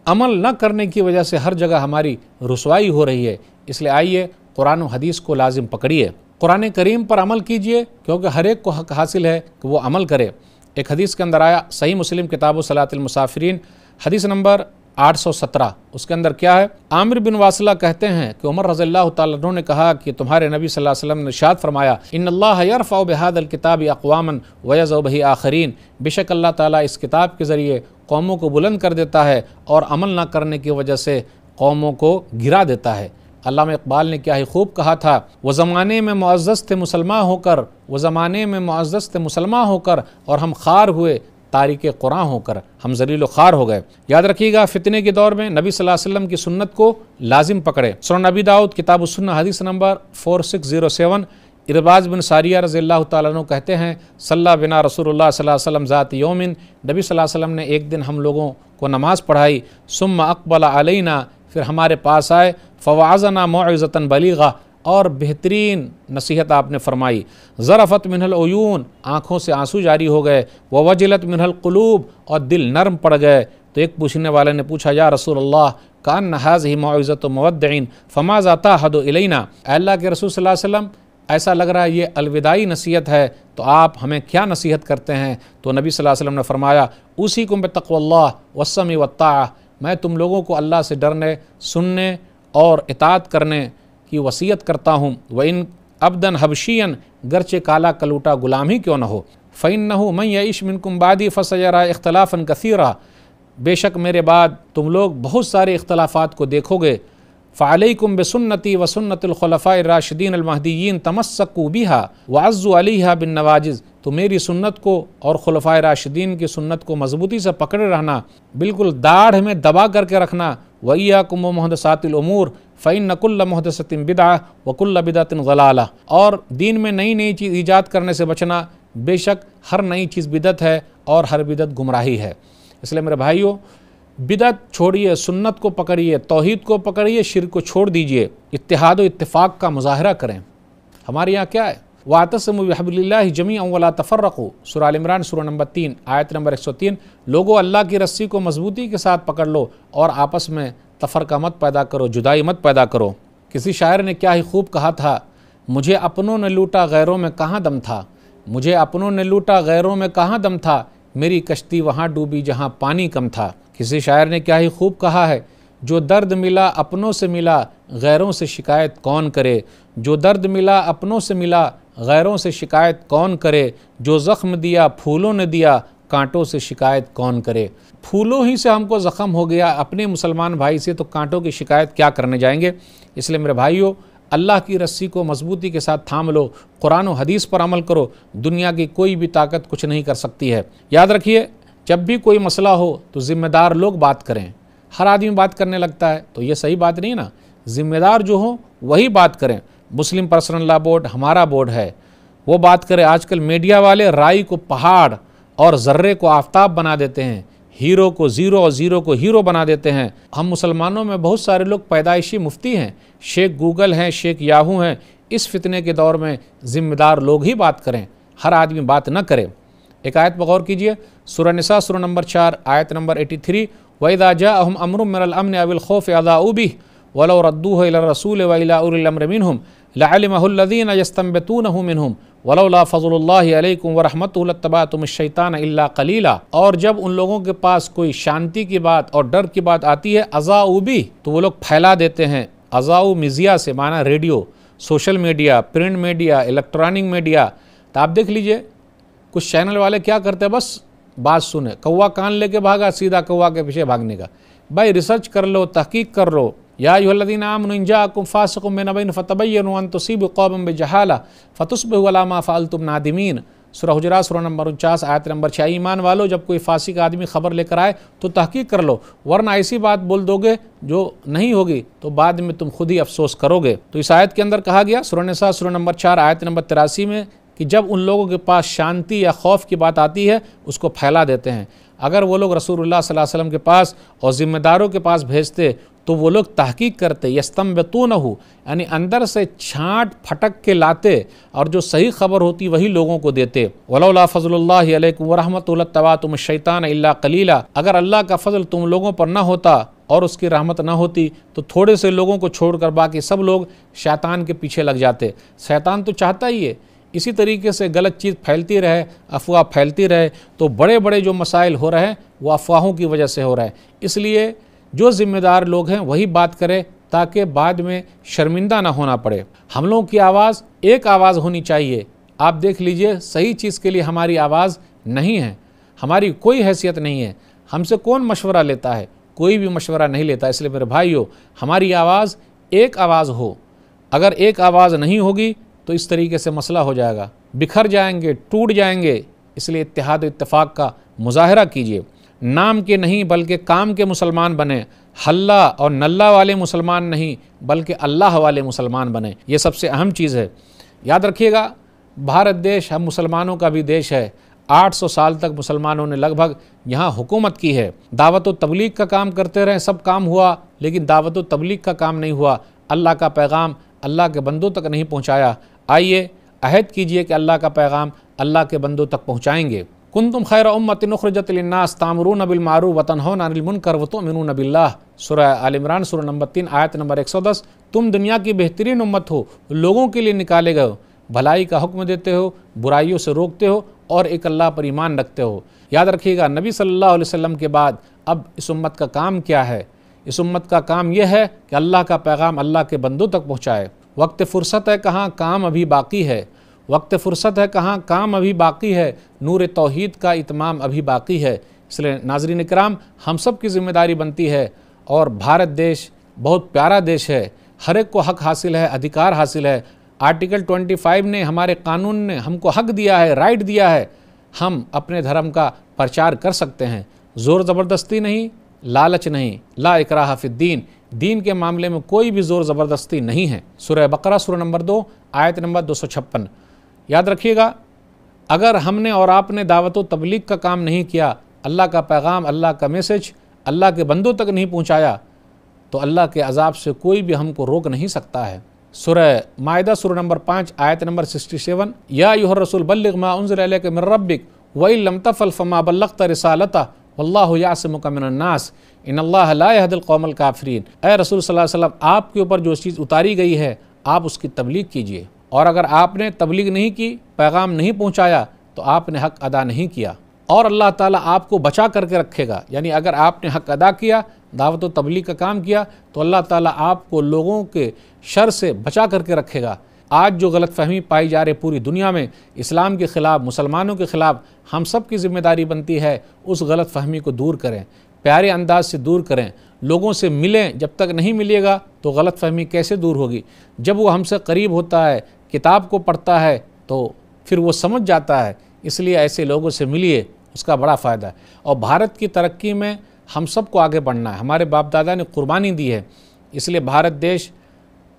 Speaker 1: अमल न करने की वजह से हर जगह हमारी रसवाई हो रही है इसलिए आइए कुरान हदीस को लाजिम पकड़िए कुरान करीम पर अमल कीजिए क्योंकि हर एक को हक हासिल है कि वो अमल करे एक हदीस के अंदर आया सही मुस्लिम किताब सलातमसाफरीन हदीस नंबर 817 उसके अंदर क्या है आमिर बिन वासला कहते हैं कि उमर रजील्ला तु ने कहा कि तुम्हारे नबी वसल्लम ने शाद फरमाया इन अल्लाफ़ा बहाद किताब अकवामन वज़बही आखरीन बेशक अल्लाह ताला इस किताब के ज़रिए कौमों को बुलंद कर देता है और अमल न करने की वजह से कौमों को गिरा देता है अलाम इकबाल ने क्या ही खूब कहा था वह ज़माने में मुआज़ थे मुसलमान होकर वह ज़माने में मुआज़ थे मुसलमान होकर और हम खार हुए तारिक कुरान होकर हम जलील ख़ार हो गए याद रखिएगा फितने के दौर में नबी सल्लल्लाहु अलैहि वसल्लम की सुन्नत को लाजिम पकड़े सर नबी दाऊद किताब सुन्न हदीस number four six zero seven इरबाज बिन सारिया रजी अल्लाह तु कहते हैं सल्ला बिना रसूलुल्लाह वसल्लम ज़ात योमिन नबी वसल्लम ने एक दिन हम लोगों को नमाज़ पढ़ाई सुम अकबला अलैना फिर हमारे पास आए फवाज़ना मोज़ता बलीगा और बेहतरीन नसीहत आपने फरमाई ज़रफ़त मिनहल ओयून आँखों से आंसू जारी हो गए व वजलत मिनहल क़लूब और दिल नरम पड़ गए तो एक पूछने वाले ने पूछा या रसूल अल्लाह कान नहाज ही मुआज़त मवद्दीन फमा ज़ाता हद इलैना अल्लाह के रसूल वसम ऐसा लग रहा है ये अलविदाई नसीहत है तो आप हमें क्या नसीहत करते हैं तो नबी वसल्लम ने फरमाया उसी को मैं तकल्ला वसम वत्ता मैं तुम लोगों को अल्लाह से डरने सुनने और इतात करने की वसीयत करता हूँ व इन अबदन हबशियन गरचे काला कलूटा गुलाम ही क्यों न हो फ़ैन न हो मैं यश मिनकुम्बादी फ़सरा इख्तलाफ़न कसीरा बेशक मेरे बाद तुम लोग बहुत सारे इख्तलाफात को देखोगे फ़ालकुम बसन्नति व सुन्नतलखलफ़ा राशिदीन अलमहदीन तमस्कू वजु अली हा बिन नवाजिज़ तो मेरी सुन्नत को और खलफा राशिदीन की सुन्नत को मजबूती से पकड़े रहना बिल्कुल दाढ़ में दबा करके रखना वैया कुम महदसातिलमूर फ़ैन नकुल्ल महदसतिन बिदा वकुल्ल बिदातिन गलाला और दीन में नई नई चीज़ ईजाद करने से बचना बेशक हर नई चीज़ बिदत है और हर बिदत गुमराही है इसलिए मेरे भाइयों बिदत छोड़िए सुन्नत को पकड़िए तोहद को पकड़िए शिर को छोड़ दीजिए इतिहाद इतफ़ाक़ का मुजाहरा करें हमारे यहाँ क्या है वातसम वहबल्ला जमी अवला तफर रखो इमरान सुर नंबर तीन आयत नंबर एक सौ तीन लोगों अल्लाह की रस्सी को मजबूती के साथ पकड़ लो और आपस में तफरका मत पैदा करो जुदाई मत पैदा करो किसी शायर ने क्या ही खूब कहा था मुझे अपनों ने लूटा गैरों में कहाँ दम था मुझे अपनों ने लूटा गैरों में कहाँ दम था मेरी कश्ती वहाँ डूबी जहाँ पानी कम था किसी शायर ने क्या ही खूब कहा है जो दर्द मिला अपनों से मिला गैरों से शिकायत कौन करे जो दर्द मिला अपनों से मिला गैरों से शिकायत कौन करे जो ज़ख्म दिया फूलों ने दिया कांटों से शिकायत कौन करे फूलों ही से हमको ज़ख़म हो गया अपने मुसलमान भाई से तो कांटों की शिकायत क्या करने जाएंगे इसलिए मेरे भाइयों अल्लाह की रस्सी को मजबूती के साथ थाम लो कुरान हदीस पर अमल करो दुनिया की कोई भी ताकत कुछ नहीं कर सकती है याद रखिए जब भी कोई मसला हो तो ज़िम्मेदार लोग बात करें हर आदमी बात करने लगता है तो ये सही बात नहीं ना ज़िम्मेदार जो हो वही बात करें मुस्लिम पर्सनल लॉ बोर्ड हमारा बोर्ड है वो बात करें आजकल मीडिया वाले राई को पहाड़ और जर्रे को आफ्ताब बना देते हैं हीरो को ज़ीरो और ज़ीरो को हीरो बना देते हैं हम मुसलमानों में बहुत सारे लोग पैदाइशी मुफ्ती हैं शेख गूगल हैं शेख याहू हैं इस फितने के दौर में ज़िम्मेदार लोग ही बात करें हर आदमी बात न करे एक आयत पर गौर कीजिए सुरनसा सुर नंबर चार आयत नंबर एटी थ्री वैदा जा अहम अमरमरमन अबिल खौफ अदाऊबी वलो रद्दू रसूल वलामिन कलीला और जब उन लोगों के पास कोई शांति की बात और डर की बात आती है अजाऊबी तो वो लोग फैला देते हैं अजाऊ मिज़िया से माना radio social media print media electronic media तो आप देख लीजिए कुछ चैनल वाले क्या करते हैं बस बात सुने कौवा कान लेके भागा सीधा कौवा के पीछे भागने का भाई रिसर्च कर लो तहकीक कर लो यादीन आमनजाकुम फ़ासकुम फ़तबैन तसीब कौम फ़ालतुम नादिमीन सुरह हजरा सुरह नंबर उनचास आयत नंबर छः ईमान वालो जब कोई फांसी का आदमी ख़बर लेकर आए तो तहकीक कर लो वरना ऐसी बात बोल दोगे जो नहीं होगी तो बाद में तुम खुद ही अफसोस करोगे तो इस आयत के अंदर कहा गया सुरनसा सुरह नंबर चार आयत नंबर तिरासी में कि जब उन लोगों के पास शांति या खौफ की बात आती है उसको फैला देते हैं अगर वो लोग रसूलुल्लाह सल्लल्लाहु अलैहि वसल्लम के पास और ज़िम्मेदारों के पास भेजते तो वो लोग तहकीक करते यस्तम्ब तो न हो यानी अंदर से छाँट फटक के लाते और जो सही खबर होती वही लोगों को देते वला फ़जल्ला वरहमत तवा तुम शैतान अल्ला कलीला अगर अल्लाह का फजल तुम लोगों पर ना होता और उसकी रहमत ना होती तो थोड़े से लोगों को छोड़कर बाकी सब लोग शैतान के पीछे लग जाते शैतान तो चाहता ही है इसी तरीके से गलत चीज़ फैलती रहे अफवाह फैलती रहे तो बड़े बड़े जो मसाइल हो रहे हैं वो अफवाहों की वजह से हो रहे हैं इसलिए जो ज़िम्मेदार लोग हैं वही बात करें ताकि बाद में शर्मिंदा ना होना पड़े हम लोगों की आवाज़ एक आवाज़ होनी चाहिए आप देख लीजिए सही चीज़ के लिए हमारी आवाज़ नहीं है हमारी कोई हैसियत नहीं है हमसे कौन मशवरा लेता है कोई भी मशवरा नहीं लेता इसलिए मेरे भाइयों हमारी आवाज़ एक आवाज़ हो अगर एक आवाज़ नहीं होगी तो इस तरीके से मसला हो जाएगा बिखर जाएंगे टूट जाएंगे इसलिए इतिहाद इतफाक़ का मुजाहरा कीजिए नाम के नहीं बल्कि काम के मुसलमान बने हल्ला और नल्ला वाले मुसलमान नहीं बल्कि अल्लाह वाले मुसलमान बने ये सबसे अहम चीज़ है याद रखिएगा भारत देश हम मुसलमानों का भी देश है 800 साल तक मुसलमानों ने लगभग यहाँ हुकूमत की है दावत तबलीग का काम करते रहे सब काम हुआ लेकिन दावत तबलीग का काम नहीं हुआ अल्लाह का पैगाम अल्लाह के बंदों तक नहीं पहुँचाया आइए अहद कीजिए कि अल्लाह का पैगाम अल्लाह के बंदों तक पहुँचाएँगे कुन तुम खैर उम्मत नखरजतनास तामरून बिलमारू वतन हो नानमनकर मिनू नबिल्ला सुर आलमरान सुर नंबर तीन आयत नंबर एक सौ दस तुम दुनिया की बेहतरीन उम्मत हो लोगों के लिए निकाले गए हो भलाई का हुक्म देते हो बुराइयों से रोकते हो और एक अल्लाह पर ईमान रखते हो याद रखिएगा नबी सल्ला वसम के बाद अब इस उम्मत का काम क्या है इस उम्मत का काम यह है कि अल्लाह का पैगाम अल्लाह के बंदों तक पहुँचाए वक्त फ़ुर्सत है कहाँ काम अभी बाकी है वक्त फ़ुर्सत है कहाँ काम अभी बाकी है नूर तोहद का इतमाम अभी बाकी है इसलिए नाजरीन कराम हम सब की जिम्मेदारी बनती है और भारत देश बहुत प्यारा देश है हर एक को हक हासिल है अधिकार हासिल है आर्टिकल 25 ने हमारे कानून ने हमको हक दिया है राइट दिया है हम अपने धर्म का प्रचार कर सकते हैं ज़ोर ज़बरदस्ती नहीं लालच नहीं ला इकरा हाफिद्दीन दीन के मामले में कोई भी ज़ोर ज़बरदस्ती नहीं है सुरह बकरा सुरह नंबर दो आयत नंबर दो सौ छप्पन याद रखिएगा अगर हमने और आपने दावत तबलीग का काम नहीं किया अल्लाह का पैगाम अल्लाह का मैसेज अल्लाह के बंदों तक नहीं पहुँचाया तो अल्लाह के अजाब से कोई भी हमको रोक नहीं सकता है सुरह मायदा सुर नंबर पाँच आयत नंबर सिक्सटी सेवन या यूहर रसूल बल्लिक उनजर के वही लमतफ़ल फ़मा बल्लत रसालता वल्लासमकमनास इन अल्लाहदिलकौमल काफरीन ए रसूल वसल्लम आपके ऊपर जो चीज़ उतारी गई है आप उसकी तबलीग कीजिए और अगर आपने तबलीग नहीं की पैगाम नहीं पहुँचाया तो आपने हक अदा नहीं किया और अल्लाह ताला आपको बचा करके रखेगा यानी अगर आपने हक अदा किया दावत तबलीग का काम किया तो अल्लाह ताला आपको लोगों के शर से बचा करके रखेगा आज जो गलत फहमी पाई जा रही पूरी दुनिया में इस्लाम के ख़िलाफ़ मुसलमानों के ख़िलाफ़ हम सब की जिम्मेदारी बनती है उस गलत फहमी को दूर करें प्यारे अंदाज से दूर करें लोगों से मिलें जब तक नहीं मिलेगा तो गलत फहमी कैसे दूर होगी जब वो हमसे करीब होता है किताब को पढ़ता है तो फिर वो समझ जाता है इसलिए ऐसे लोगों से मिलिए उसका बड़ा फ़ायदा है और भारत की तरक्की में हम सबको आगे बढ़ना है हमारे बाप दादा ने कुर्बानी दी है इसलिए भारत देश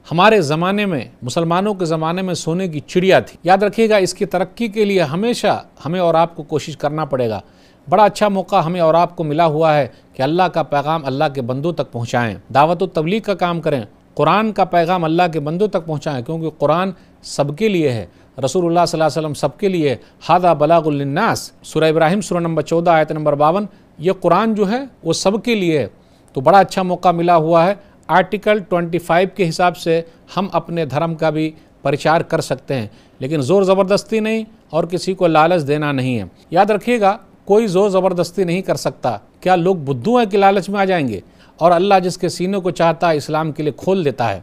Speaker 1: हमारे ज़माने में मुसलमानों के ज़माने में सोने की चिड़िया थी याद रखिएगा इसकी तरक्की के लिए हमेशा हमें और आपको कोशिश करना पड़ेगा बड़ा अच्छा मौका हमें और आपको मिला हुआ है कि अल्लाह का पैगाम अल्लाह के बंदों तक पहुँचाएँ दावत तबलीग का काम करें कुरान का पैगाम अल्लाह के बंदों तक पहुँचाएँ क्योंकि कुरान सबके लिए है रसूलुल्लाह सल्लल्लाहु अलैहि वसल्लम सबके लिए हादा बलागुल्नास सूर्य इब्राहिम सूर्य नंबर चौदह आयत नंबर बावन ये कुरान जो है वो सबके लिए है तो बड़ा अच्छा मौका मिला हुआ है आर्टिकल 25 के हिसाब से हम अपने धर्म का भी प्रचार कर सकते हैं लेकिन ज़ोर ज़बरदस्ती नहीं और किसी को लालच देना नहीं है याद रखिएगा कोई ज़ोर ज़बरदस्ती नहीं कर सकता क्या लोग बुद्धू हैं कि लालच में आ जाएंगे और अल्लाह जिसके सीनों को चाहता है इस्लाम के लिए खोल देता है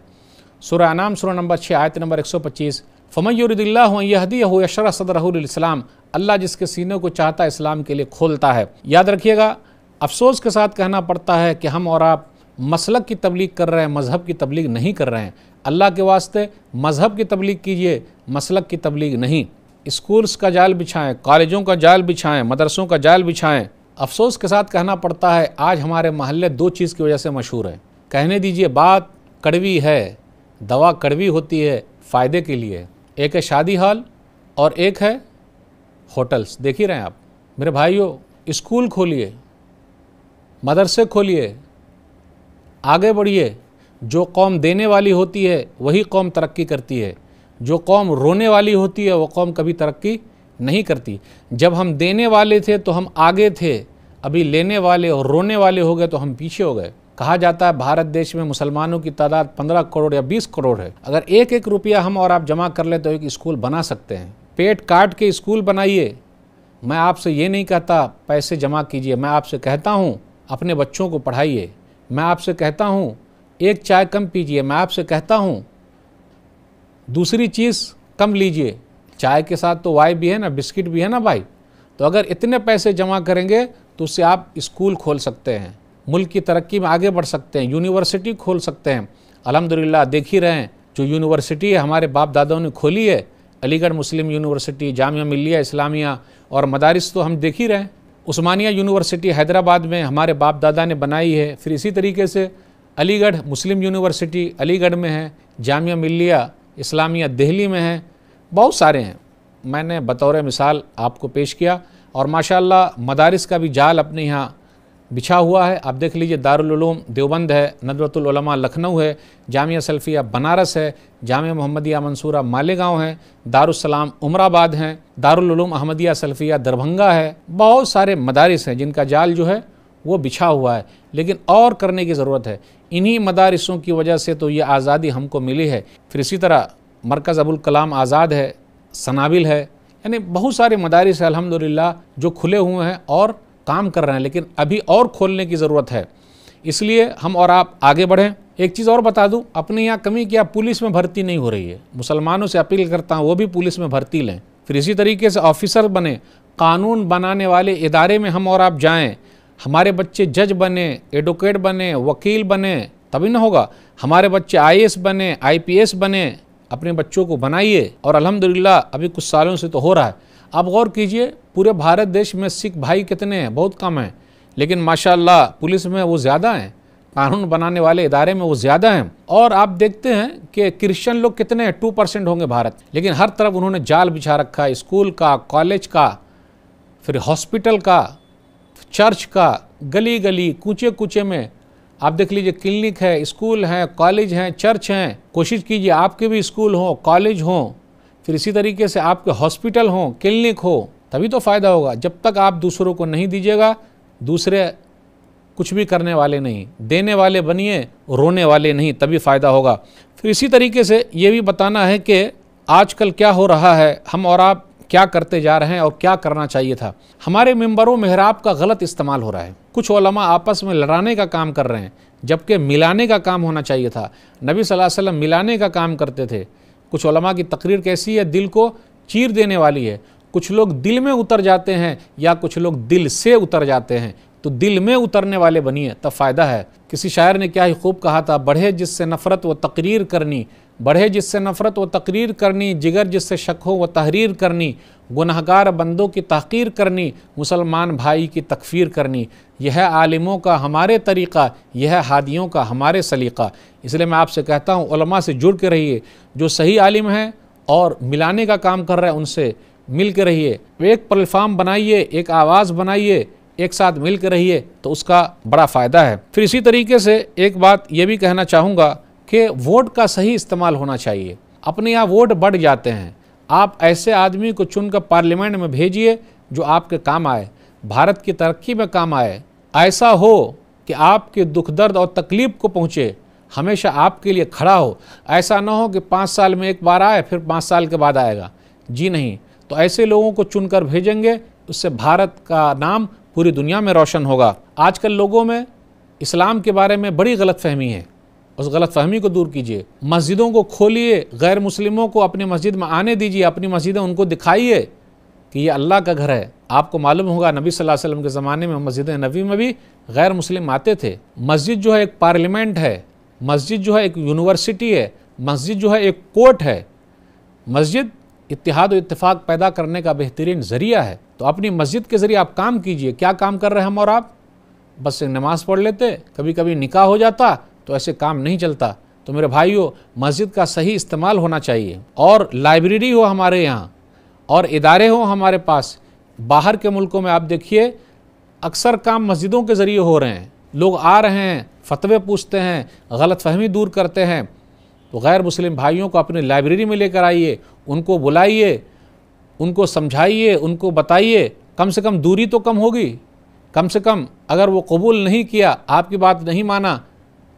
Speaker 1: सुरह नाम सुरह नंबर छः आयत नंबर एक सौ पच्चीस फ़मयरदिल्ला यहदी हो सदर सदरहलाम अल्लाह जिसके सीनों को चाहता इस्लाम के लिए खोलता है याद रखिएगा अफसोस के साथ कहना पड़ता है कि हम और आप मसलक की तबलीग कर रहे हैं मज़हब की तबलीग नहीं कर रहे हैं अल्लाह के वास्ते मज़हब की तबलीग कीजिए मसलक की तबलीग नहीं स्कूल्स का जाल बिछाएं कॉलेजों का जाल बिछाएं मदरसों का जाल बिछाएं अफसोस के साथ कहना पड़ता है आज हमारे महल्ले दो चीज़ की वजह से मशहूर है कहने दीजिए बात कड़वी है दवा कड़वी होती है फ़ायदे के लिए एक है शादी हॉल और एक है होटल्स देख ही रहे हैं आप मेरे भाइयों स्कूल खोलिए मदरसे खोलिए आगे बढ़िए जो कौम देने वाली होती है वही कौम तरक्की करती है जो कौम रोने वाली होती है वो कौम कभी तरक्की नहीं करती जब हम देने वाले थे तो हम आगे थे अभी लेने वाले और रोने वाले हो गए तो हम पीछे हो गए कहा जाता है भारत देश में मुसलमानों की तादाद 15 करोड़ या 20 करोड़ है अगर एक एक रुपया हम और आप जमा कर ले तो एक स्कूल बना सकते हैं पेट काट के स्कूल बनाइए मैं आपसे ये नहीं कहता पैसे जमा कीजिए मैं आपसे कहता हूँ अपने बच्चों को पढ़ाइए मैं आपसे कहता हूँ एक चाय कम पीजिए मैं आपसे कहता हूँ दूसरी चीज़ कम लीजिए चाय के साथ तो वाई भी है ना बिस्किट भी है ना भाई तो अगर इतने पैसे जमा करेंगे तो उससे आप स्कूल खोल सकते हैं मुल्क की तरक्की में आगे बढ़ सकते हैं यूनिवर्सिटी खोल सकते हैं अलहमदिल्ला देख ही रहे हैं जो यूनिवर्सिटी है हमारे बाप दादाओं ने खोली है अलीगढ़ मुस्लिम यूनिवर्सिटी जामिया मिलिया इस्लामिया और मदारस तो हम देख ही रहे हैं उस्मानिया यूनिवर्सिटी हैदराबाद में हमारे बाप दादा ने बनाई है फिर इसी तरीके से अलीगढ़ मुस्लिम यूनिवर्सिटी अलीगढ़ में है जामिया मिलिया इस्लामिया दिल्ली में है बहुत सारे हैं मैंने बतौर मिसाल आपको पेश किया और माशाल्लाह मदारस का भी जाल अपने यहाँ बिछा हुआ है आप देख लीजिए दारुलूम देवबंद है नदवतुलमा लखनऊ है जामिया सल्फ़िया बनारस है जाम मोहम्मदिया मंसूरा मालेगांव है दारुसलाम उमराबाद हैं दारुलूम अहमदिया सल्फ़िया दरभंगा है बहुत सारे मदारस हैं जिनका जाल जो है वो बिछा हुआ है लेकिन और करने की ज़रूरत है इन्हीं मदारसों की वजह से तो ये आज़ादी हमको मिली है फिर इसी तरह मरकज़ अबुल कलाम आज़ाद है सनाबिल है यानी बहुत सारे मदारस अलहमदिल्ला जो खुले हुए हैं और काम कर रहे हैं लेकिन अभी और खोलने की ज़रूरत है इसलिए हम और आप आगे बढ़ें एक चीज़ और बता दूं अपने यहाँ कमी क्या पुलिस में भर्ती नहीं हो रही है मुसलमानों से अपील करता हूँ वो भी पुलिस में भर्ती लें फिर इसी तरीके से ऑफिसर बने कानून बनाने वाले इदारे में हम और आप जाएँ हमारे बच्चे जज बने एडवोकेट बने वकील बने तभी ना होगा हमारे बच्चे आई बने आई बने अपने बच्चों को बनाइए और अलहमदिल्ला अभी कुछ सालों से तो हो रहा है आप गौर कीजिए पूरे भारत देश में सिख भाई कितने हैं बहुत कम हैं लेकिन माशाल्लाह पुलिस में वो ज़्यादा हैं कानून बनाने वाले इदारे में वो ज़्यादा हैं और आप देखते हैं कि क्रिश्चियन लोग कितने हैं टू परसेंट होंगे भारत लेकिन हर तरफ उन्होंने जाल बिछा रखा है स्कूल का कॉलेज का फिर हॉस्पिटल का चर्च का गली गली कूचे कूचे में आप देख लीजिए क्लिनिक है स्कूल हैं कॉलेज हैं चर्च हैं कोशिश कीजिए आपके भी स्कूल हों कॉलेज हों फिर इसी तरीके से आपके हॉस्पिटल हों क्लिनिक हो तभी तो फ़ायदा होगा जब तक आप दूसरों को नहीं दीजिएगा दूसरे कुछ भी करने वाले नहीं देने वाले बनिए रोने वाले नहीं तभी फ़ायदा होगा फिर इसी तरीके से ये भी बताना है कि आजकल क्या हो रहा है हम और आप क्या करते जा रहे हैं और क्या करना चाहिए था हमारे मेंबरों मेहराब का गलत इस्तेमाल हो रहा है कुछ ओलमा आपस में लड़ाने का काम कर रहे हैं जबकि मिलाने का काम होना चाहिए था नबी सल्लल्लाहु अलैहि वसल्लम मिलाने का काम करते थे कुछ की तकरीर कैसी है दिल को चीर देने वाली है कुछ लोग दिल में उतर जाते हैं या कुछ लोग दिल से उतर जाते हैं तो दिल में उतरने वाले बनिए तब फ़ायदा है किसी शायर ने क्या ही खूब कहा था बढ़े जिससे नफ़रत व तकरीर करनी बढ़े जिससे नफ़रत व तकरीर करनी जिगर जिससे शक हो व तहरीर करनी गुनहगार बंदों की तहकीर करनी मुसलमान भाई की तकफीर करनी यह आलिमों का हमारे तरीक़ा यह हादियों का हमारे सलीक़ा इसलिए मैं आपसे कहता हूँ उलमा से जुड़ के रहिए जो सही आलिम हैं और मिलाने का काम कर रहे हैं उनसे मिल के रहिए एक प्लेटफार्म बनाइए एक आवाज़ बनाइए एक साथ मिल के रहिए तो उसका बड़ा फ़ायदा है फिर इसी तरीके से एक बात ये भी कहना चाहूँगा कि वोट का सही इस्तेमाल होना चाहिए अपने यहाँ वोट बढ़ जाते हैं आप ऐसे आदमी को चुनकर पार्लियामेंट में भेजिए जो आपके काम आए भारत की तरक्की में काम आए ऐसा हो कि आपके दुख दर्द और तकलीफ को पहुँचे हमेशा आपके लिए खड़ा हो ऐसा ना हो कि पाँच साल में एक बार आए फिर पाँच साल के बाद आएगा जी नहीं तो ऐसे लोगों को चुनकर भेजेंगे उससे भारत का नाम पूरी दुनिया में रोशन होगा आजकल लोगों में इस्लाम के बारे में बड़ी गलत फहमी है उस गलत फहमी को दूर कीजिए मस्जिदों को खोलिए गैर मुस्लिमों को अपनी मस्जिद में आने दीजिए अपनी मस्जिदें उनको दिखाइए कि ये अल्लाह का घर है आपको मालूम होगा नबी सल्लल्लाहु अलैहि वसल्लम के ज़माने में मस्जिद नबी में भी गैर मुस्लिम आते थे मस्जिद जो है एक पार्लियामेंट है मस्जिद जो है एक यूनिवर्सिटी है मस्जिद जो है एक कोर्ट है मस्जिद इतिहाद और इतफाक़ पैदा करने का बेहतरीन ज़रिया है तो अपनी मस्जिद के ज़रिए आप काम कीजिए क्या काम कर रहे हैं हम और आप बस एक नमाज़ पढ़ लेते कभी कभी निकाह हो जाता तो ऐसे काम नहीं चलता तो मेरे भाइयों मस्जिद का सही इस्तेमाल होना चाहिए और लाइब्रेरी हो हमारे यहाँ और इदारे हों हमारे पास बाहर के मुल्कों में आप देखिए अक्सर काम मस्जिदों के ज़रिए हो रहे हैं लोग आ रहे हैं फतवे पूछते हैं गलत फहमी दूर करते हैं तो गैर मुस्लिम भाइयों को अपनी लाइब्रेरी में लेकर आइए उनको बुलाइए उनको समझाइए उनको बताइए कम से कम दूरी तो कम होगी कम से कम अगर वो कबूल नहीं किया आपकी बात नहीं माना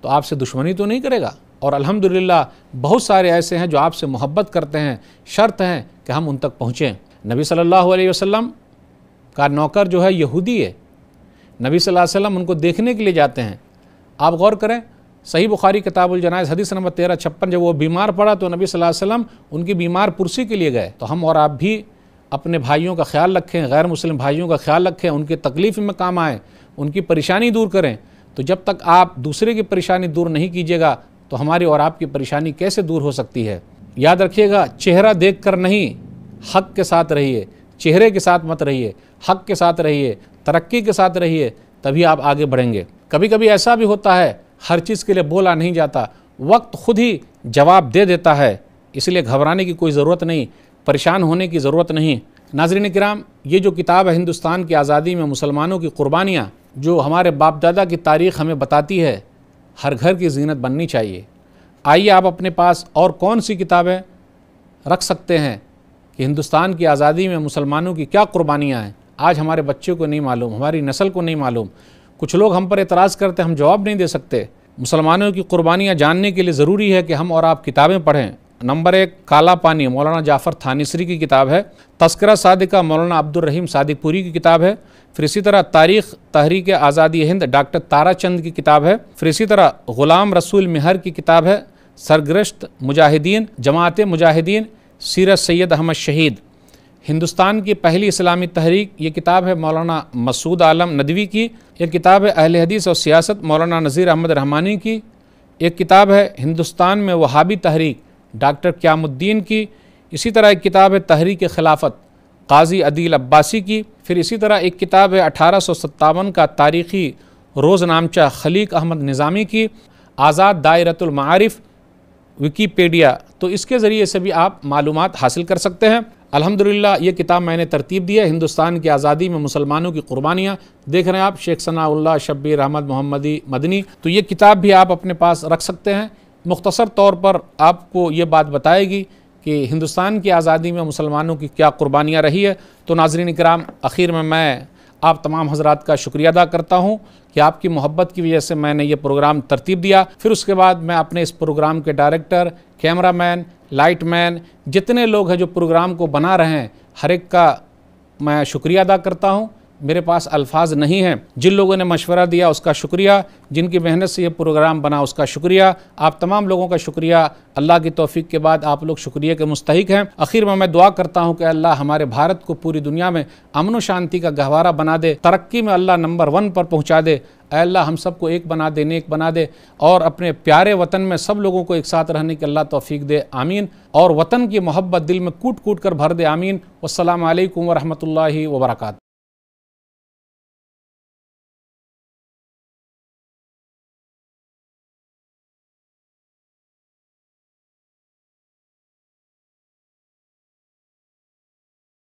Speaker 1: तो आपसे दुश्मनी तो नहीं करेगा और अल्हम्दुलिल्लाह बहुत सारे ऐसे हैं जो आपसे मोहब्बत करते हैं शर्त हैं कि हम उन तक पहुँचें नबी सल्लल्लाहु अलैहि वसल्लम का नौकर जो है यहूदी है नबी सल्लल्लाहु उनको देखने के लिए जाते हैं आप गौर करें सही बुखारी किताबुल जनाज हदीस नंबर तेरह छप्पन जब वो बीमार पड़ा तो नबी सल्लल्लाहु वसल्लम उनकी बीमार पुरसी के लिए गए तो हम और आप भी अपने भाइयों का ख्याल रखें गैर मुस्लिम भाइयों का ख्याल रखें उनकी तकलीफ़ में काम आएँ उनकी परेशानी दूर करें तो जब तक आप दूसरे की परेशानी दूर नहीं कीजिएगा तो हमारी और आपकी परेशानी कैसे दूर हो सकती है याद रखिएगा चेहरा देख कर नहीं हक के साथ रहिए चेहरे के साथ मत रहिए हक के साथ रहिए तरक्की के साथ रहिए तभी आप आगे बढ़ेंगे कभी कभी ऐसा भी होता है हर चीज़ के लिए बोला नहीं जाता वक्त खुद ही जवाब दे देता है इसलिए घबराने की कोई ज़रूरत नहीं परेशान होने की ज़रूरत नहीं नाजरन कराम ये जो किताब है हिंदुस्तान की आज़ादी में मुसलमानों की कुर्बानियाँ जो हमारे बाप दादा की तारीख़ हमें बताती है हर घर की जीनत बननी चाहिए आइए आप अपने पास और कौन सी किताबें रख सकते हैं कि हिंदुस्तान की आज़ादी में मुसलमानों की क्या कुर्बानियाँ हैं आज हमारे बच्चों को नहीं मालूम हमारी नस्ल को नहीं मालूम कुछ लोग हम पर एतराज़ करते हम जवाब नहीं दे सकते मुसलमानों की कुर्बानियाँ जानने के लिए ज़रूरी है कि हम और आप किताबें पढ़ें नंबर एक काला पानी मौलाना जाफ़र थानिसरी की किताब है तस्करा सादिका मौलाना अब्दुलरहीम सादिकपुरी की किताब है फिर इसी तरह तारीख तहरीक आज़ादी हिंद डॉक्टर ताराचंद की किताब है फिर इसी तरह ग़ुलाम रसूल मेहर की किताब है सरगरश्त मुजाहिदीन जमात मुजाहिदीन सीरत सैद अहमद शहीद हिंदुस्तान की पहली इस्लामी तहरीक ये किताब है मौलाना मसूद आलम नदवी की एक किताब है अहल हदीस और सियासत मौलाना नज़ीर अहमद रहमानी की एक किताब है हिंदुस्तान में वहाबी तहरीक डॉक्टर क्यामुद्दीन की इसी तरह एक किताब है तहरीक खिलाफत काजी अदील अब्बासी की फिर इसी तरह एक किताब है अठारह का तारीखी रोज़नामचा खलीक अहमद निज़ामी की आज़ाद दायरतुलमारफ़ विकीपीडिया तो इसके ज़रिए से भी आप मालूम हासिल कर सकते हैं अल्हम्दुलिल्लाह ये किताब मैंने तरतीब दी है हिंदुस्तान की आज़ादी में मुसलमानों की कुर्बानियाँ देख रहे हैं आप शेख सना शब्बीर अहमद मोहम्मदी मदनी तो ये किताब भी आप अपने पास रख सकते हैं मुख्तर तौर पर आपको ये बात बताएगी कि हिंदुस्तान की आज़ादी में मुसलमानों की क्या कुर्बानियाँ रही है तो नाजरीन कराम आखिर में मैं आप तमाम हजरात का शुक्रिया अदा करता हूँ कि आपकी मोहब्बत की वजह से मैंने ये प्रोग्राम तरतीब दिया फिर उसके बाद मैं अपने इस प्रोग्राम के डायरेक्टर कैमरामैन लाइट मैन जितने लोग हैं जो प्रोग्राम को बना रहे हैं हर एक का मैं शुक्रिया अदा करता हूँ मेरे पास अल्फाज नहीं हैं जिन लोगों ने मशवरा दिया उसका शुक्रिया जिनकी मेहनत से ये प्रोग्राम बना उसका शुक्रिया आप तमाम लोगों का शुक्रिया अल्लाह की तोफ़ी के बाद आप लोग शुक्रिया के मुस्तक हैं आखिर में मैं दुआ करता हूँ कि अल्लाह हमारे भारत को पूरी दुनिया में अमन व शांति का गहवारा बना दे तरक्की में अल्लाह नंबर वन पर पहुँचा दे अल्लाह हम सबको एक बना दे नेक बना दे और अपने प्यारे वतन में सब लोगों को एक साथ रहने की अल्लाह तोफ़ी दे आमीन और वतन की मोहब्बत दिल में कूट कूट कर भर दे आमीन वालकम वरहमल वर्का